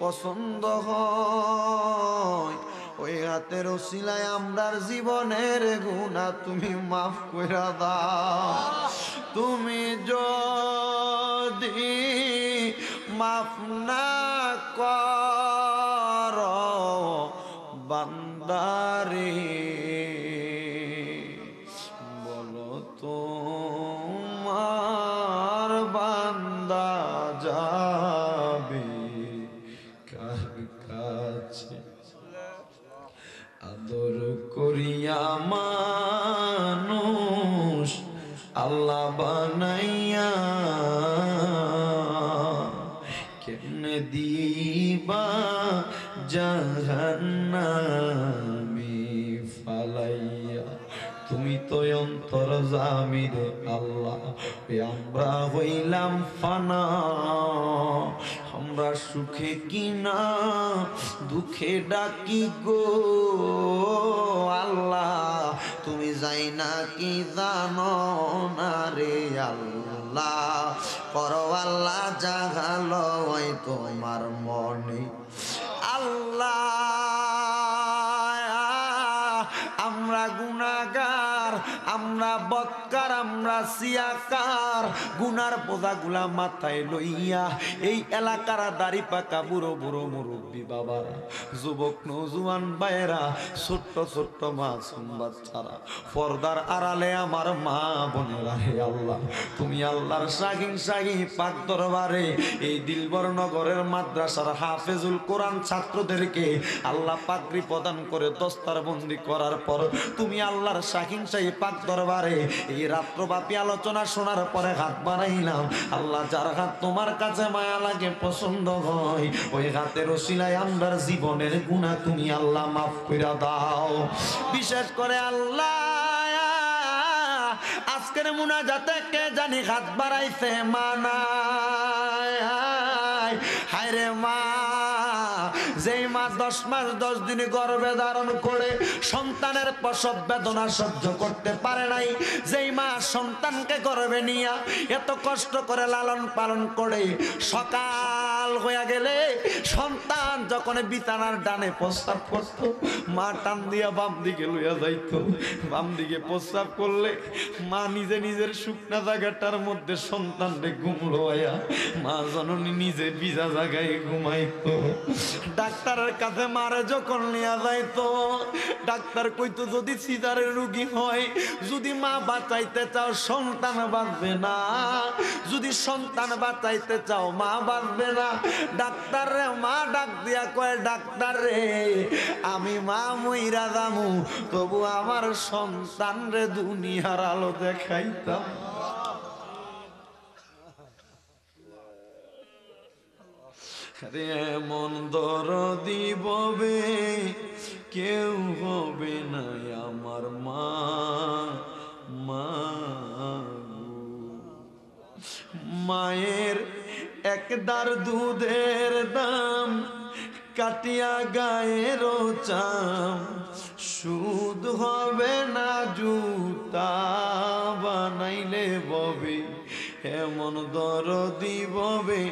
পছন্দ হয় ওই হাতের ওসিলায় আমরার জীবনের গুণা তুমি মাফ করে দাও তুমি যদি মাফ না কর বান্দারে জামি রে আল্লাহ আমরা হইলাম ফানা আমরা সুখে কিনা দুঃখে ডাকি গো আল্লাহ তুমি যাই না কি জানো না রে আল্লাহ করো আল্লাহ জাগালো তোমার মনে আমরা সিয়াকার গুনার বোঝাগুলা মাথায় লইয়া এই এলাকার দাড়ি পাকা বুড়ো বুড়ো মুরব্বী বাবারা যুবক নজুয়ান বাইরা ছোট্ট ছোট্ট মা মাসুম ছাড়া পর্দার আড়ালে আমার মা বোনেরা হে আল্লাহ তুমি আল্লাহর সাগিন সাগি পাক দরবারে এই দিলবর নগরের মাদ্রাসার হাফেজুল কোরআন ছাত্রদেরকে আল্লাহ পাকরি প্রদান করে দস্তার বন্দি করার পর তুমি আল্লাহর সাকিং সাহি পাক দরবারে এই রাত্র বাপি আলোচনা শোনার পরে হাত বাড়াইলাম আল্লাহ যার হাত তোমার কাছে মায়া লাগে পছন্দ হয় ওই হাতের ওসিলায় আমরার জীবনের গুণা তুমি আল্লাহ মাফ করে দাও বিশেষ করে আল্লাহ আজকের মুনা যাতে কে জানি হাত বাড়াইছে মানায় হায় রে মা দশ মাস দশ দিনে গর্বে ধারণ করে সন্তানের প্রসব বেদনা সহ্য করতে পারে নাই যেই মা সন্তানকে গর্বে নিয়া এত কষ্ট করে লালন পালন করে সকাল হয়ে গেলে সন্তান যখন বিতানার ডানে প্রস্তাব করত মা টান দিয়া বাম দিকে লইয়া যাইত বাম দিকে প্রস্তাব করলে মা নিজে নিজের শুকনা জায়গাটার মধ্যে সন্তানরে ঘুমড়াইয়া মা জননী নিজে বিজা জায়গায় ঘুমাইত ডাক্তারের কাছে মারে যখন নিয়ে যাইতো ডাক্তার কইতো যদি সিজারের রুগী হয় যদি মা বাঁচাইতে চাও সন্তান বাঁচবে না যদি সন্তান বাঁচাইতে চাও মা বাঁচবে না ডাক্তার রে মা ডাক দিয়া কয় ডাক্তার রে আমি মা মইরা জামু তবু আমার সন্তান রে দুনিয়ার আলো দেখাইতাম রে মন দর দিববে কেউ হবে না আমার মা মা মায়ের একদার দুধের দাম কাটিয়া গায়ের চাম সুদ হবে না জুতা বানাইলে ববে এমন দর দিববে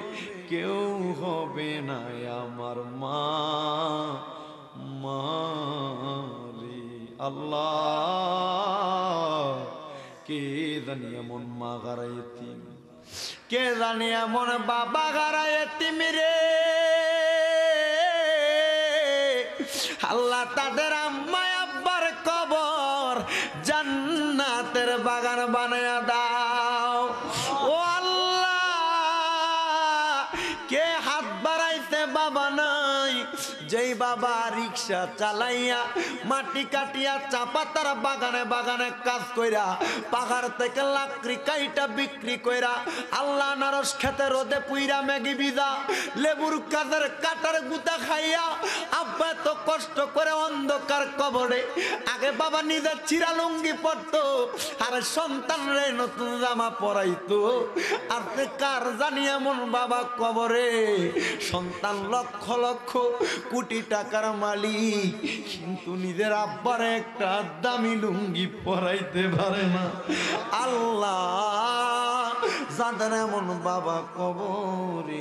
কেউ হবে না আমার মা মালি আল্লাহ কে জানি এমন মা গারাই কে জানি এমন বাবা গারাই রে আল্লাহ তাদের আম্মায় আব্বার কবর জান্নাতের বাগান বানায় দা রিক্সা চালাইয়া মাটি কাটিয়া চাপা তারা বাগানে বাগানে কাজ কইরা পাহাড় থেকে লাকড়ি কাইটা বিক্রি কইরা আল্লাহ নারস খেতে রোদে পুইরা ম্যাগি বিজা লেবুর কাজের কাটার গুতা খাইয়া আব্বা এত কষ্ট করে অন্ধকার কবরে আগে বাবা নিজের চিরা লুঙ্গি পরতো আর সন্তান রে নতুন জামা পরাইতো আর কার জানি এমন বাবা কবরে সন্তান লক্ষ লক্ষ কোটি টাকার মালিক কিন্তু নিজের আব্বার একটা দামি লুঙ্গি পরাইতে পারে না আল্লাহ যাদের এমন বাবা কবরে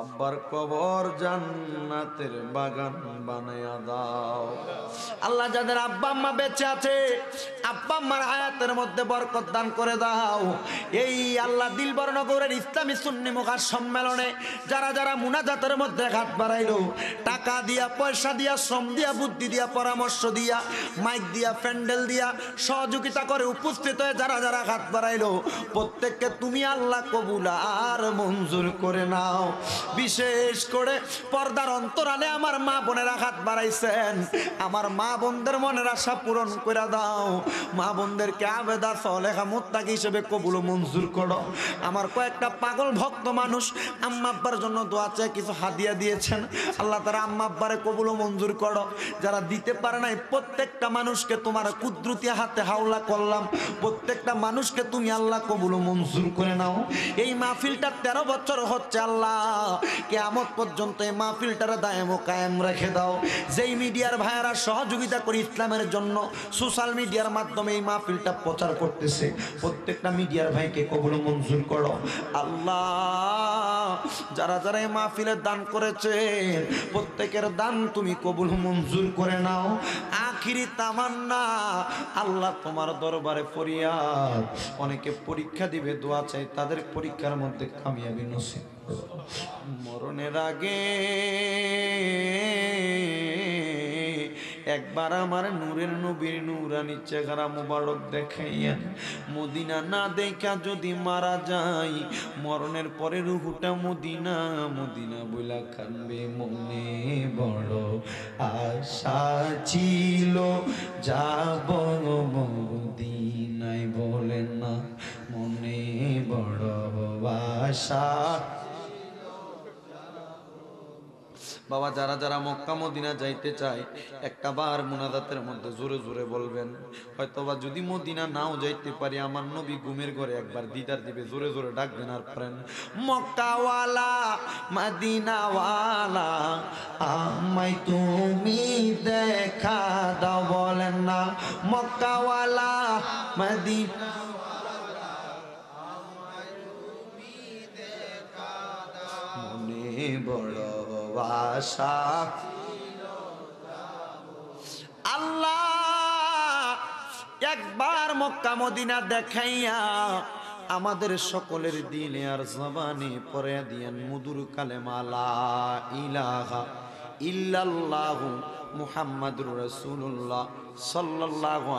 আব্বার কবর জান্নাতের বাগান বানাইয়া দাও আল্লাহ যাদের আব্বা আম্মা বেঁচে আছে আব্বা আম্মার আয়াতের মধ্যে বরকত দান করে দাও এই আল্লাহ দিলবর নগরের ইসলামী সুন্নি মুখার সম্মেলনে যারা যারা মুনাজাতের মধ্যে ঘাত বাড়াইল টাকা দিয়া পয়সা দিয়া শ্রম দিয়া বুদ্ধি দিয়া পরামর্শ দিয়া মাইক দিয়া প্যান্ডেল দিয়া সহযোগিতা করে উপস্থিত হয়ে যারা যারা ঘাত বাড়াইল প্রত্যেককে তুমি আল্লাহ কবুল আর মঞ্জুর করে নাও বিশেষ করে পর্দার অন্তরালে আমার মা বোনেরা হাত বাড়াইছেন আমার মা বোনদের মনের আশা পূরণ করে দাও মা বোনদেরকে আবেদার ফলেখা মোত্তাকি হিসেবে কবুল মঞ্জুর করো আমার কয়েকটা পাগল ভক্ত মানুষ আম্মা আব্বার জন্য দোয়া চেয়ে কিছু হাদিয়া দিয়েছেন আল্লাহ তারা আম্মা আব্বারে কবুল মঞ্জুর করো যারা দিতে পারে নাই প্রত্যেকটা মানুষকে তোমার কুদ্রুতি হাতে হাওলা করলাম প্রত্যেকটা মানুষকে তুমি আল্লাহ কবুল মঞ্জুর করে নাও এই মাহফিলটা তেরো বছর হচ্ছে আল্লাহ কেয়ামত পর্যন্ত এই মাহফিলটার দায়ম কায়েম রেখে দাও যেই মিডিয়ার ভাইয়েরা সহযোগিতা করে ইসলামের জন্য সোশ্যাল মিডিয়ার মাধ্যমে এই মাহফিলটা প্রচার করতেছে প্রত্যেকটা মিডিয়ার ভাইকে কবুল মঞ্জুর করো আল্লাহ যারা যারা এই মাহফিলের দান করেছে প্রত্যেকের দান তুমি কবুল মঞ্জুর করে নাও আখিরি তামান্না আল্লাহ তোমার দরবারে ফরিয়াদ অনেকে পরীক্ষা দিবে দোয়া চাই তাদের পরীক্ষার মধ্যে কামিয়াবি নসিব মরণের আগে একবার আমার নূরের নবীর নূরানি চেহারা মুবারক দেখাইয়া মদিনা না দেখা যদি মারা যাই মরণের পরে রুহুটা মদিনা মদিনা বইলা কানবে মনে বড় আশা ছিল যাব মদিনায় বলেন না মনে বড় আশা বাবা যারা যারা মক্কা মদিনা যাইতে চায় একটা বার মুনাজাতের মধ্যে জোরে জোরে বলবেন হয়তো বা যদি মদিনা নাও যাইতে পারি আমার নবী ঘুমের ঘরে একবার দিদার দিবে জোরে জোরে ডাকবেন আর ফ্রেন মক্কাওয়ালা মাদিনাওয়ালা আমায় তুমি দেখা দাও বলেন না মক্কাওয়ালা মাদিনা বড় ভালোবাসা আল্লাহ একবার মক্কা মদিনা দেখাইয়া আমাদের সকলের দিনে আর জবানে পরে দিয়ান মুদুর কালেমালা ইলাহা ইল্লাল্লাহু মুহাম্মদুর রসুল্লাহ সাল্লাল্লাহু